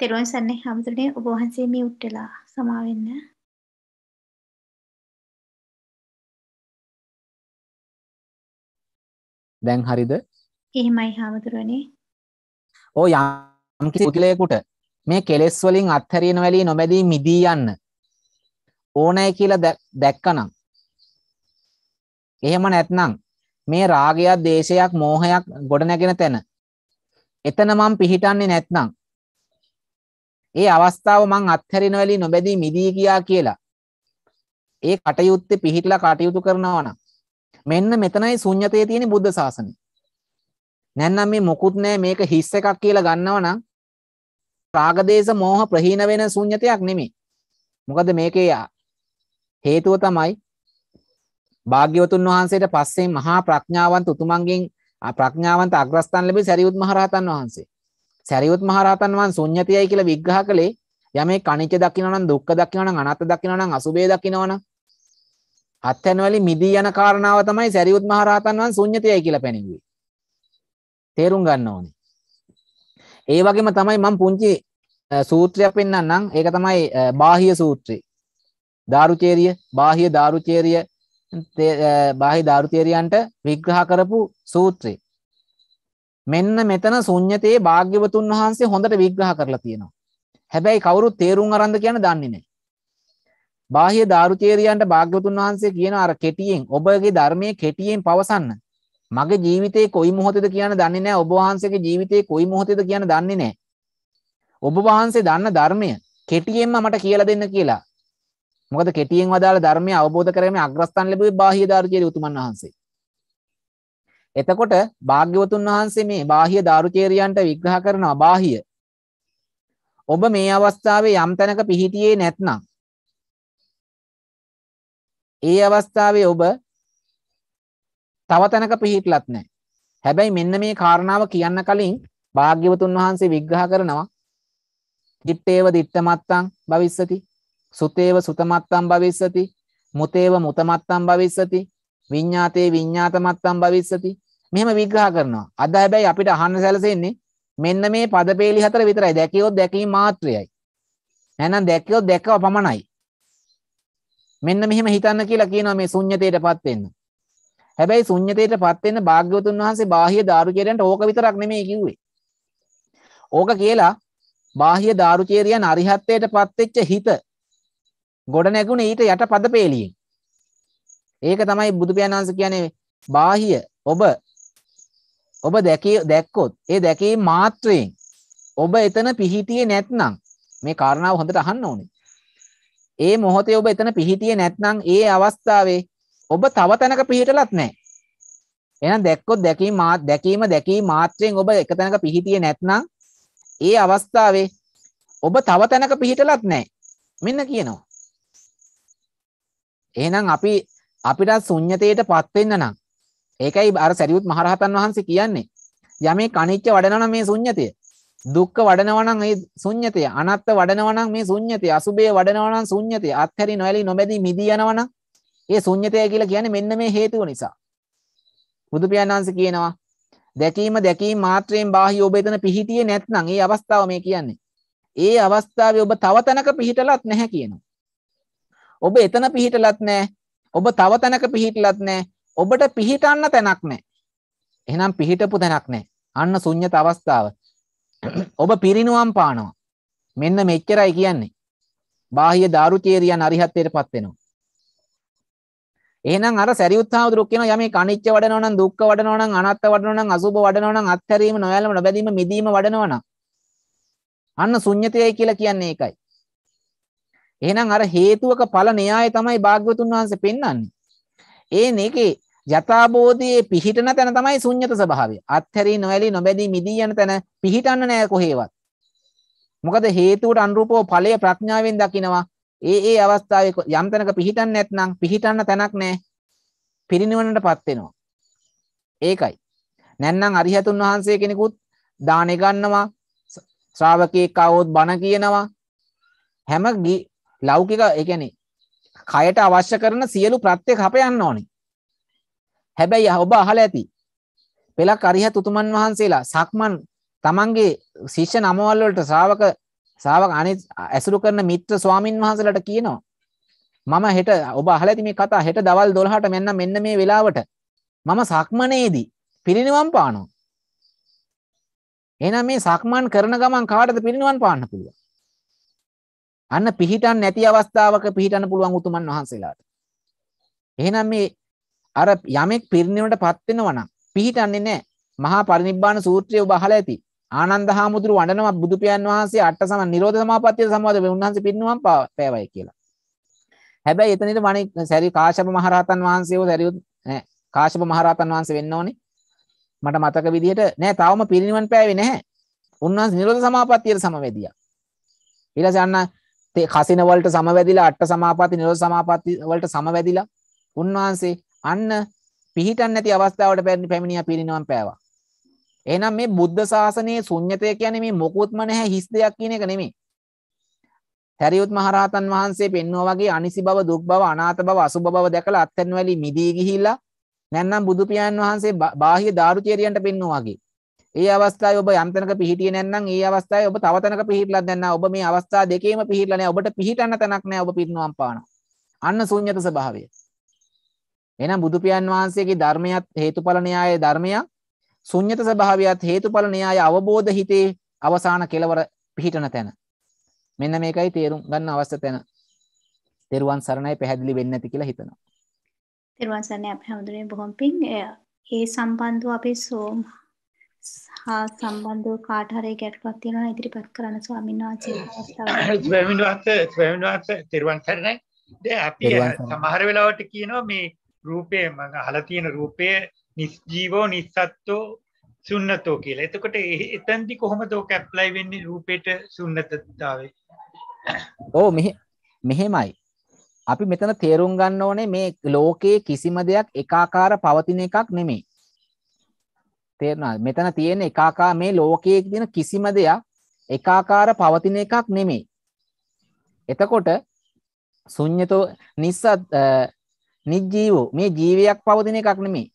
Speaker 1: තෙරුවන් සරණයි හම්දුරුනේ ඔබ වහන්සේ මියුට් වෙලා සමා වෙන්න.
Speaker 3: දැන් හරිද?
Speaker 2: එහෙමයි හාමුදුරනේ.
Speaker 3: ඕ යම් කිසි පුද්ගලයෙකුට මේ කෙලෙස් වලින් අත්හැරින වැලී නොමැදී මිදී යන්න ඕනෑ කියලා දැක්කනම් එහෙම නැත්නම් මේ රාගයක් දේශයක් මෝහයක් ගොඩනැගෙන තැන එතන මම පිහිටන්නේ නැත්නම් ඒ අවස්ථාව මං අත්හැරින වැලී නොබැදී මිදී කියා කියලා ඒ කටයුත්තේ පිහිටලා කටයුතු කරනවා නම් මෙන්න මෙතනයි ශුන්්‍යතේ තියෙන බුද්ධ ශාසනය. නැත්නම් මේ මොකුත් නැහැ මේක හිස් එකක් කියලා ගන්නව නම් රාගදේශ මෝහ ප්‍රහීන වෙන ශුන්්‍යතයක් නෙමෙයි. මොකද මේකේ හේතුව තමයි භාග්‍යවතුන් වහන්සේට පස්සේ මහා ප්‍රඥාවන්ත උතුමන්ගෙන් ප්‍රඥාවන්ත අග්‍රස්ථාන ලැබි සරියුත් මහරහතන් වහන්සේ. සරියුත් මහරහතන් වහන්සේ ශුන්්‍යතයයි කියලා විග්‍රහ කළේ යමේ කණිච්ච දකින්න නම් දුක්ඛ දකින්න නම් අනාත්ම දකින්න නම් අසුභය දකින්න නම් අත්හැනවලින් මිදී යන කාරණාව තමයි සැරියුත් මහරහතන් වහන්සේ ශුන්්‍යතයයි කියලා පෙන්වුවේ. තේරුම් ගන්න ඕනේ. ඒ වගේම තමයි මම පුංචි සූත්‍රයක් පෙන්වන්නම්. ඒක තමයි බාහ්‍ය සූත්‍රය. දාරුචේරිය, බාහ්‍ය දාරුචේරිය බාහ්‍ය දාරුචේරියන්ට විග්‍රහ කරපු සූත්‍රය. මෙන්න මෙතන ශුන්්‍යතේ භාග්‍යවතුන් වහන්සේ හොඳට විග්‍රහ කරලා තියෙනවා. හැබැයි කවුරුත් තේරුම් අරන්ද කියන දන්නේ නැහැ. බාහිය දාරුතේරයන්ට භාග්‍යවතුන් වහන්සේ කියන අර කෙටියෙන් ඔබගේ ධර්මයේ කෙටියෙන් පවසන්න. මගේ ජීවිතේ කොයි මොහොතේද කියන දන්නේ නැහැ. ඔබ වහන්සේගේ ජීවිතේ කොයි මොහොතේද කියන දන්නේ නැහැ. ඔබ වහන්සේ දන්න ධර්මය කෙටියෙන්ම මට කියලා දෙන්න කියලා. මොකද කෙටියෙන් වදාළ ධර්මය අවබෝධ කරගැනීමේ අග්‍රස්ථාන ලැබුවේ බාහිය දාරුචේරී උතුමන් වහන්සේ. එතකොට භාග්‍යවතුන් වහන්සේ මේ බාහිය දාරුචේරයන්ට විග්‍රහ කරනවා බාහිය. ඔබ මේ අවස්ථාවේ යම් තැනක පිහිටියේ නැත්නම් ඒ අවස්ථාවේ ඔබ තව තැනක පිහිටලත් නැහැ. හැබැයි මෙන්න මේ කාරණාව කියන්න කලින් භාග්‍යවතුන් වහන්සේ විග්‍රහ කරනවා දිත්තේව දිත්තමත්තං භවිස්සති සුතේව සුතමත්තං භවිස්සති මුතේව මුතමත්තං භවිස්සති විඤ්ඤාතේ විඤ්ඤාතමත්තං භවිස්සති මෙහෙම විග්‍රහ කරනවා අද හැබැයි අපිට අහන්න සැලසෙන්නේ මෙන්න මේ පදපේලි හතර විතරයි දැකියොත් දැකීම මාත්‍රයයි නැත්නම් දැකියොත් දැකව පමණයි මෙන්න මෙහෙම හිතන්න කියලා කියනවා මේ ශුන්්‍යතයටපත් වෙන්න. හැබැයි ශුන්්‍යතයටපත් වෙන්න භාග්‍යවතුන් වහන්සේ බාහ්‍ය දාරුචේරයන්ට ඕක විතරක් නෙමෙයි කිව්වේ. ඕක කියලා බාහ්‍ය දාරුචේරයන් අරිහත්ත්වයට පත්වෙච්ච හිත ගොඩ නැගුණේ ඊට යට පදපේලියෙන්. ඒක තමයි බුදු පියාණන්ස කියන්නේ බාහ්‍ය ඔබ ඔබ දැකිය දැක්කොත් ඒ දැකීම මාත්‍රයෙන් ඔබ එතන පිහිටියේ නැත්නම් මේ කාරණාව හොඳට අහන්න ඕනේ. ඒ මොහොතේ ඔබ එතන පිහිටියේ නැත්නම් ඒ අවස්ථාවේ ඔබ තව තැනක පිහිටලත් නැහැ. එහෙනම් දැක්කොත් දැකීම දැකීම දැකීම මාත්‍රයෙන් ඔබ එක තැනක පිහිටියේ නැත්නම් ඒ අවස්ථාවේ ඔබ තව තැනක පිහිටලත් නැහැ. මෙන්න කියනවා. එහෙනම් අපි අපිට ශුන්්‍යතයටපත් වෙන්න නම් ඒකයි අර සරියුත් මහරහතන් වහන්සේ කියන්නේ යමේ කණිච්ච වඩනවා මේ ශුන්්‍යතය. දුක්ඛ වඩනවනම් ඒ ශුන්්‍යතය අනත්ත වඩනවනම් මේ ශුන්්‍යතය අසුභය වඩනවනම් ශුන්්‍යතය අත්හැරි නොඇලි නොබැදී මිදී යනවනම් ඒ ශුන්්‍යතය කියලා කියන්නේ මෙන්න මේ හේතුව නිසා බුදු පියාණන්ස කියනවා දැකීම දැකීම මාත්‍රයෙන් බාහිය ඔබ එතන පිහිටියේ නැත්නම් ඒ අවස්ථාව මේ කියන්නේ ඒ අවස්ථාවේ ඔබ තව තැනක පිහිටලත් නැහැ කියනවා ඔබ එතන පිහිටලත් නැහැ ඔබ තව තැනක පිහිටලත් නැහැ ඔබට පිහිටන්න තැනක් නැහැ එහෙනම් පිහිටපු තැනක් නැහැ අන්න ශුන්්‍යත අවස්ථාව ඔබ පිරිනුවම් පානවා. මෙන්න මෙච්චරයි කියන්නේ. බාහිය දාරුචේරියන් අරිහත්ත්වයට පත් වෙනවා. එහෙනම් අර සරියුත් හාමුදුරුවෝ කියනවා යමේ කනිච්ච වඩනවා නම් දුක්ඛ වඩනවා නම් අනාත්ත වඩනවා නම් අසුභ වඩනවා නම් අත්හැරීම නොයලම නොබැඳීම මිදීම වඩනවා නම් අන්න ශුන්්‍යතයයි කියලා කියන්නේ ඒකයි. එහෙනම් අර හේතුවක ඵල න්‍යායය තමයි භාග්‍යවතුන් වහන්සේ පෙන්වන්නේ. ඒ නේකේ යථාබෝධයේ පිහිටන තැන තමයි ශුන්්‍යත ස්වභාවය. අත්හැරී නොඇලී නොබැදී මිදී යන තැන පිහිටන්න නෑ කොහේවත්. මොකද හේතුවට අනුරූපව ඵලය ප්‍රඥාවෙන් දකිනවා. ඒ ඒ අවස්ථාවේ යම් තැනක පිහිටන්නේ නැත්නම් පිහිටන්න තැනක් නෑ. පිරිනිවනටපත් වෙනවා. ඒකයි. නැත්නම් අරිහතුන් වහන්සේ කෙනෙකුත් දානෙ ගන්නවා. ශ්‍රාවකෙක් આવොත් බණ කියනවා. හැම ලෞකික ඒ කියන්නේ කයට අවශ්‍ය කරන සියලු ප්‍රත්‍යක් අප යන්න ඕනේ. හැබැයි ඔබ අහලා ඇති පෙළක් අරිහත් උතුමන් වහන්සේලා සක්මන් තමන්ගේ ශිෂ්‍ය නමවල් වලට ශ්‍රාවක ශ්‍රාවක අනිත් ඇසුරු කරන මිත්‍ර ස්වාමින් වහන්සේලාට කියනවා මම හෙට ඔබ අහලා ඇති මේ කතා හෙට දවල් 12ට මෙන්න මෙන්න මේ වෙලාවට මම සක්මනේදී පිරිනිවන් පානවා එහෙනම් මේ සක්මන් කරන ගමන් කාටද පිරිනිවන් පාන්න පුළුවන් අන්න පිහිටන් නැති අවස්ථාවක පිහිටන්න පුළුවන් උතුමන් වහන්සේලාට එහෙනම් මේ අර යමෙක් පිරිනිවනට පත් වෙනවා නම් පිහිටන්නේ නැහැ. මහා පරිනිබ්බාන සූත්‍රය ඔබ අහලා ඇති. ආනන්ද හාමුදුරු වඩනවා බුදු පියන් වහන්සේ අට සම නිරෝධ සමාපත්තිය සමාද වේ උන්වහන්සේ පිරිනුවම් පෑවයි කියලා. හැබැයි එතනදී මණික් සරි කාශ්‍යප මහරහතන් වහන්සේව සරියුත් නෑ. කාශ්‍යප මහරහතන් වහන්සේ වෙන්න ඕනේ. මට මතක විදිහට නෑ තවම පිරිනිවන් පෑවේ නැහැ. උන්වහන්සේ නිරෝධ සමාපත්තියට සමවැදියා. ඊළඟට අන්න කසින වලට සමවැදිලා අට සමාපatti නිරෝධ සමාපatti වලට සමවැදිලා උන්වහන්සේ අන්න පිහිටන් නැති අවස්ථාවට පැමිණිය පිරිනවම් පෑවා. එහෙනම් මේ බුද්ධ ශාසනයේ ශුන්්‍යතය කියන්නේ මේ මොකුත්ම නැහැ හිස් දෙයක් කියන එක නෙමෙයි. හැරියොත් මහරහතන් වහන්සේ පෙන්වුවා වගේ අනිසි බව දුක් බව අනාථ බව අසුභ බව දැකලා අත්හැරන වැලි මිදී ගිහිල්ලා නැත්නම් බුදු පියාණන් වහන්සේ බාහ්‍ය දාරුචේරියන්ට පෙන්වුවා වගේ. ඒ අවස්ථාවේ ඔබ යම් තැනක පිහිටියේ නැත්නම් ඒ අවස්ථාවේ ඔබ තව තැනක පිහිටලක් නැත්නම් ඔබ මේ අවස්ථා දෙකේම පිහිටලා නැහැ. ඔබට පිහිටන්න තැනක් නැහැ. ඔබ පිරිනවම් පානවා. අන්න ශුන්්‍යත ස්වභාවය. එහෙනම් බුදු පියන් වහන්සේගේ ධර්මයත් හේතුඵල න්‍යායයේ ධර්මයක් ශුන්්‍යත ස්වභාවයත් හේතුඵල න්‍යාය අවබෝධ හිතේ අවසාන කෙලවර පිහිටන තැන. මෙන්න මේකයි තේරුම් ගන්න අවශ්‍ය තැන. තෙරුවන් සරණයි පැහැදිලි වෙන්නේ නැති කියලා හිතනවා.
Speaker 2: තෙරුවන් සරණයි අපේ හැමදෙරේ බොහොම පිං. ඒ සම්බන්ධව අපි සෝම හා සම්බන්ධව කාට හරි ගැටලුවක් තියෙනවා ඉදිරිපත් කරන්න ස්වාමීන් වහන්සේ. ස්වාමීන්
Speaker 3: වහන්සේ ස්වාමීන් වහන්සේ තෙරුවන් සරණයි. දැන් අපි සමහර වෙලාවට කියනවා මේ රූපය මඟ හලතියෙන රූපය නිස්ජීවෝ නිස්සත්තෝ සුන්නතෝ කියලා එතකොට
Speaker 1: එතැන්ති කොහොමතෝ කැප්ලයි වෙන්නේ රූපයට සුන්නතතාවේ
Speaker 3: ඕ මෙහෙමයි අපි මෙතන තේරුම් ගන්න ඕනේ මේ ලෝකයේ කිසිම දෙයක් එකාකාර පවතින එකක් නෙමේ තේරනා මෙතන තියෙන එකාකා මේ ලෝකයේ තින කිසිම දෙයක් එකාකාර පවතින එකක් නෙමේ එතකොට සුඥතෝ නිසත් නිජ්ජීවෝ මේ ජීවයක් පවතින එකක් නෙමෙයි.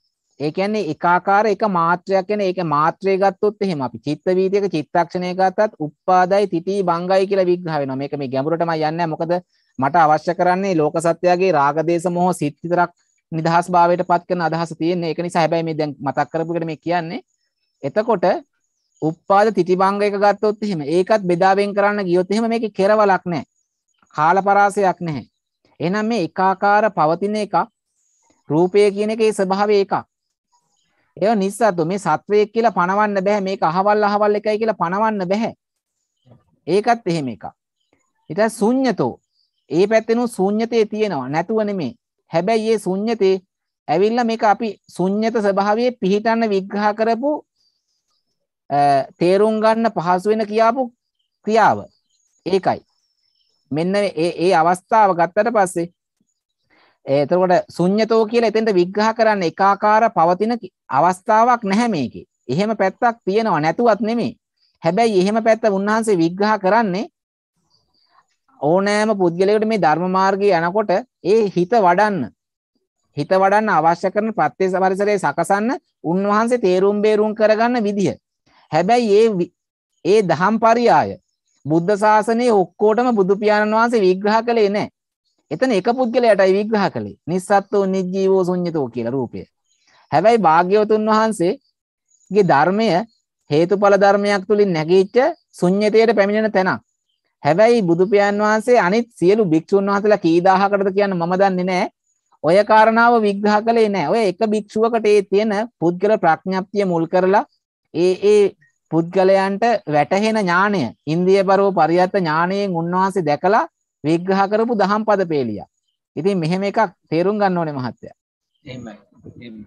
Speaker 3: ඒ කියන්නේ එකාකාර එක මාත්‍රයක් කියන ඒක මාත්‍රය ගත්තොත් එහෙම අපි චිත්ත වීදියක චිත්තක්ෂණය ගත්තත් උප්පාදයි තිටි බංගයි කියලා විග්‍රහ වෙනවා. මේක මේ ගැඹුරටම යන්නේ මොකද මට අවශ්‍ය කරන්නේ ලෝක සත්‍යයේ රාග දේශ මොහ සිත් විතරක් නිදහස් භාවයට පත් කරන අදහස තියෙන්නේ. ඒක නිසා හැබැයි මේ දැන් මතක් කරපු එකට මේ කියන්නේ එතකොට උප්පාද තිටිබංග එක ගත්තොත් එහෙම ඒකත් බෙදා වෙන් කරන්න ගියොත් එහෙම මේකේ කෙරවලක් නැහැ. කාලපරාසයක් නැහැ. එහෙනම් මේ එකාකාර පවතින එකක් රූපය කියන එකේ ස්වභාවය එකක්. ඒව නිස්සතු මේ සත්වයක් කියලා පණවන්න බෑ මේක අහවල් අහවල් එකයි කියලා පණවන්න බෑ. ඒකත් එහෙම එකක්. ඊට ශුන්්‍යතෝ. ඒ පැත්තෙනු ශුන්්‍යතේ තියෙනවා නැතුව නෙමේ. හැබැයි මේ ශුන්්‍යතේ ඇවිල්ලා මේක අපි ශුන්්‍යත ස්වභාවයේ පිහිටන්න විග්‍රහ කරපු තේරුම් ගන්න පහසු වෙන කියාපු ක්‍රියාව. ඒකයි. මෙන්න ඒ ඒ අවස්ථාව ගත්තට පස්සේ එතකොට ශුන්්‍යතෝ කියලා එතෙන්ට විග්‍රහ කරන්න එකාකාර පවතින අවස්ථාවක් නැහැ මේකේ. එහෙම පැත්තක් තියෙනව නැතුවත් නෙමෙයි. හැබැයි එහෙම පැත්ත උන්වහන්සේ විග්‍රහ කරන්නේ ඕනෑම පුද්ගලයෙකුට මේ ධර්ම මාර්ගයේ යනකොට ඒ හිත වඩන්න හිත වඩන්න අවශ්‍ය කරන ප්‍රත්‍ය පරිසරය සකසන්න උන්වහන්සේ තේරුම් බේරුම් කරගන්න විදිය. හැබැයි ඒ ඒ දහම් පරියාය බුද්ධ ශාසනයේ ඔක්කොටම බුදු පියාණන් වහන්සේ විග්‍රහ කළේ නැහැ. එතන එක පුද්ගලයාටයි විග්‍රහ කළේ. නිස්සත්ත්වෝ නිජ්ජීවෝ ශුන්්‍යතෝ කියලා රූපය. හැබැයි භාග්‍යවතුන් වහන්සේගේ ධර්මය හේතුඵල ධර්මයක් තුලින් නැගීච්ච ශුන්්‍යතයට පැමිණෙන තැනක්. හැබැයි බුදු පියාණන් වහන්සේ අනිත් සියලු භික්ෂුන් වහන්සේලා කී දහහකටද කියන්න මම දන්නේ නැහැ. ඔය කාරණාව විග්‍රහ කළේ නැහැ. ඔය එක භික්ෂුවකට ඒ තියෙන පුද්ගල ප්‍රඥප්තිය මුල් කරලා ඒ ඒ පුද්ගලයන්ට වැටහෙන ඥානය ඉන්දිය බරෝ පරියත්ත ඥානයෙන් උන්වහන්සේ දැකලා විග්‍රහ කරපු දහම් පද පේලිය. ඉතින් මෙහෙම එකක් තේරුම් ගන්න ඕනේ මහත්තයා.
Speaker 1: එහෙමයි.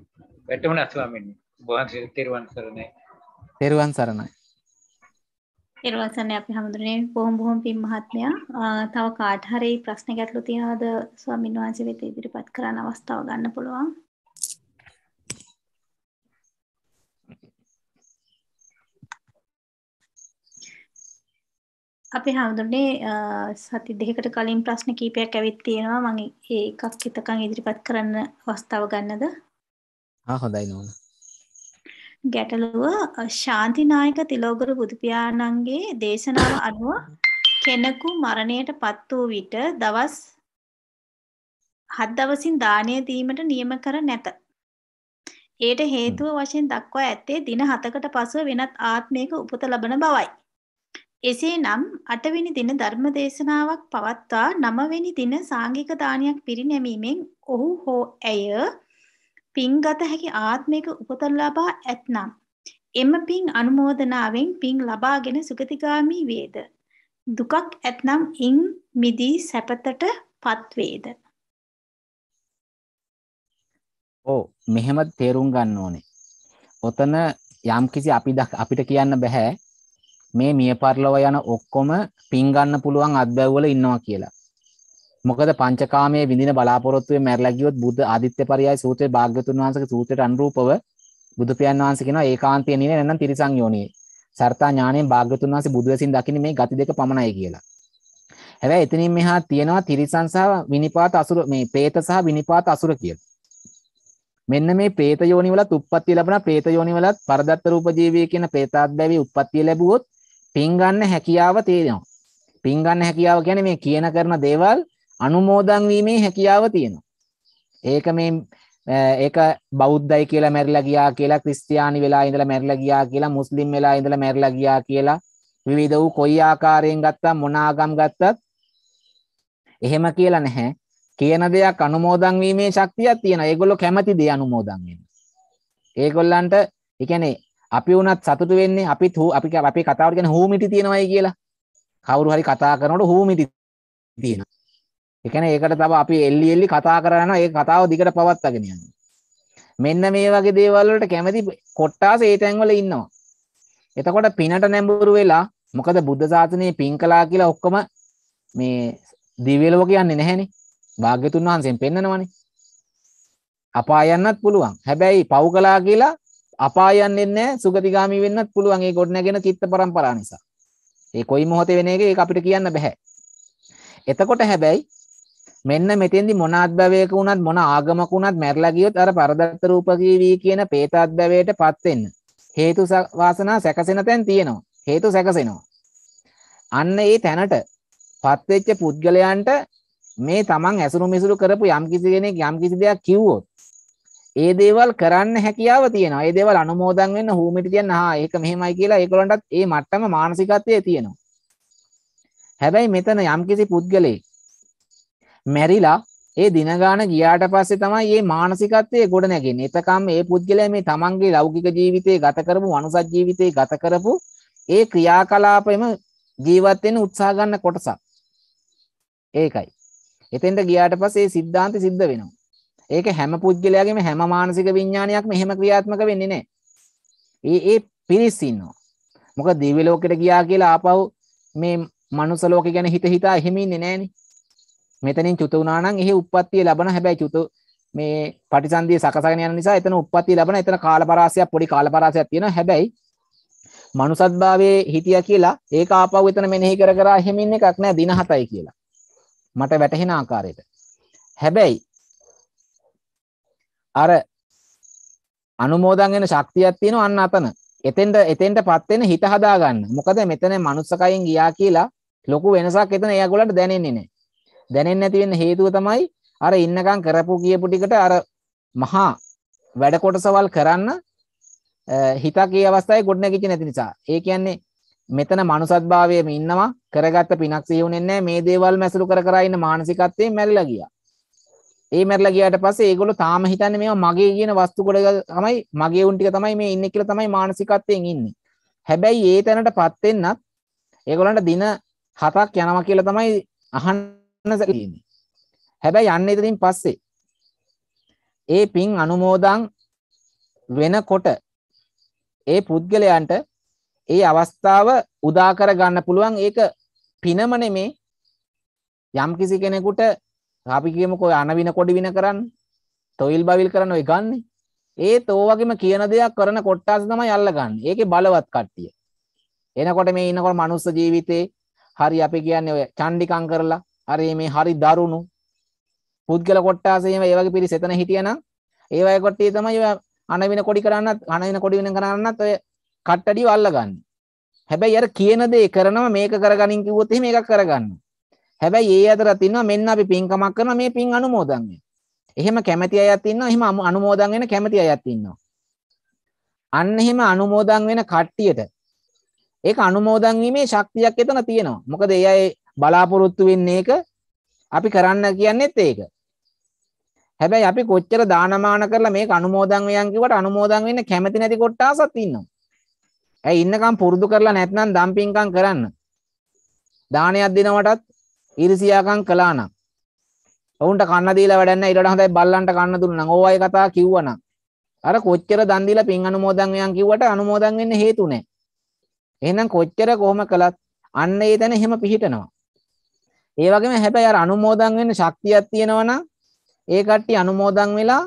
Speaker 1: වැටුණා ස්වාමීනි. වහන්සේ තෙරුවන් සරණයි.
Speaker 3: තෙරුවන් සරණයි.
Speaker 2: තෙරුවන් සරණයි අපි හැමදෙරේ බොහොම බොහොම පින් මහත්මයා. තව කාට හරි ප්‍රශ්න ගැටලු තියනවාද ස්වාමින්වහන්සේ වෙත ඉදිරිපත් කරන්න අවස්ථාව ගන්න පුළුවන්. අපි හමුදුනේ සති දෙකකට කලින් ප්‍රශ්න කීපයක් ඇවිත් තියෙනවා මම ඒ එකක් හිතකන් ඉදිරිපත් කරන්න අවස්ථාව ගන්නද? ආ හොඳයි නෝන. ගැටලුව ශාන්තිනායක තිලෝගරු බුදු පියාණන්ගේ දේශනාව අනුව කෙනෙකු මරණයටපත් වූ විට දවස් 7 දවසින් දානය දීමට නියම කර නැත. ඒට හේතුව වශයෙන් දක්වා ඇත්තේ දින 7කට පසුව වෙනත් ආත්මයක උපත ලබන බවයි. එසේනම් අටවෙනි දින ධර්ම දේශනාවක් පවත්වා නවවෙනි දින සාංගික දානයක් පිරිනැමීමෙන් ඔහු හෝ ඇය පින්ගත හැකි ආත්මික උපත ලබා ඇතනම් එම පින් අනුමෝදනාවෙන් පින් ලබාගෙන සුගතිගාමි වේද දුකක් ඇතනම් ඉන් මිදී සැපතටපත් වේද
Speaker 3: ඕ මෙහෙම තේරුම් ගන්න ඕනේ ඔතන යම්කිසි අපි අපිට කියන්න බෑ මේ මිය පරලොව යන ඔක්කොම පින්ගන්න පුළුවන් අත්බැව්වල ඉන්නවා කියලා. මොකද පංචකාමයේ විඳින බලාපොරොත්තුවේ මැරලා ගියොත් බුද්ධ ආදිත්‍ය පරයය සූත්‍රයේ භාග්‍යතුන් වහන්සේගේ සූත්‍රයට අනුරූපව බුදු පියන් වහන්සේ කියනවා ඒකාන්තයෙන් ඉන්නේ නැත්නම් තිරිසන් යෝනියේ. සර්තා ඥාණයෙන් භාග්‍යතුන් වහන්සේ බුදු වෙසින් දකින්නේ මේ ගති දෙක පමණයි කියලා. හැබැයි එතනින් මෙහා තියෙනවා තිරිසන් සහ විනිපාත අසුර මේ പ്രേත සහ විනිපාත අසුර කියලා. මෙන්න මේ പ്രേත යෝනිවලත් උප්පත්ති ලැබුණා പ്രേත යෝනිවලත් පරදත්ත රූප ජීවය කියන പ്രേතාත්භවයේ උප්පත්තිය ලැබුවොත් පින් ගන්න හැකියාව තියෙනවා. පින් ගන්න හැකියාව කියන්නේ මේ කියන කරන දේවල් අනුමෝදන් වීමේ හැකියාව තියෙනවා. ඒක මේ ඒක බෞද්ධයි කියලා මැරිලා ගියා කියලා ක්‍රිස්තියානි වෙලා ඉඳලා මැරිලා ගියා කියලා මුස්ලිම් වෙලා ඉඳලා මැරිලා ගියා කියලා විවිධ වූ කොයි ආකාරයෙන් ගත්තා මොන ආගම් ගත්තත් එහෙම කියලා නැහැ කියන දෙයක් අනුමෝදන් වීමේ ශක්තියක් තියෙනවා. ඒගොල්ලෝ කැමති දේ අනුමෝදන් වෙනවා. ඒගොල්ලන්ට ඒ කියන්නේ අපි වුණත් සතුටු වෙන්නේ අපි හූ අපි අපි කතාවට ගැන හූමිටි තියෙනවයි කියලා කවුරු හරි කතා කරනකොට හූමිටි තියෙනවා ඒ කියන්නේ ඒකට තව අපි එල්ලි එල්ලි කතා කරනවා ඒ කතාව දිගට පවත්වාගෙන යනවා මෙන්න මේ වගේ දේවල් වලට කැමති කොට්ටාස ඒ තැන් වල ඉන්නවා එතකොට පිනට නැඹුරු වෙලා මොකද බුද්ධ ශාසනයේ පින් කළා කියලා ඔක්කොම මේ දිව්‍ය ලෝක යන්නේ නැහැනේ භාග්‍යතුන් වහන්සේෙන් පෙන්නනවනේ අපාය යන්නත් පුළුවන් හැබැයි පව් කළා කියලා අපායන් එන්නේ නැහැ සුගතිගාමි වෙන්නත් පුළුවන් ඒ ගොඩනැගෙන චිත්ත පරම්පරා නිසා. ඒ කොයි මොහොතේ වෙන එක ඒක අපිට කියන්න බෑ. එතකොට හැබැයි මෙන්න මෙතෙන්දි මොන අත්භවයක වුණත් මොන ආගමක වුණත් මැරලා ගියොත් අර පරදත්ත රූපකීවී කියන പ്രേතාත්භවයටපත් වෙන්න හේතු වාසනා සැකසෙන තැන් තියෙනවා හේතු සැකසෙනවා අන්න ඒ තැනටපත් වෙච්ච පුද්ගලයන්ට මේ තමන් ඇසුරු මිසුරු කරපු යම් කිසි කෙනෙක් යම් කිසි දෙයක් කිව්වොත් ඒ දේවල් කරන්න හැකියාව තියෙනවා. ඒ දේවල් අනුමෝදන් වෙන්න හූමිට කියන්න හා ඒක මෙහෙමයි කියලා ඒගොල්ලන්ටත් ඒ මට්ටම මානසිකත්වයේ තියෙනවා. හැබැයි මෙතන යම්කිසි පුද්ගලයෙක් මැරිලා ඒ දින ගාන ගියාට පස්සේ තමයි මේ මානසිකත්වයේ ගොඩ නැගෙන්නේ. එතකම් මේ පුද්ගලයා මේ තමන්ගේ ලෞකික ජීවිතේ ගත කරපු මනුසත් ජීවිතේ ගත කරපු ඒ ක්‍රියාකලාපෙම ජීවත් වෙන්න උත්සාහ ගන්න කොටසක්. ඒකයි. එතෙන්ට ගියාට පස්සේ ඒ සිද්ධාන්තය සිද්ධ වෙනවා. ඒක හැම පුද්ගලයාගේම හැම මානසික විඤ්ඥානයක් මෙහෙම ක්‍රියාත්මක වෙන්නේ නෑ. ඒ ඒ පිරිස්සින්නවා. මොක දිවිලෝකට ගියා කියලා ආපව් මේ මනුසලෝක ගැන හිත හිතා එහෙමින්නේ නෑන මෙතනින් චුතුනානන් එහි උපත්තිය ලබන හැබැයි චුතු මේ පටිසන්දී සකසගෙන යන නිසා එතන උපත්ති ලබන එතන කාලපරාසයක් පොඩි කාලපරාසයක් තියෙන හැබැයි මනුසත්භාවයේ හිටිය කියලා ඒ ආපව් එතන මෙනෙහි කර කරා හෙමින් එකක් නෑ දින හතයි කියලා මට වැටහෙන ආකාරයට හැබැයි අර අනුමෝදන් වෙන ශක්තියක් තියෙනවා අන්න අතන. එතෙන්ට එතෙන්ට පත් වෙන හිත හදා ගන්න. මොකද මෙතන මනුස්සකයෙන් ගියා කියලා ලොකු වෙනසක් එතන එයාගොල්ලන්ට දැනෙන්නේ නැහැ. දැනෙන්නේ නැති වෙන්න හේතුව තමයි අර ඉන්නකම් කරපු කියපු ටිකට අර මහා වැඩ කොටසවල් කරන්න හිතක් ඒ අවස්ථාවේ ගොඩනැගිච්ච නැති නිසා. ඒ කියන්නේ මෙතන මනුසත්භාවයේම ඉන්නවා කරගත්ත පිනක් සිහි වුණේ නැහැ මේ දේවල් මැසළු කර කර ඉන්න මානසිකත්වයෙන් මැරිලා ගියා. ඒ මැරලා ගියාට පස්සේ ඒගොල්ලෝ තාම හිතන්නේ මේවා මගේ කියන වස්තු ගොඩ තමයි මගේ උන් ටික තමයි මේ ඉන්නේ කියලා තමයි මානසිකත්වයෙන් ඉන්නේ. හැබැයි ඒ තැනටපත් වෙන්නත් ඒගොල්ලන්ට දින 7ක් යනවා කියලා තමයි අහන්න තියෙන්නේ. හැබැයි යන්න ඉදින් පස්සේ ඒ පින් අනුමෝදන් වෙනකොට ඒ පුද්ගලයන්ට ඒ අවස්ථාව උදා කර ගන්න පුළුවන් ඒක පිනම නෙමේ යම්කිසි කෙනෙකුට අපි කියමුකෝ අනවින කොඩි වින කරන්න තොයිල් බවිල් කරන්න ඔය ගන්න ඒ තෝවගේම කියන දෙයක් කරන කොට්ටාස තමයි අල්ලගන්න ඒකේ බලවත් කට්ටිය එනකොට මේ ඉන්නකොට මනුස්ස ජීවිතේ හරි අපි කියන්නේ ඔය චණ්ඩිකම් කරලා හරි මේ හරි දරුණු පුද්ගල කොට්ටාසේ මේ වගේ පිරිස එතන හිටියනම් ඒ වගේ කොට්ටිය තමයි ඔය අනවින කොඩි කරන්නත් අනවින කොඩි වෙන කරන්නත් ඔය කට්ටඩිය අල්ලගන්නේ හැබැයි අර කියන දේ කරනවා මේක කරගනින් කිව්වොත් එහෙම එකක් කරගන්නවා හැබැයි ඒ අතරත් ඉන්නවා මෙන්න අපි පින්කමක් කරනවා මේ පින් අනුමෝදන් වෙන. එහෙම කැමැති අයත් ඉන්නවා එහෙම අනුමෝදන් වෙන කැමැති අයත් ඉන්නවා. අන්න එහෙම අනුමෝදන් වෙන කට්ටියට ඒක අනුමෝදන් වීමේ ශක්තියක් එතන තියෙනවා. මොකද ඒ අය බලාපොරොත්තු වෙන්නේ ඒක අපි කරන්න කියන්නේත් ඒක. හැබැයි අපි කොච්චර දානමාන කරලා මේක අනුමෝදන් වෙයන් කිව්වට අනුමෝදන් වෙන්න කැමති නැති කොටසක් ඉන්නවා. ඇයි ඉන්නකම් පුරුදු කරලා නැත්නම් දම්පින්කම් කරන්න. දානයක් දෙනවටත් ඊර්සියාකම් කළා නම් ඔවුන්ට කන්න දීලා වැඩක් නැහැ ඊළඟට හොඳයි බල්ලන්ට කන්න දුන්නා නම් ඕවායි කතා කිව්වනම් අර කොච්චර දන් දීලා පින් අනුමෝදන් වෙයන් කිව්වට අනුමෝදන් වෙන්න හේතු නැහැ එහෙනම් කොච්චර කොහොම කළත් අන්න ඒ තැන එහෙම පිහිටනවා ඒ වගේම හැබැයි අර අනුමෝදන් වෙන්න ශක්තියක් තියෙනවා නම් ඒ කට්ටිය අනුමෝදන් වෙලා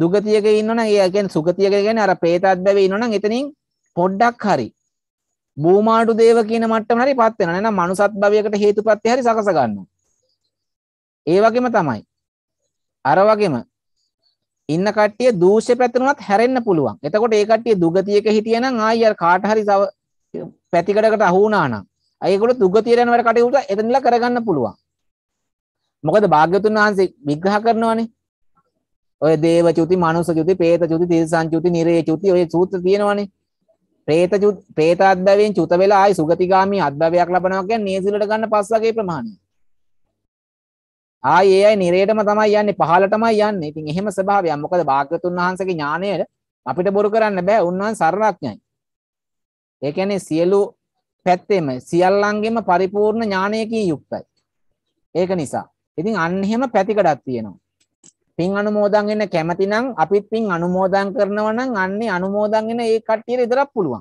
Speaker 3: දුගතියක ඉන්නවනම් ඒ කියන්නේ සුගතියක කියන්නේ අර പ്രേතත් බැවේ ඉන්නවනම් එතනින් පොඩ්ඩක් හරි බෝමාටු දේව කියන මට්ටම හරි පත් වෙනවා. එහෙනම් මනුසත් භවයකට හේතුපත්ති හරි සකස ගන්නවා. ඒ වගේම තමයි. අර වගේම ඉන්න කට්ටිය දූෂ්‍ය පැත්තනවත් හැරෙන්න පුළුවන්. එතකොට ඒ කට්ටිය දුගතියක හිටියනම් ආයි අර කාට හරි පැතිකඩකට අහු වුණා නම් අය ඒගොල්ලෝ දුගතියට යන වැඩ කටයුතු එතනලා කරගන්න පුළුවන්. මොකද භාග්‍යතුන් වහන්සේ විග්‍රහ කරනවානේ. ඔය දේව චුති, මනුස්ස චුති, പ്രേත චුති, තිරිසන් චුති, නිරේ චුති ඔය සූත්‍ර තියෙනවානේ. ප්‍රේත ප්‍රේත අත්භවයෙන් චුත වෙලා ආයි සුගතිගාමී අත්භවයක් ලබනවා කියන්නේ නේසිලට ගන්න පස් වගේ ප්‍රමාණය. ආයි ඒ අය නිරේටම තමයි යන්නේ පහලටමයි යන්නේ. ඉතින් එහෙම ස්වභාවයක්. මොකද භාග්‍යතුන් වහන්සේගේ ඥාණය අපිට බොරු කරන්න බෑ. උන්වහන්සේ සර්වඥයි. ඒ කියන්නේ සියලු පැත්තෙම සියල්ලංගෙම පරිපූර්ණ ඥානයකින් යුක්තයි. ඒක නිසා. ඉතින් අන්න එහෙම පැතිකඩක් තියෙනවා. පින් අනුමෝදන් වෙන්න කැමති නම් අපිත් පින් අනුමෝදන් කරනවා නම් අන්නේ අනුමෝදන් වෙන ඒ කට්ටියට විතරක් පුළුවන්.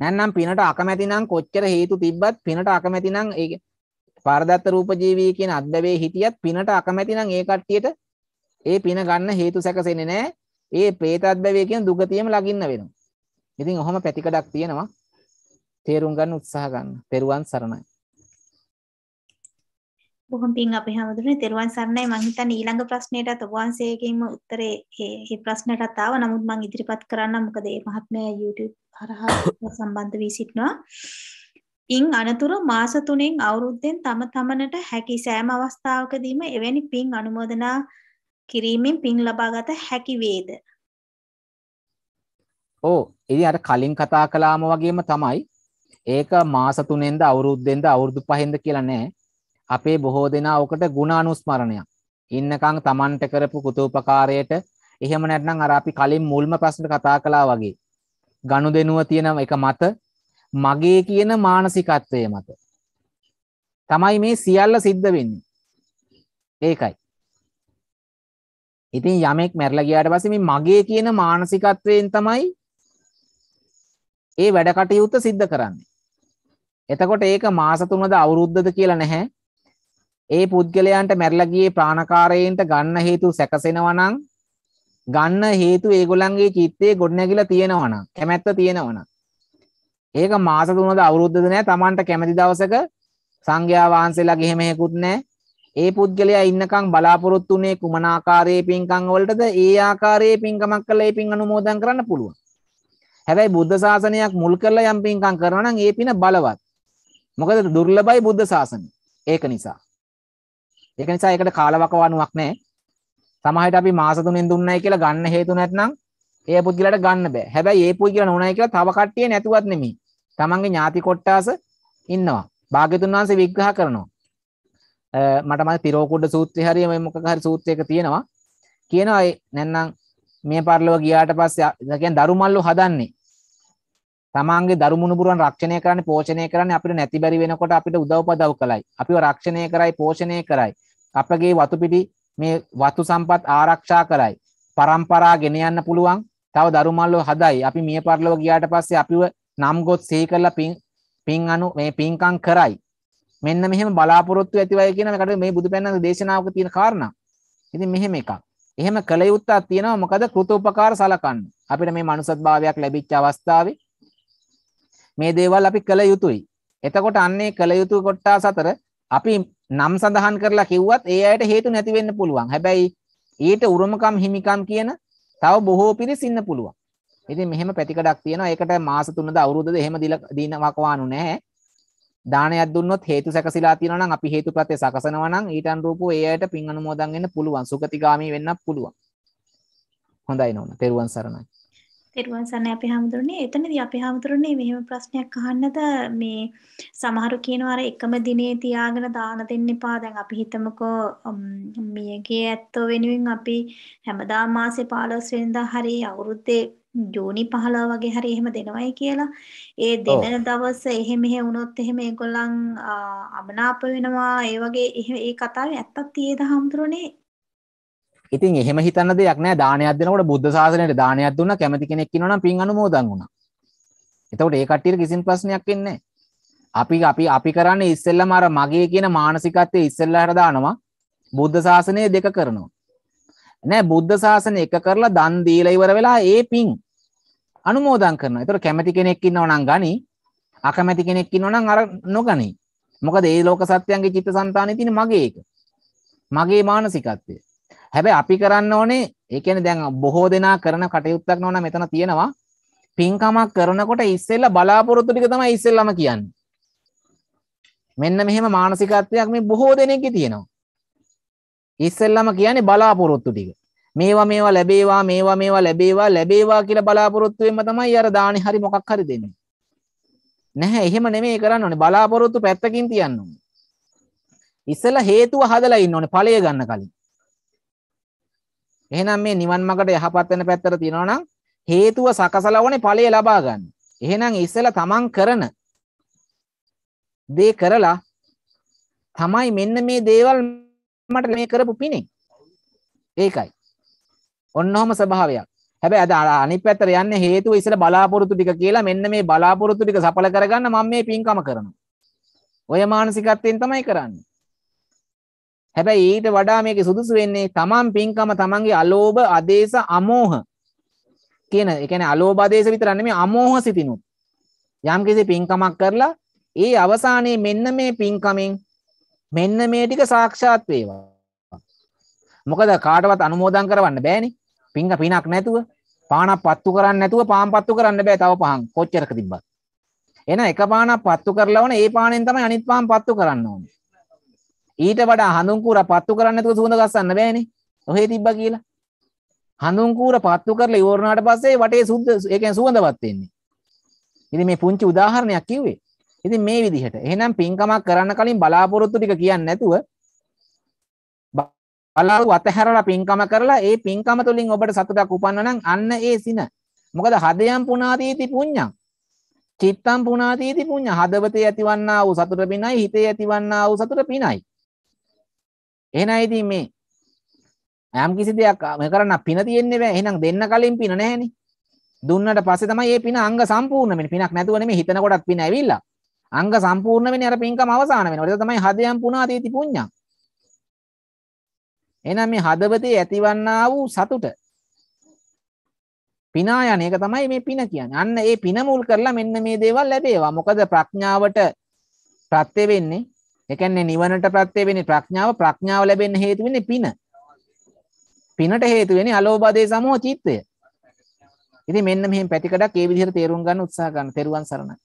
Speaker 3: නැත්නම් පිනට අකමැති නම් කොච්චර හේතු තිබ්බත් පිනට අකමැති නම් ඒ පාරදත්ත රූප ජීවී කියන අද්දවේ හිටියත් පිනට අකමැති නම් ඒ කට්ටියට ඒ පින ගන්න හේතු සැකසෙන්නේ නැහැ. ඒ പ്രേතද්දවේ කියන දුගතියම ලගින්න වෙනවා. ඉතින් ඔහොම පැතිකඩක් තියෙනවා. තේරුම් ගන්න උත්සාහ ගන්න. පෙරුවන් සරණයි.
Speaker 2: බොහොම පින් අපේ හැමදෙරේ තෙරුවන් සරණයි මම හිතන්නේ ඊළඟ ප්‍රශ්නෙටත් ඔබ වහන්සේගෙන්ම උත්තරේ මේ ප්‍රශ්නටත් ආවා නමුත් මම ඉදිරිපත් කරන්න මොකද මේ මහත්මයා YouTube හරහා සම්බන්ධ වී සිටිනවා. ඉන් අනතුරු මාස 3න් අවුරුද්දෙන් තම තමනට හැකි සෑම අවස්ථාවකදීම එවැනි පින් අනුමೋದනා කිරීමෙන් පින් ලබාගත හැකි වේද?
Speaker 3: ඔව් ඉතින් අර කලින් කතා කළාම වගේම තමයි ඒක මාස 3ෙන්ද අවුරුද්දෙන්ද අවුරුදු 5ෙන්ද කියලා නෑ අපේ බොහෝ දෙනා ඔකට ගුණානුස්මරණයක්. ඉන්නකං Tamanට කරපු කුතුපකාරයට එහෙම නැත්නම් අර අපි කලින් මුල්ම ප්‍රශ්නට කතා කළා වගේ ගනුදෙනුව තියෙන එක මත මගේ කියන මානසිකත්වය මත තමයි මේ සියල්ල සිද්ධ වෙන්නේ. ඒකයි. ඉතින් යමෙක් මැරලා ගියාට පස්සේ මේ මගේ කියන මානසිකත්වයෙන් තමයි ඒ වැඩ කටයුත්ත සිද්ධ කරන්නේ. එතකොට ඒක මාස තුනද අවුරුද්දද කියලා නැහැ. ඒ පුද්ගලයන්ට මැරලා ගියේ ප්‍රාණකාරයන්ට ගන්න හේතු සැකසෙනවා නම් ගන්න හේතු ඒගොල්ලන්ගේ චිත්තේ ගොඩනැගිලා තියෙනවා නම් කැමැත්ත තියෙනවා නම් ඒක මාස තුනද අවුරුද්දද නෑ Tamanට කැමැති දවසක සංඝයා වහන්සේලාගේ එහෙම හේකුත් නෑ ඒ පුද්ගලයා ඉන්නකම් බලාපොරොත්තු උනේ කුමන ආකාරයේ පින්කම් වලටද ඒ ආකාරයේ පින්කමක් කළා ඒ පින් අනුමෝදන් කරන්න පුළුවන් හැබැයි බුද්ධ ශාසනයක් මුල් කරලා යම් පින්කම් කරනවා නම් ඒ පින බලවත් මොකද දුර්ලභයි බුද්ධ ශාසනය ඒක නිසා ඒක නිසා ඒකට කාලවකවානුවක් නැහැ. සමහරවිට අපි මාස තුනෙන් දුන්නයි කියලා ගන්න හේතු නැත්නම් ඒ පුද්ගලයාට ගන්න බෑ. හැබැයි ඒ පුද්ගලයා නෝනායි කියලා තව කට්ටිය නැතුවත් නෙමෙයි. තමන්ගේ ඥාති කොට්ටාස ඉන්නවා. භාග්‍යතුන් වහන්සේ විග්‍රහ කරනවා. මට මම තිරෝකුඩ සූත්‍රය හරිය මේ මොකක් හරි සූත්‍රයක තියෙනවා. කියනවා නැත්නම් මේ පරිලව ගියාට පස්සේ කියන්නේ දරුමල්ලු හදන්නේ. තමන්ගේ දරුමුණුබුරන් රක්ෂණය කරන්නේ පෝෂණය කරන්නේ අපිට නැති බැරි වෙනකොට අපිට උදව්පදව් කළයි. අපිව රක්ෂණය කරයි පෝෂණය කරයි. අපගේ වතුපිටි මේ වතු සම්පත් ආරක්ෂා කරයි. පරම්පරා ගෙන යන්න පුළුවන්. තව දරුමල්ලෝ හදයි. අපි මිය පරලොව ගියාට පස්සේ අපිව නම් ගොත් සිහි කරලා පින් පින් අනු මේ පින්කම් කරයි. මෙන්න මෙහෙම බලාපොරොත්තු ඇතිවයි කියන මේකට මේ බුදුපැන්නන්ගේ දේශනාවක තියෙන කාරණා. ඉතින් මෙහෙම එකක්. එහෙම කළ යුත්තක් තියෙනවා මොකද කෘතෝපකාර සලකන්න. අපිට මේ මනුසත් භාවයක් ලැබිච්ච අවස්ථාවේ මේ දේවල් අපි කළ යුතුයි. එතකොට අන්නේ කළ යුතු කොට්ටාස අතර අපි නම් සඳහන් කරලා කිව්වත් ඒ අයට හේතු නැති වෙන්න පුළුවන්. හැබැයි ඊට උරුමකම් හිමිකම් කියන තව බොහෝ පිරිස ඉන්න පුළුවන්. ඉතින් මෙහෙම පැතිකඩක් තියෙනවා. ඒකට මාස 3ද අවුරුද්දද එහෙම දිනවක් වානු නැහැ. දානයක් දුන්නොත් හේතු සැකසීලා තියෙනවා නම් අපි හේතුප්‍රත්‍ය සකසනවා නම් ඊට අනුරූපව ඒ අයට පින් අනුමෝදන් වෙන්න පුළුවන්. සුගතිගාමී වෙන්නත් පුළුවන්. හොඳයි නෝන. තෙරුවන් සරණයි.
Speaker 2: තෙරුවන් සරණයි අපි හැමදෙරනේ එතනදී අපි හැමදෙරනේ මෙහෙම ප්‍රශ්නයක් අහන්නද මේ සමහරු කියනවා අර එකම දිනේ තියාගෙන දාන දෙන්න එපා දැන් අපි හිතමුකෝ මියගේ ඇත්තෝ වෙනුවෙන් අපි හැමදාම මාසේ 15 වෙනිදා හරි අවුරුද්දේ ජූනි 15 වගේ හරි එහෙම දෙනවයි කියලා. ඒ දෙන දවස් එහෙම එහෙ වුණොත් එහෙම ඒගොල්ලන් අමනාප වෙනවා. ඒ වගේ ඒ කතාවේ ඇත්තක් තියේද හම්තුරුනේ
Speaker 3: ඉතින් එහෙම හිතන්න දෙයක් නෑ දානයක් දෙනකොට බුද්ධ ශාසනයට දානයක් දුන්නා කැමති කෙනෙක් ඉන්නවනම් පින් අනුමෝදන් වුණා. එතකොට ඒ කට්ටියට කිසිම ප්‍රශ්නයක් එන්නේ නෑ. අපි අපි අපි කරන්නේ ඉස්සෙල්ලම අර මගේ කියන මානසිකත්වයේ ඉස්සෙල්ලට දානවා බුද්ධ ශාසනය දෙක කරනවා. නෑ බුද්ධ ශාසනය එක කරලා දන් දීලා ඉවර වෙලා ඒ පින් අනුමෝදන් කරනවා. ඒතර කැමති කෙනෙක් ඉන්නව නම් ගනි. අකමැති කෙනෙක් ඉන්නව නම් අර නොගනි. මොකද ඒ ලෝක සත්‍යයන්ගේ චිත්තසංතානෙ තියෙන මගේ එක. මගේ මානසිකත්වය. හැබැයි අපි කරන්න ඕනේ ඒ කියන්නේ දැන් බොහෝ දෙනා කරන කටයුත්තක් නෝනා මෙතන තියෙනවා පින්කමක් කරනකොට ඉස්සෙල්ලා බලාපොරොත්තු ටික තමයි ඉස්සෙල්ලාම කියන්නේ මෙන්න මෙහෙම මානසිකත්වයක් මේ බොහෝ දෙනෙක්ගේ තියෙනවා ඉස්සෙල්ලාම කියන්නේ බලාපොරොත්තු ටික මේවා මේවා ලැබේවා මේවා මේවා ලැබේවා ලැබේවා කියලා බලාපොරොත්තු වෙන්න තමයි අර දානි හරි මොකක් හරි දෙන්නේ නැහැ එහෙම නෙමෙයි කරන්න ඕනේ බලාපොරොත්තු පැත්තකින් තියන්න ඕනේ ඉස්සෙල්ලා හේතුව හදලා ඉන්න ඕනේ ඵලය ගන්න කලින් එහෙනම් මේ නිවන් මඟට යහපත් වෙන පැත්තට තියනවා නම් හේතුව සකසලා ඕනේ ඵලය ලබා ගන්න. එහෙනම් ඉස්සෙල්ලා තමන් කරන දේ කරලා තමයි මෙන්න මේ දේවල් මට මේ කරපු පිනේ. ඒකයි. ඔන්න ඔහම ස්වභාවයක්. හැබැයි අද අනිත් පැත්තට යන්නේ හේතුව ඉස්සෙල්ලා බලාපොරොත්තු ටික කියලා මෙන්න මේ බලාපොරොත්තු ටික සඵල කරගන්න මම මේ පින්කම කරනවා. ඔය මානසිකත්වයෙන් තමයි කරන්නේ. හැබැයි ඊට වඩා මේක සුදුසු වෙන්නේ තමන් පින්කම තමන්ගේ අලෝභ අදේශ අමෝහ කියන ඒ කියන්නේ අලෝභ අදේශ විතර නෙමෙයි අමෝහ සිතිනුත් යම්කිසි පින්කමක් කරලා ඒ අවසානයේ මෙන්න මේ පින්කමෙන් මෙන්න මේ ටික සාක්ෂාත් වේවා. මොකද කාටවත් අනුමෝදන් කරවන්න බෑනේ. පින්ක පිනක් නැතුව පානක් පත්තු කරන්න නැතුව පාන් පත්තු කරන්න බෑ තව පහන් කොච්චරක තිබ්බත්. එහෙනම් එක පානක් පත්තු කරලා වුණ ඒ පානෙන් තමයි අනිත් පාන් පත්තු කරන්න ඕනේ. ඊට වඩා හඳුන් කූර පත්තු කරන්න නැතුව සුවඳ ගස්සන්න බෑනේ. ඔහේ තිබ්බා කියලා. හඳුන් කූර පත්තු කරලා ඉවර වුණාට පස්සේ වටේ සුද්ධ ඒ කියන්නේ සුවඳවත් වෙන්නේ. ඉතින් මේ පුංචි උදාහරණයක් කිව්වේ. ඉතින් මේ විදිහට. එහෙනම් පින්කමක් කරන්න කලින් බලාපොරොත්තු ටික කියන්නේ නැතුව බලාපොරොත්තු අතහැරලා පින්කම කරලා ඒ පින්කම තුලින් ඔබට සතුටක් උපන්නා නම් අන්න ඒ සින. මොකද හදයන් පුණාදීති පුඤ්ඤං. චිත්තම් පුණාදීති පුඤ්ඤ හදවතේ ඇතිවන්නා වූ සතුට පිණයි හිතේ ඇතිවන්නා වූ සතුට පිණයි එහෙනම් ඉතින් මේ යම් කිසි දෙයක් මේ කරන්න පින තියෙන්නේ බෑ. එහෙනම් දෙන්න කලින් පින නැහැනේ. දුන්නට පස්සේ තමයි මේ පින අංග සම්පූර්ණ වෙන්නේ. පිනක් නැතුව නෙමෙයි හිතන කොටත් පින ඇවිල්ලා. අංග සම්පූර්ණ වෙන්නේ අර පින්කම අවසාන වෙනවා. ඒක තමයි හදයන් පුණාතීති පුඤ්ඤං. එහෙනම් මේ හදවතේ ඇතිවන්නා වූ සතුට පිනා යන එක තමයි මේ පින කියන්නේ. අන්න ඒ පින මුල් කරලා මෙන්න මේ දේවල් ලැබේවා. මොකද ප්‍රඥාවට ප්‍රත්‍ය වෙන්නේ එකන්නේ නිවනට ප්‍රත්්‍යය වෙන ප්‍රඥාව ප්‍රඥාව ලැබෙන් හේතුවෙන පින පිනට හේතුවෙන අලෝබාදය සමෝ චිත්තය ඉති මෙන්න මෙහි පැතිකඩක් ඒ විදිහට තේරුම් ගන්න උත්සාහ ගන්න තෙරුවන් සරණයි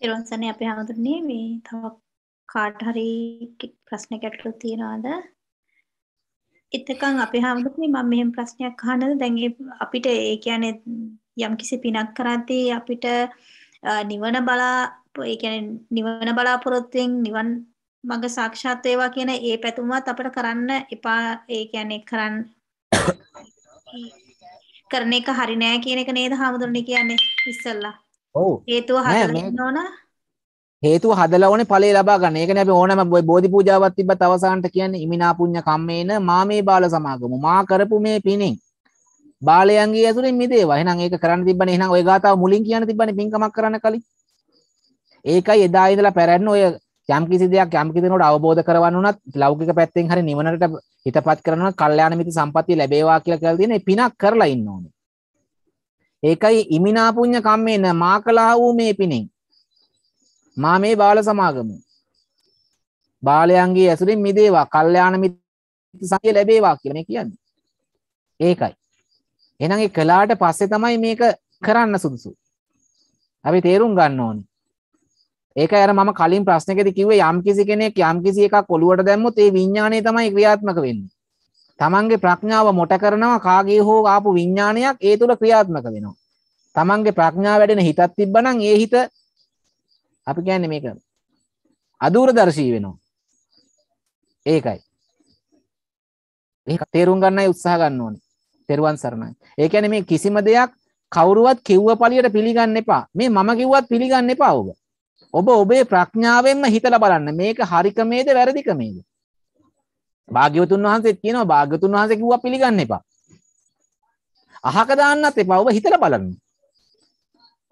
Speaker 2: තෙරුවන් සරණයි අපි හැමදෙන්නේ මේ තව කාට හරි ප්‍රශ්න ගැටලු තියනවාද එතකන් අපේ හැමදෙන්නේ මම මෙහෙම ප්‍රශ්නයක් අහනද දැන් අපිට ඒ කියන්නේ යම්කිසි පිනක් කරද්දී අපිට නිවන බලා ඒ කියන්නේ නිවන බලාපොරොත්තුෙන් නිවන් මඟ සාක්ෂාත් වේවා කියන ඒ පැතුමත් අපිට කරන්න එපා ඒ කියන්නේ කරන්න කරන එක හරි නෑ කියන එක නේද හාමුදුරනේ කියන්නේ ඉස්සල්ලා.
Speaker 3: ඔව්. හේතුව හදන්න ඕන. හේතුව හදලා ඕනේ ඵලය ලබා ගන්න. ඒකනේ අපි ඕනම බෝධි පූජාවක් තිබ්බත් අවසානට කියන්නේ ඉමිනා පුඤ්ඤ කම්මේන මාමේ බාල සමාගමු. මා කරපු මේ පිනෙන් බාලයන්ගේ ඇසුරින් මිදේවා. එහෙනම් ඒක කරන්න තිබ්බනේ. එහෙනම් ওই ගාතාව මුලින් කියන්න තිබ්බනේ පින්කමක් කරන්න කලින්. ඒකයි එදා ඉඳලා පැරැන්න ඔය යම් කිසි දෙයක් යම් කිසිනට අවබෝධ කරවන්න උනත් ලෞකික පැත්තෙන් හරි නිවනට හිතපත් කරනවා කල්යාණ මිත්‍ර සම්පත්තිය ලැබේවා කියලා කියලා තියෙන පිනක් කරලා ඉන්න ඕනේ. ඒකයි ඉමිනා පුඤ්ඤ කම්මේන මා කළා වූ මේ පිනෙන්. මා මේ බාල සමාගම. බාලයන්ගේ ඇසුරින් මිදේවා කල්යාණ මිත්‍ර සංකේ ලැබේවා කියලා මේ කියන්නේ. ඒකයි. එහෙනම් ඒ කළාට පස්සේ තමයි මේක කරන්න සුදුසු. අපි තේරුම් ගන්න ඕනේ. ඒක අර මම කලින් ප්‍රශ්නකෙදි කිව්වේ යම්කිසි කෙනෙක් යම්කිසි එකක් ඔලුවට දැම්මොත් ඒ විඥාණය තමයි ක්‍රියාත්මක වෙන්නේ. තමන්ගේ ප්‍රඥාව මොට කරනවා කාගේ හෝ ආපු විඥානයක් ඒ තුල ක්‍රියාත්මක වෙනවා. තමන්ගේ ප්‍රඥාව වැඩෙන හිතක් තිබ්බනම් ඒ හිත අපි කියන්නේ මේක අදූරදර්ශී වෙනවා. ඒකයි. ඒක තේරුම් ගන්නයි උත්සාහ ගන්න ඕනේ. තෙරුවන් සරණයි. ඒ කියන්නේ මේ කිසිම දෙයක් කවුරුවත් කිව්ව පළියට පිළිගන්න එපා. මේ මම කිව්වත් පිළිගන්න එපා ඔබ. ඔබ ඔබේ ප්‍රඥාවෙන්ම හිතලා බලන්න මේක හරිකමේද වැරදිකමේද භාග්‍යවතුන් වහන්සේ කියනවා භාග්‍යවතුන් වහන්සේ කිව්වා පිළිගන්න එපා අහක දාන්නත් එපා ඔබ හිතලා බලන්න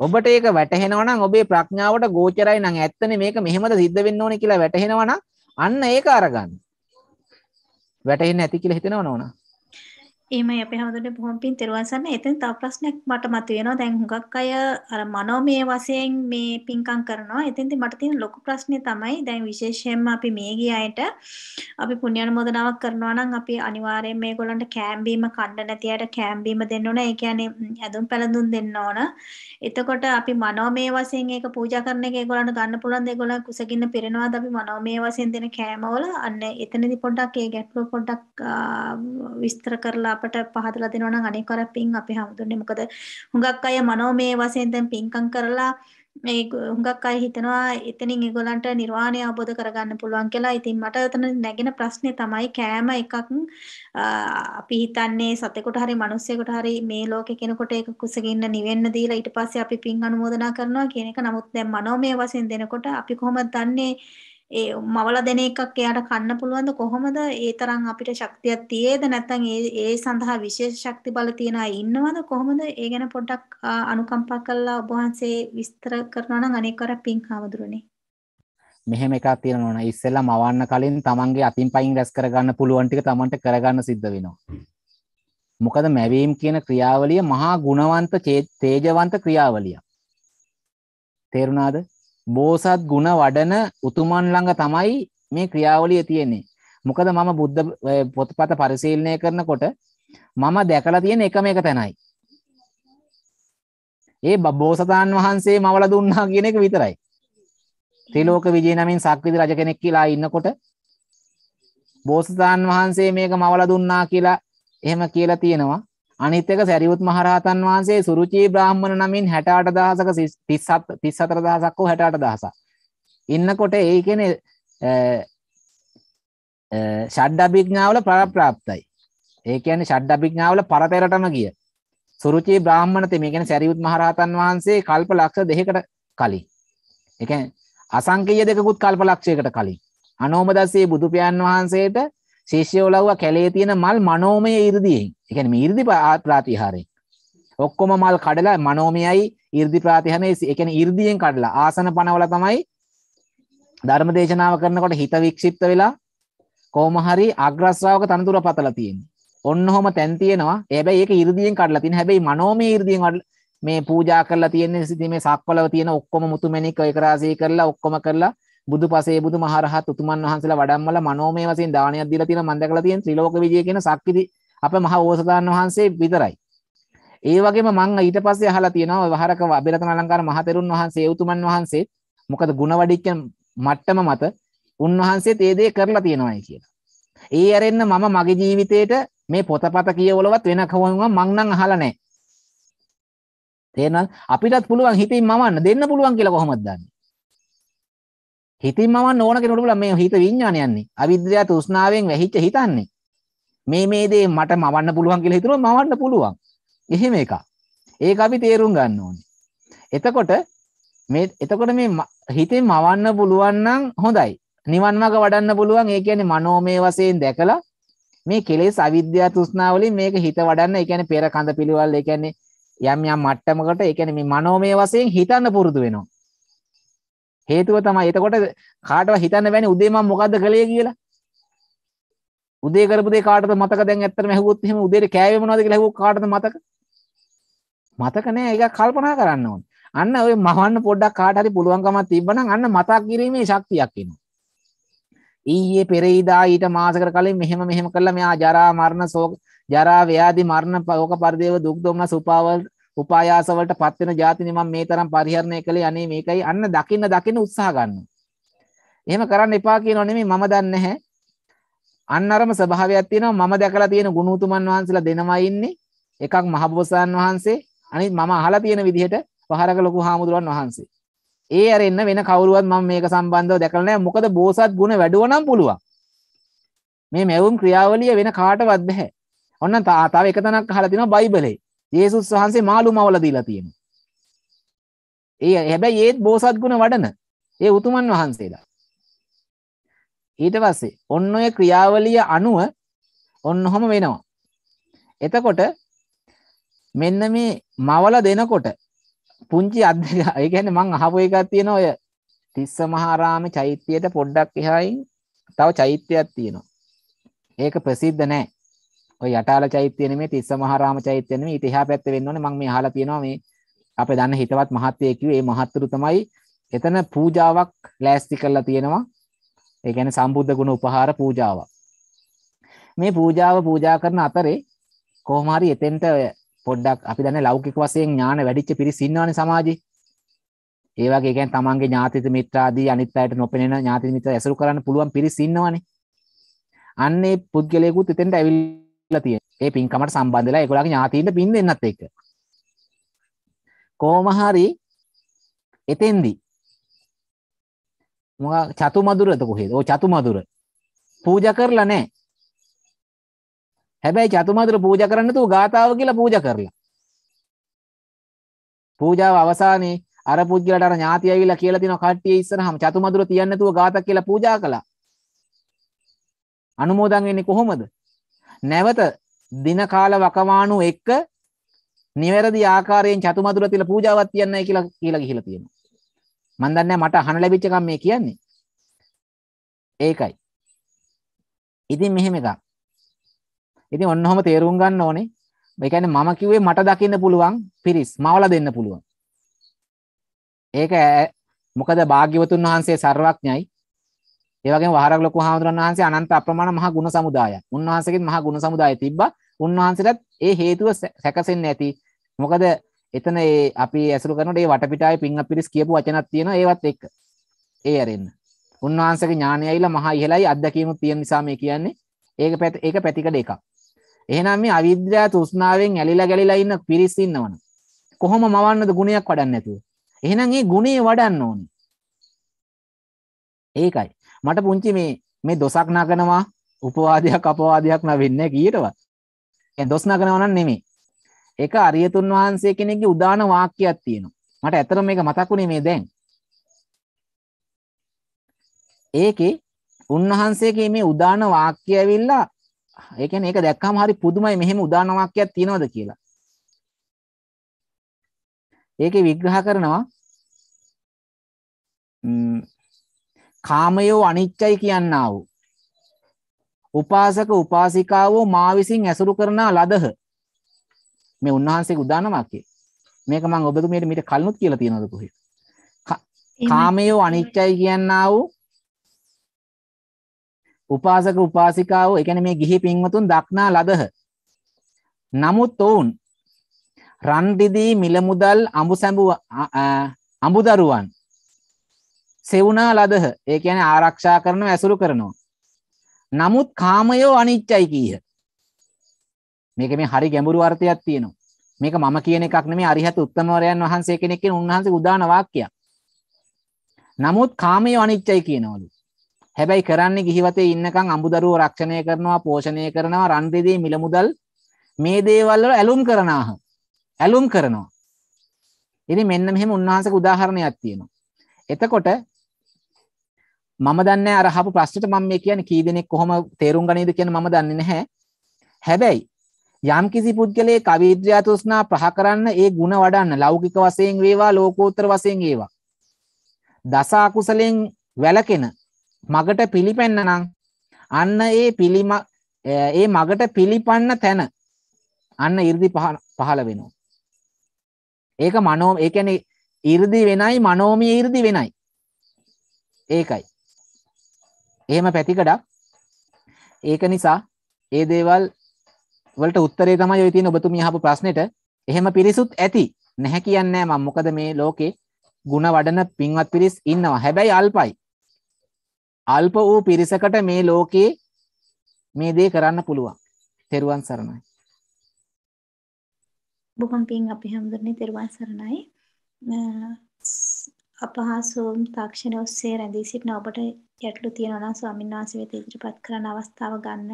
Speaker 3: ඔබට ඒක වැටහෙනවා නම් ඔබේ ප්‍රඥාවට ගෝචරයි නම් ඇත්තනේ මේක මෙහෙමද සිද්ධ වෙන්න ඕනේ කියලා වැටහෙනවා නම් අන්න ඒක අරගන්න වැටහෙන්නේ නැති කියලා හිතනව නෝනා
Speaker 2: එහෙමයි අපේ හැමදෙට බොහොම පින් තෙරුවන් සරණ. එතෙන් තව ප්‍රශ්නයක් මට මතුවෙනවා. දැන් හුඟක් අය අර මනෝමය වශයෙන් මේ පින්කම් කරනවා. එතෙන්දී මට තියෙන ලොකු ප්‍රශ්නේ තමයි දැන් විශේෂයෙන්ම අපි මේ ගියායට අපි පුණ්‍යානුමෝදනාවක් කරනවා නම් අපි අනිවාර්යයෙන් මේගොල්ලන්ට කෑම් බීම කන්න නැති අයට කෑම් බීම දෙන්න ඕන. ඒ කියන්නේ ඇඳුම් පැළඳුම් දෙන්න ඕන. එතකොට අපි මනෝමය වශයෙන් ඒක පූජා කරන එක ඒගොල්ලන්ට ගන්න පුළුවන්. ඒගොල්ලන් කුසගින්න පිරෙනවාද අපි මනෝමය වශයෙන් දෙන කෑමවල අන්න එතනදී පොඩ්ඩක් ඒ ගැටලුව පොඩ්ඩක් විස්තර කරලා අපට පහදලා දෙනවා නම් අනේ කර පින් අපි හැමදෙන්නේ මොකද හුඟක් අය මනෝමය වශයෙන් දැන් පින්කම් කරලා මේ හුඟක් අය හිතනවා එතනින් ඒගොල්ලන්ට නිර්වාණය අවබෝධ කරගන්න පුළුවන් කියලා. ඉතින් මට එතන නැගෙන ප්‍රශ්නේ තමයි කෑම එකක් අපි හිතන්නේ සතෙකුට හරි මිනිස්සෙකුට හරි මේ ලෝකේ කෙනෙකුට ඒක කුසගින්න නිවෙන්න දීලා ඊට පස්සේ අපි පින් අනුමෝදනා කරනවා කියන එක. නමුත් දැන් මනෝමය වශයෙන් දෙනකොට අපි කොහොමද දන්නේ ඒ මවල දෙන එකක් එයාට කන්න පුළුවන්ද කොහොමද ඒ තරම් අපිට ශක්තියක් තියේද නැත්නම් ඒ ඒ සඳහා විශේෂ ශක්ති බල තියන අය ඉන්නවද කොහොමද ඒ ගැන පොඩ්ඩක් අනුකම්පා කරලා ඔබ වහන්සේ විස්තර කරනවා නම් අනේක කර පිං හවඳුරනේ
Speaker 3: මෙහෙම එකක් තියෙනවා නේද ඉස්සෙල්ලා මවන්න කලින් තමන්ගේ අතින් පයින් රැස් කරගන්න පුළුවන් ටික තමන්ට කරගන්න සිද්ධ වෙනවා මොකද මැවීම් කියන ක්‍රියාවලිය මහා ගුණවන්ත තේජවන්ත ක්‍රියාවලියක් තේරුණාද බෝසත් ගුණ වඩන උතුමන් ළඟ තමයි මේ ක්‍රියාවලිය තියෙන්නේ. මොකද මම බුද්ධ පොතපත පරිශීලනය කරනකොට මම දැකලා තියෙන එකම එක තැනයි. ඒ බබෝසතාන් වහන්සේ මවල දුන්නා කියන එක විතරයි. ත්‍රිලෝක විජය නමින් සක්විති රජ කෙනෙක් කියලා ඉන්නකොට බෝසතාන් වහන්සේ මේක මවල දුන්නා කියලා එහෙම කියලා තියෙනවා. අනිත් එක සැරියුත් මහරහතන් වහන්සේ සුරුචි බ්‍රාහ්මණ නමින් 68000ක 37 34000ක් හෝ 68000ක් ඉන්නකොට ඒ කියන්නේ ෂඩ්ඩබිඥාවල ප්‍රප්‍රාප්තයි. ඒ කියන්නේ ෂඩ්ඩබිඥාවල පරතරටම ගිය. සුරුචි බ්‍රාහ්මණ තෙමේ කියන්නේ සරියුත් මහරහතන් වහන්සේ කල්ප ලක්ෂ දෙකකට කලින්. ඒ කියන්නේ අසංකීය දෙකකුත් කල්ප ලක්ෂයකට කලින්. අනෝමදස්සේ බුදු පියාණන් වහන්සේට ශිෂ්‍යයෝ ලව්වා කැලේ තියෙන මල් මනෝමය 이르දීෙන් එකන ඉර්දි ප්‍රාතිහාරයෙන් ඔක්කොම මල් කඩලා මනෝමයයි ඉර්දි ප්‍රාතිහනය එකන ඉර්දියෙන් කඩලා ආසන පනවල තමයි ධර්ම දේශනාව කරනකොට හිත වික්ෂිප්ත වෙලා කෝමහරි අග්‍රස්්‍රාවක තනතුර පතල තියෙන් ඔන්න හොම තැන්තියෙනවා ඒබැ ඒක ඉර්දියෙන් කඩලා තින හැබැයි මනෝමය ඉර්දියෙන් මේ පූජා කරලා තියෙන්නේ සිති මේ සක්වලව තියෙන ඔක්කොම මුතුමැණික් ඒකරාශී කරලා ඔක්කොම කරලා බුදු පසේ බුදු මහරහත් උතුමන් වහන්සේලා වඩම්මලා මනෝමය වශයෙන් දානයක් දීලා තියෙන මන්ද කරලා තියෙන ත්‍රිලෝක විජය කියන සක්විති අප මහ ඕසතාන් වහන්සේ විතරයි. ඒ වගේම මම ඊට පස්සේ අහලා තියෙනවා වහරක අබිරතන අලංකාර මහතෙරුන් වහන්සේ උතුමන් වහන්සේත් මොකද ಗುಣවඩික්ක මට්ටම මත උන්වහන්සේත් ඒ දේ කරලා තියෙනවායි කියලා. ඒ ඇරෙන්න මම මගේ ජීවිතේට මේ පොතපත කියවලවත් වෙන කවුරුන් මං නම් අහලා නැහැ. තේරෙනවද? අපිටත් පුළුවන් හිතින් මවන්න දෙන්න පුළුවන් කියලා කොහොමද දන්නේ? හිතින් මවන්න ඕන කෙනෙකුට පුළුවන් මේ හිත විඥානය යන්නේ. අවිද්‍යාව තෘෂ්ණාවෙන් වැහිච්ච හිතන්නේ. මේ මේ දේ මට මවන්න පුළුවන් කියලා හිතනවා මවන්න පුළුවන්. එහෙම එකක්. ඒක අපි තේරුම් ගන්න ඕනේ. එතකොට මේ එතකොට මේ හිතේ මවන්න පුළුවන් නම් හොඳයි. නිවන් මාර්ග වඩන්න පුළුවන්. ඒ කියන්නේ මනෝමය වශයෙන් දැකලා මේ කෙලෙස් අවිද්‍යාව තෘෂ්ණාව වලින් මේක හිත වඩන්න. ඒ කියන්නේ පෙර කඳ පිළිවෙල. ඒ කියන්නේ යම් යම් මට්ටමකට ඒ කියන්නේ මේ මනෝමය වශයෙන් හිතන්න පුරුදු වෙනවා. හේතුව තමයි. එතකොට කාටවත් හිතන්න බෑනේ උදේ මම මොකද්ද කළේ කියලා. උදේ කරපු දේ කාටද මතක දැන් ඇත්තටම ඇහුවොත් එහෙම උදේට කෑවේ මොනවද කියලා ඇහුවොත් කාටද මතක මතක නෑ ඒක කල්පනා කරන්න ඕනේ අන්න ඔය මහන්න පොඩ්ඩක් කාට හරි පුළුවන්කමක් තිබ්බනම් අන්න මතක් කිරීමේ ශක්තියක් එනවා ඊයේ පෙරේදා ඊට මාසකර කලින් මෙහෙම මෙහෙම කළා මෙයා ජරා මරණ ශෝක ජරා ව්‍යාධි මරණ ඕක පරිදේව දුක් දුම්නස් උපාවල් උපායාස වලට පත් වෙන જાතිනි මම මේ තරම් පරිහරණය කළේ අනේ මේකයි අන්න දකින්න දකින්න උත්සාහ ගන්න. එහෙම කරන්න එපා කියනෝ නෙමෙයි මම දන්නේ නැහැ. අන්න අරම ස්වභාවයක් තියෙනවා මම දැකලා තියෙන ගුණූතුමන් වහන්සේලා දෙනවා ඉන්නේ එකක් මහබෝසතාණන් වහන්සේ අනිත් මම අහලා තියෙන විදිහට පහරක ලොකු හාමුදුරුවන් වහන්සේ. ඒ අර එන්න වෙන කවුරුවත් මම මේක සම්බන්ධව දැකලා නැහැ. මොකද බෝසත් ගුණ වැඩුව නම් පුළුවන්. මේ මෙවුම් ක්‍රියාවලිය වෙන කාටවත් බෑ. ඔන්න තව එක තැනක් අහලා තිනවා බයිබලේ. යේසුස් වහන්සේ මාළු මවලා දීලා තියෙනවා. ඒ හැබැයි ඒත් බෝසත් ගුණ වඩන ඒ උතුමන් වහන්සේලා. ඊට පස්සේ ඔන්න ඔය ක්‍රියාවලිය අනුව ඔන්න ඔහොම වෙනවා. එතකොට මෙන්න මේ මවල දෙනකොට පුංචි අද්දක ඒ කියන්නේ මං අහපු එකක් තියෙන ඔය තිස්ස මහාරාම චෛත්‍යයට පොඩ්ඩක් එහායින් තව චෛත්‍යයක් තියෙනවා. ඒක ප්‍රසිද්ධ නෑ. ඔය යටාල චෛත්‍යය නෙමෙයි තිස්ස මහාරාම චෛත්‍යය නෙමෙයි ඊට එහා පැත්තේ වෙන්න ඕනේ මම මේ අහලා තියෙනවා මේ අපේ දන්න හිතවත් මහත්තයෙක් කිව්වේ මේ මහත්තුරු තමයි එතන පූජාවක් ලෑස්ති කරලා තියෙනවා ඒ ගැන සම්බුද්ධ ගුණ උපහාර පූජාවක්. මේ පූජාව පූජා කරන අතරේ කොහොමහරි එතෙන්ට ඔය පොඩ්ඩක් අපි දන්න ලෞකික වශයෙන් ඥාන වැඩිච්ච පිරිස ඉන්නවනේ සමාජේ. ඒ වගේ කියන්නේ තමන්ගේ ඥාතිත මිත්‍රාදී අනිත් අයට නොපෙනෙන ඥාතිත මිත්‍ර ඇසුරු කරන්න පුළුවන් පිරිස ඉන්නවනේ. අන්න ඒ පුද්ගලයෙකුත් එතෙන්ට ඇවිල්ලා තියෙනවා. ඒ පින්කමට සම්බන්ධ වෙලා ඒගොල්ලන්ගේ ඥාතියින්ට පින් දෙන්නත් එක්ක. කොහොම හරි එතෙන්දී මොකක් චතු මදුරද කොහෙද? ඔව් චතු මදුර. පූජා කරලා නැහැ. හැබැයි චතු මදුර පූජා කරන්න නැතුව ගාතාව කියලා පූජා කරලා. පූජාව අවසානයේ අර පුජ්‍යලට අර ඥාති ඇවිල්ලා කියලා තිනවා කට්ටිය ඉස්සරහම චතු මදුර තියන්න නැතුව ගාතක් කියලා පූජා කළා. අනුමෝදන් වෙන්නේ කොහොමද? නැවත දින කාල වකවානු එක්ක නිවැරදි ආකාරයෙන් චතුමදුර තියලා පූජාවක් තියන්නයි කියලා කියලා ගිහිලා තියෙනවා. මන් දන්නේ මට අහන ලැබිච්ච එකක් මේ කියන්නේ. ඒකයි. ඉතින් මෙහෙම එකක්. ඉතින් ඔන්න ඔහම තේරුම් ගන්න ඕනේ. ඒ කියන්නේ මම කිව්වේ මට දකින්න පුළුවන් පිරිස් මවලා දෙන්න පුළුවන්. ඒක මොකද භාග්‍යවතුන් වහන්සේ ਸਰවඥයි. ඒ වගේම වහරග ලොකු හාමුදුරන් වහන්සේ අනන්ත අප්‍රමාණ මහා ගුණ සමුදායක්. උන්වහන්සේගෙත් මහා ගුණ සමුදාය තිබ්බා. උන්වහන්සේට ඒ හේතුව සැකසෙන්නේ නැති. මොකද එතන ඒ අපි ඇසුරු කරනට ඒ වටපිටායි පිංහ පිරිස් කියපු වචනක් තියෙන ඒවත් එක් ඒ අරෙන්න උන්වහන්සගේ ඥානයයිලා මහා ඉහලයි අත්දැකීමු තියෙන නිසා මේ කියන්නේ ඒක පැත් ඒක පැතිකඩ එකක් එහෙනම් මේ අවිද්‍යාව තෘෂ්ණාවෙන් ඇලිලා ගැලිලා ඉන්න පිරිස් ඉන්නවනේ කොහොම මවන්නද ගුණයක් වඩන්නේ නැතුව එහෙනම් ඒ ගුණේ වඩන්න ඕනේ ඒකයි මට පුංචි මේ මේ දොසක් නගනවා උපවාදයක් අපවාදයක් නවෙන්නේ කීයටවත් දැන් දොස් නගනවා නම් නෙමෙයි ඒක අරියතුන් වහන්සේ කෙනෙක්ගේ උදාන වාක්‍යයක් තියෙනවා. මට ඇත්තටම මේක මතක් වුණේ මේ දැන්. ඒකේ උන්වහන්සේගේ මේ උදාන වාක්‍ය ඇවිල්ලා ඒ කියන්නේ ඒක දැක්කම හරි පුදුමයි මෙහෙම උදාන වාක්‍යයක් තියෙනවද කියලා. ඒකේ විග්‍රහ කරනවා කාමයෝ අනිච්චයි කියන්නා වූ උපාසක උපාසිකාවෝ මා විසින් ඇසුරු කරනා ලදහ මේ උන්වහන්සේ උදානමක්කේ මේක මම ඔබතුමියට මීට කලිනුත් කියලා තියෙනවද කොහේ කාමය අනිත්‍යයි කියනා වූ උපාසක උපාසිකාව ඒ කියන්නේ මේ ගිහි පින්වතුන් දක්නා ලදහ නමුත් ඔවුන් රන් දිදී මිල මුදල් අඹු සැඹු අඹදරුවන් සෙවුනා ලදහ ඒ කියන්නේ ආරක්ෂා කරනව ඇසුරු කරනවා නමුත් කාමයෝ අනිත්‍යයි කීහ මේක මේ හරි ගැඹුරු අර්ථයක් තියෙනවා. මේක මම කියන එකක් නෙමෙයි අරිහත් උත්තමවරයන් වහන්සේ කෙනෙක් කියන උන්වහන්සේ උදාන වාක්‍යයක්. නමුත් කාමයේ අනිත්‍යයි කියනවලු. හැබැයි කරන්නේ ගිහිවතේ ඉන්නකම් අඹදරුව රක්ෂණය කරනවා, පෝෂණය කරනවා, රන් දෙදී මිල මුදල් මේ දේවල් වල ඇලුම් කරනාහ. ඇලුම් කරනවා. ඉතින් මෙන්න මෙහෙම උන්වහන්සේක උදාහරණයක් තියෙනවා. එතකොට මම දන්නේ අර අහපු ප්‍රශ්නෙට මම මේ කියන්නේ කී දෙනෙක් කොහොම තේරුම් ගනේද කියන මම දන්නේ නැහැ. හැබැයි යම් කිසි පුද්ගලයේ කවිද්‍යා තෘෂ්ණා ප්‍රහ කරන්න ඒ ಗುಣ වඩන්න ලෞකික වශයෙන් වේවා ලෝකෝත්තර වශයෙන් වේවා දස අකුසලෙන් වැළකෙන මගට පිළිපෙන්න නම් අන්න ඒ පිළිම ඒ මගට පිළිපන්න තැන අන්න 이르දි පහළ වෙනවා ඒක මනෝ ඒ කියන්නේ 이르දි වෙනයි මනෝමය 이르දි වෙනයි ඒකයි එහෙම පැතිකඩක් ඒක නිසා ඒ දේවල් වලට උත්තරේ තමයි ඔය තියෙන ඔබතුමිය අහපු ප්‍රශ්නෙට. එහෙම පිරිසුත් ඇති. නැහැ කියන්නේ මම මොකද මේ ලෝකේ ಗುಣ වඩන පින්වත් පිරිස් ඉන්නවා. හැබැයි අල්පයි. අල්ප වූ පිරිසකට මේ ලෝකේ මේ දේ කරන්න පුළුවන්. තෙරුවන් සරණයි.
Speaker 2: බොහොම පින් අපි හැමදෙන්නේ තෙරුවන් සරණයි. අපහසුම් තාක්ෂණ ඔස්සේ රැඳී සිටින ඔබට ගැටලු තියෙනවා නම් ස්වාමින්වහන්සේ වෙත ඉදිරිපත් කරන අවස්ථාව ගන්න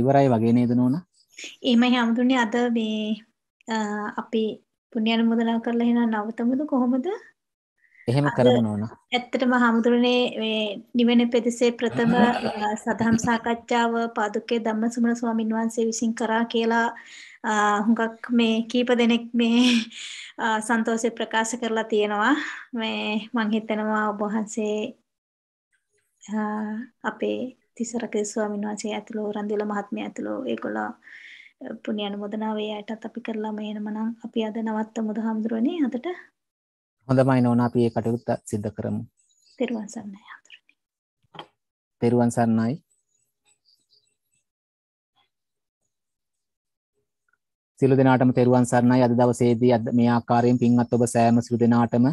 Speaker 3: ඉවරයි වගේ නේද නෝන
Speaker 2: ඒමයි හමුදුන්නේ අද මේ අපි පුුණ්‍යන මුදලා කරලා හෙන නවතමුද කොහොමද
Speaker 3: එහෙම කරන ඕන
Speaker 2: ඇත්තටම හමුදුරනේ නිවෙන පෙතිසේ ප්‍රථම සදහම් සාකච්ඡාව පාදුකේ දම්ම සුමන ස්වාමින් වහන්සේ විසින් කරා කියලා හුඟක් මේ කීප දෙනෙක් මේ සන්තෝසය ප්‍රකාශ කරලා තියෙනවා මේ මංහිතනවා ඔබහන්සේ අපේ තිසරක ස්වාමීන් වහන්සේ ඇතුළු රන්දිල මහත්මයා ඇතුළු ඒගොල්ලෝ පුණ්‍ය අනුමೋದනාව එයාටත් අපි කරලා මේනම නම් අපි අද නවත්තමු දහම්දුරනේ අදට
Speaker 3: හොඳමයි නෝනා අපි ඒ කටයුත්ත සිද්ධ කරමු.
Speaker 2: තෙරුවන් සරණයි හඳුරන්නේ.
Speaker 3: තෙරුවන් සරණයි. සිළු දෙනාටම තෙරුවන් සරණයි අද දවසේදී අද මේ ආකාරයෙන් පින්වත් ඔබ සෑම සිළු දෙනාටම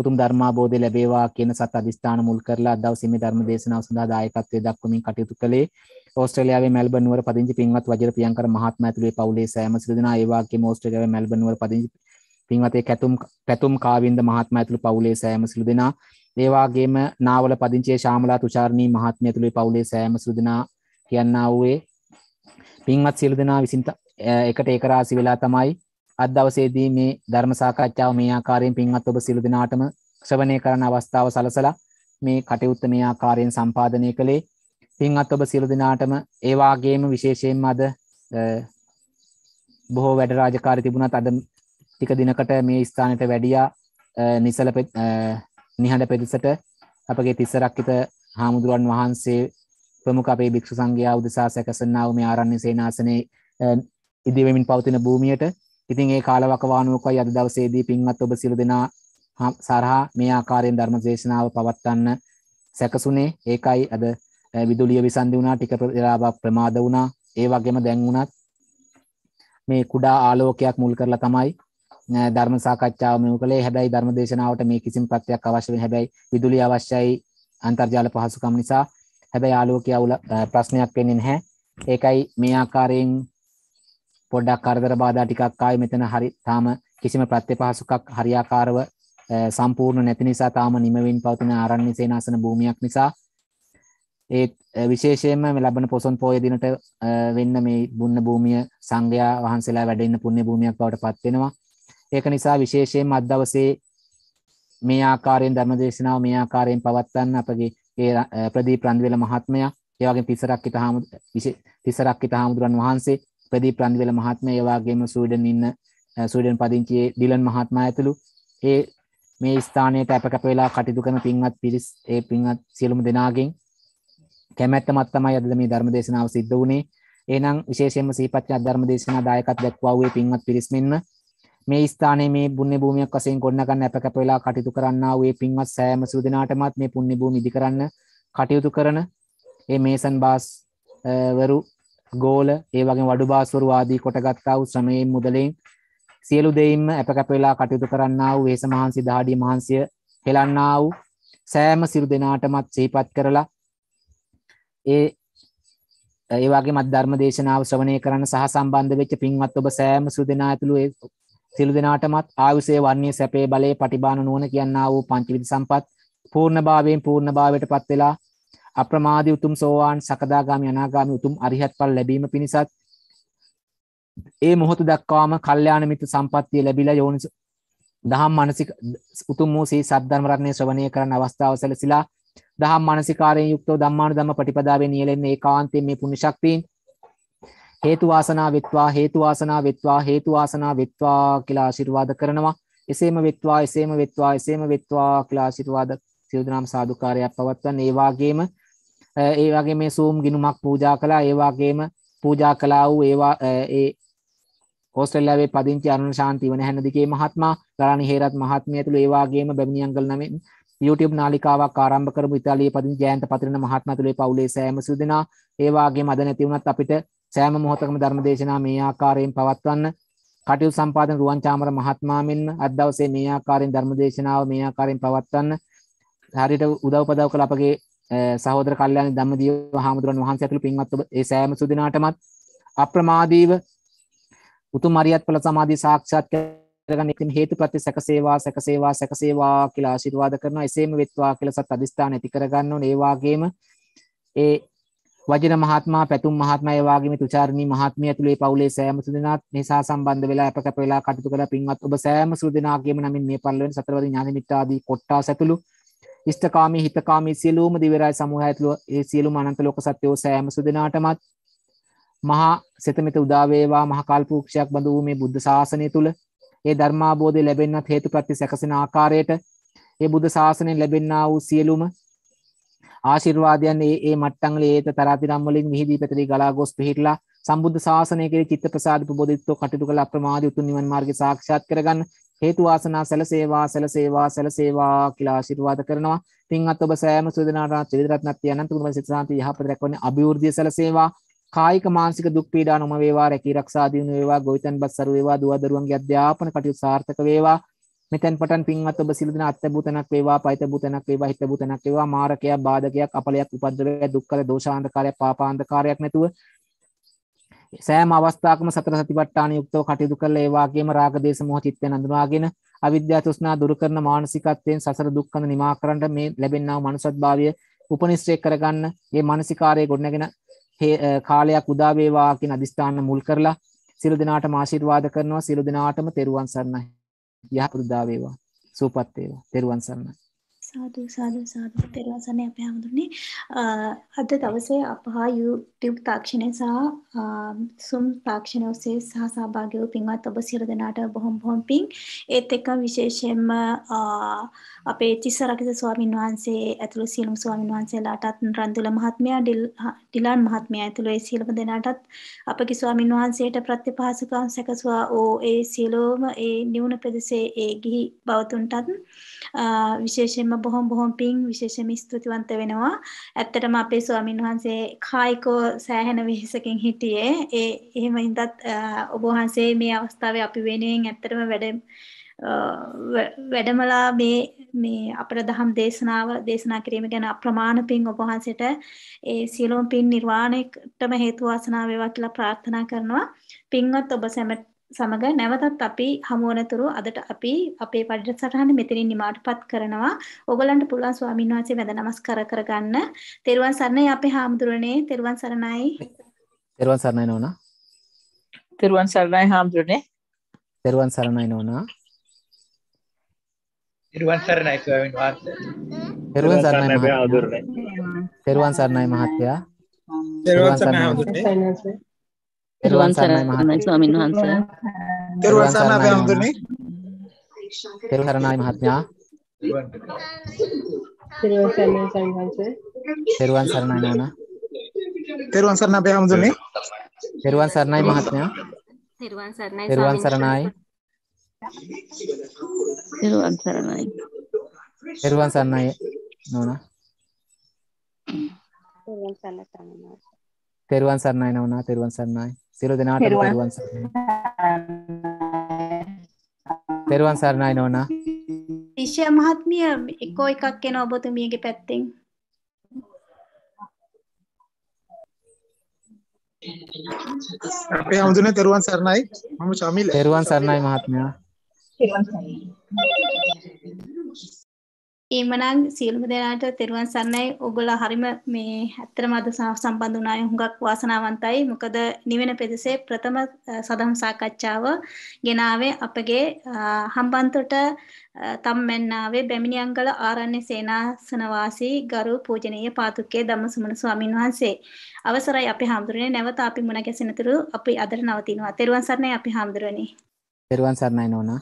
Speaker 3: උතුම් ධර්මාබෝධය ලැබේවා කියන සත් අධිෂ්ඨාන මුල් කරලා අද දවසේ මේ ධර්ම දේශනාව සඳහා දායකත්වයේ දක්වමින් කටයුතු කළේ ඕස්ට්‍රේලියාවේ මෙල්බන් නුවර පදිංචි පින්වත් වජිර ප්‍රියංකර මහත්මයා ඇතුළේ පවුලේ සෑම සිදු දෙනා ඒ වගේම ඕස්ට්‍රේලියාවේ මෙල්බන් නුවර පදිංචි පින්වතේ කැතුම් පැතුම් කාවින්ද මහත්මයා ඇතුළු පවුලේ සෑම සිදු දෙනා ඒ වගේම නාවල පදිංචියේ ශාමලා තුෂාරණී මහත්මිය ඇතුළේ පවුලේ සෑම සිදු දෙනා කියන්නා වූයේ පින්වත් සියලු දෙනා විසින් එකට ඒකරාශි වෙලා තමයි අද දවසේදී මේ ධර්ම සාකච්ඡාව මේ ආකාරයෙන් පින්වත් ඔබ සියලු දෙනාටම ශ්‍රවණය කරන අවස්ථාව සලසලා මේ කටයුත්ත මේ ආකාරයෙන් සම්පාදනය කළේ පින්වත් ඔබ සියලු දෙනාටම ඒ වාගේම විශේෂයෙන්ම අද බොහෝ වැඩ රාජකාරී තිබුණත් අද ටික දිනකට මේ ස්ථානෙට වැඩියා නිසල නිහඬ පෙදෙසට අපගේ තිස්සරක්කිත හාමුදුරුවන් වහන්සේ ප්‍රමුඛ අපේ භික්ෂු සංඝයා උදෙසා සැකසනා වූ මේ ආරණ්‍ය සේනාසනේ ඉදිවෙමින් පවතින භූමියට ඉතින් ඒ කාලවකවානුවකයි අද දවසේදී පින්වත් ඔබ සියලු දෙනා සරහා මේ ආකාරයෙන් ධර්ම දේශනාව පවත්වන්න සැකසුනේ ඒකයි අද විදුලිය විසන්ධි වුණා ටික වෙලාවක් ප්‍රමාද වුණා ඒ වගේම දැන් වුණත් මේ කුඩා ආලෝකයක් මුල් කරලා තමයි ධර්ම සාකච්ඡාව මෙමු කළේ හැබැයි ධර්ම දේශනාවට මේ කිසිම ප්‍රත්‍යක් අවශ්‍ය වෙන්නේ හැබැයි විදුලිය අවශ්‍යයි අන්තර්ජාල පහසුකම් නිසා හැබැයි ආලෝකය ප්‍රශ්නයක් වෙන්නේ නැහැ ඒකයි මේ ආකාරයෙන් පොඩ්ඩක් කරදර බාධා ටිකක් ආයි මෙතන හරි තාම කිසිම ප්‍රත්‍යපහසුකක් හරියාකාරව සම්පූර්ණ නැති නිසා තාම නිමවින් පවතින ආරණ්‍ය සේනාසන භූමියක් නිසා ඒත් විශේෂයෙන්ම මේ ලබන පොසොන් පෝය දිනට වෙන්න මේ බුන්න භූමිය සංඝයා වහන්සේලා වැඩ ඉන්න පුණ්‍ය භූමියක් බවට පත් වෙනවා. ඒක නිසා විශේෂයෙන්ම අද දවසේ මේ ආකාරයෙන් ධර්මදේශනාව මේ ආකාරයෙන් පවත්වන්න අපගේ ඒ ප්‍රදීප රන්දිවේල මහත්මයා ඒ වගේම තිසරක්කිත හාමුදුරුවන් තිසරක්කිත හාමුදුරුවන් වහන්සේ ප්‍රදීප් රන්දිවල මහත්මයා ඒ වගේම ස්වීඩන් ඉන්න ස්වීඩන් පදිංචියේ ඩිලන් මහත්මයා ඇතුළු ඒ මේ ස්ථානයට අපකප වෙලා කටයුතු කරන පින්වත් පිරිස් ඒ පින්වත් සියලුම දෙනාගෙන් කැමැත්තමත් තමයි අද මේ ධර්ම දේශනාව සිද්ධ වුණේ. එහෙනම් විශේෂයෙන්ම සිහිපත් කරන ධර්ම දේශනා දායකත් දක්වා වූ පින්වත් පිරිස් මෙන්න මේ ස්ථානයේ මේ පුණ්‍ය භූමියක් වශයෙන් ගොඩනගන්න අපකප වෙලා කටයුතු කරන්නා වූ පින්වත් සෑම සිදු දෙනාටමත් මේ පුණ්‍ය භූමිය ඉදි කරන්න කටයුතු කරන ඒ මේසන් බාස් වරු ගෝල ඒ වගේ වඩු බාස්වරු ආදී කොටගත්තා වූ ශ්‍රමයෙන් මුදලෙන් සියලු දෙයින්ම අපකැප වෙලා කටයුතු කරන්නා වූ වේස මහන්සි දහඩිය මහන්සිය හෙලන්නා වූ සෑම සිරු දෙනාටමත් සිහිපත් කරලා ඒ ඒ වගේ මත් ධර්ම දේශනාව ශ්‍රවණය කරන්න සහ සම්බන්ධ වෙච්ච පින්වත් ඔබ සෑම සිරු දෙනා ඇතුළු ඒ සිරු දෙනාටමත් ආයුෂයේ වර්ණයේ සැපේ බලයේ පටිභාන නුවණ කියනා වූ පංචවිධ සම්පත් පූර්ණභාවයෙන් පූර්ණභාවයටපත් වෙලා අප්‍රමාදී උතුම් සෝවාන් සකදාගාමි අනාගාමි උතුම් අරිහත් ඵල ලැබීම පිණිසත් ඒ මොහොත දක්වාම කල්යාණ මිත්‍ර සම්පත්තිය ලැබිලා යෝනිස දහම් මානසික උතුම් වූ සී සද්ධර්ම රත්නය ශ්‍රවණය කරන අවස්ථාව සැලසিলা දහම් මානසිකාරයෙන් යුක්තව ධම්මානුධම්ම ප්‍රතිපදාවේ නියැලෙන්නේ ඒකාන්තයෙන් මේ පුණ්‍ය ශක්තියින් හේතු වාසනා වෙත්වා හේතු වාසනා වෙත්වා හේතු වාසනා වෙත්වා කියලා ආශිර්වාද කරනවා එසේම වෙත්වා එසේම වෙත්වා එසේම වෙත්වා කියලා ආශිර්වාද සියලු දනම් සාදුකාරයක් පවත්වන ඒ වාගේම ඒ වගේ මේ සූම් ගිනුමක් පූජා කලා ඒවාගේම පූජා කලා වූ ඒවා ඒ කොස්ටල්ලවේ පදිංචි අරුණ ශාන්ති වන හැනදිගේ මහත්මා රාණි හේරත් මහත්මිය ඇතුළු ඒවාගේම බැමිණියන්ගල් නමින් YouTube නාලිකාවක් ආරම්භ කරපු ඉතාලියේ පදිංචි ජයන්ත පතිරණ මහත්මතුලේ පවුලේ සෑම සුදෙනා ඒවාගේම අද නැති වුණත් අපිට සෑම මොහොතකම ධර්මදේශනා මේ ආකාරයෙන් පවත්වන්න කටයුතු සම්පාදන රුවන් චාමර මහත්මයා මෙන්ම අද දවසේ මේ ආකාරයෙන් ධර්මදේශනාව මේ ආකාරයෙන් පවත්වන්න හරියට උදව් පදව් කළ අපගේ Eh, සහෝදර කල්ලයන් ධම්මදීව හාමුදුරන් වහන්සේ ඇතුළු පින්වත් ඔබ ඒ සෑම සුදිනාටමත් අප්‍රමාදීව උතුම් අරියත් ඵල සමාධිය සාක්ෂාත් කරගන්න ඉතින් හේතුප්‍රත්‍ය සැකසේවා සැකසේවා සැකසේවා කියලා ආශිර්වාද කරනවා එසේම වෙත්වා කියලා සත් අධිෂ්ඨාන ඇති කරගන්න ඕනේ ඒ වාගේම ඒ වජින මහත්මයා පැතුම් මහත්මයා ඒ වාගේම තුචාරිණී මහත්මිය ඇතුළු ඒ පවුලේ සෑම සුදිනාත් නිසා සම්බන්ධ වෙලා අප කැප වෙලා කටයුතු කරලා පින්වත් ඔබ සෑම සුදිනාගේම නමින් මේ පරිලෝකෙන් සතරවදී ඥාන මිත්‍යාදී කොට්ටාස ඇතුළු ෂ්ඨකාමී හිතකාමී සියලූම දිවරයි සමූහඇතුළුව ඒ සියලු අනන්ත ලෝක සත්‍යයෝ සෑම සුදනාටමත් මහා සෙතමෙත උදාවේවා මහකල්පූක්ෂයක් බඳ වූ මේ බුද්ධ ශාසනය තුළ ඒ ධර්මාබෝධය ලැබෙන්න්නත් හේතු ප්‍රති සැකසින ආකාරයට ඒ බුද්ධ ශාසනයෙන් ලැබෙන්න්නා වූ සියලුම ආශිර්වාදයන් ඒ මට්ටංල ඒත තරාතිරම්වලින් මිහිදී පැතරි ගලා ගොස් පිහිටලා සම්බුද්ධ ශාසනයක චිත්ත ප්‍රසාධ බෝධිත්ව කටයුතු කළ අප්‍රමාද උතුන් නිවන් මාර්ග සාක්ෂාත් කරගන්න හේතු වාසනා සැලසේවා සැලසේවා සැලසේවා කියලා ආශිර්වාද කරනවා. පින්වත් ඔබ සෑම සුදනාට චිවිදරත්නත් යනන්ත කුමන සිත සාන්ති යහපත දක්වන්නේ අභිවෘද්ධිය සැලසේවා. කායික මානසික දුක් පීඩා නොම වේවා රැකී ආරක්ෂා දිනු වේවා ගොවිතැන්පත් සරු වේවා දුව දරුවන්ගේ අධ්‍යාපන කටයුතු සාර්ථක වේවා. මෙතෙන් පටන් පින්වත් ඔබ සිළු දින අත්බූතනක් වේවා පයිතබූතනක් වේවා හිතබූතනක් වේවා මාරකයක් බාධකයක් අපලයක් උපද්දවයක් දුක්කල දෝෂාන්ධකාරයක් පාපාන්ධකාරයක් නැතුව සෑම අවස්ථාවකම සතර සතිපට්ඨාන යුක්තව කටයුතු කරලා ඒ වාගේම රාග දේශ මොහ චිත්තය නඳුනාගෙන අවිද්‍යාව තෘෂ්ණා දුරු කරන මානසිකත්වයෙන් සසර දුක්ඛඳ නිමා කරන්න මේ ලැබෙනා වූ මනසත්භාවය උපනිශ්‍රේ කරගන්න මේ මානසිකාරයේ ගොඩනගෙන කාලයක් උදා වේවා කියන අදිස්ථාන මුල් කරලා සියලු දෙනාටම ආශිර්වාද කරනවා සියලු දෙනාටම තෙරුවන් සරණයි යහපත උදා වේවා සූපත් වේවා තෙරුවන් සරණයි
Speaker 2: සාදු සාදු සාදු පෙරවසනේ අපේ හැමදුනේ අද දවසේ අපහා YouTube තාක්ෂණය සහ Zoom තාක්ෂණය ඔස්සේ සහ සහභාගී වූ පින්වත් ඔබ සියලු දෙනාට බොහොම බොහොම පිං ඒත් එක්ක විශේෂයෙන්ම අපේ චිස්සරකිස ස්වාමින් වහන්සේ ඇතුළු සියලුම ස්වාමින් වහන්සේලාටත් රන්දුල මහත්මයා ඩිලාන් මහත්මයා ඇතුළු ඒ සියලුම දෙනාටත් අපගේ ස්වාමින් වහන්සේට ප්‍රතිපහසුකම් සැකසුවා ඕ ඒ සියලුම ඒ නිවුණ ප්‍රදේශයේ ඒ ගිහි බවතුන්ටත් විශේෂයෙන්ම බොහොම බොහොම පිං විශේෂයෙන්ම ස්තුතිවන්ත වෙනවා. ඇත්තටම අපේ ස්වාමින් වහන්සේ කායිකෝ සෑහෙන වෙහෙසකින් හිටියේ. ඒ එහෙම ඉඳත් ඔබ වහන්සේ මේ අවස්ථාවේ අපි වෙනුවෙන් ඇත්තටම වැඩ වැඩමලා මේ මේ අපට දහම් දේශනාව දේශනා කිරීම ගැන අප්‍රමාණ පින් ඔබ වහන්සේට ඒ සියලුම පින් නිර්වාණයටම හේතු වාසනා වේවා කියලා ප්‍රාර්ථනා කරනවා. පින්වත් ඔබ සමග නැවතත් අපි හමු වනතුරු අදට අපි අපේ පරිසරහන මෙතනින් නිමාටපත් කරනවා. ඔයගලන්ට පුළුවන් ස්වාමීන් වහන්සේ වැඳ නමස්කාර කරගන්න. තෙරුවන් සරණයි අපේ හාමුදුරනේ. තෙරුවන් සරණයි.
Speaker 3: තෙරුවන් සරණයි නෝනා. තෙරුවන් සරණයි හාමුදුරනේ. තෙරුවන් සරණයි නෝනා.
Speaker 1: නිර්වන් සරණයි ස්වාමීන් වහන්සේ.
Speaker 3: නිර්වන් සරණයි මහත්මයා. නිර්වන් සරණයි මහත්මයා. නිර්වන් සරණයි නිර්වන් සරණයි ස්වාමීන් වහන්සේ. නිර්වන් සරණයි හඳුනේ.
Speaker 1: නිර්වන් සරණයි මහත්මයා. නිර්වන් සරණයි ස්වාමීන් වහන්සේ. නිර්වන් සරණයි නානා.
Speaker 3: නිර්වන් සරණයි හඳුනේ.
Speaker 1: නිර්වන් සරණයි මහත්මයා. නිර්වන් සරණයි ස්වාමීන් වහන්සේ.
Speaker 2: තෙරුවන් සරණයි.
Speaker 3: තෙරුවන් සරණයි නෝනා. තෙරුවන් සරණයි. තෙරුවන් සරණයි නෝනා තෙරුවන් සරණයි. සියලු දෙනාට තෙරුවන් සරණයි. තෙරුවන් සරණයි නෝනා.
Speaker 2: ශිෂ්‍ය මහත්මිය එකෝ එකක් එන ඔබතුමියගේ පැත්තෙන්.
Speaker 1: අපේ හඳුනේ තෙරුවන්
Speaker 3: සරණයි. මම චමිල. තෙරුවන් සරණයි මහත්මයා.
Speaker 2: තෙරුවන් සරණයි. එමනම් සියලුම දෙනාට තෙරුවන් සරණයි. ඔයගොල්ලෝ හරිම මේ ඇත්තටම අද සම්බන්ධ වුණාය හුඟක් වාසනාවන්තයි. මොකද නිවෙන පෙදෙසේ ප්‍රථම සදම් සාකච්ඡාව ගෙනාවේ අපගේ හම්බන්තොට තම්මැන්නාවේ බැමිණියන්ගල ආරණ්‍ය සේනාසන වාසී ගරු පූජනීය පාතුක්කේ ධම්මසුමන ස්වාමින් වහන්සේ. අවසරයි අපේ හාමුදුරනේ නැවත අපි මුණ ගැසෙනතුරු අපි අදට නවතිනවා. තෙරුවන් සරණයි අපි හාමුදුරනේ.
Speaker 3: තෙරුවන් සරණයි නෝනා.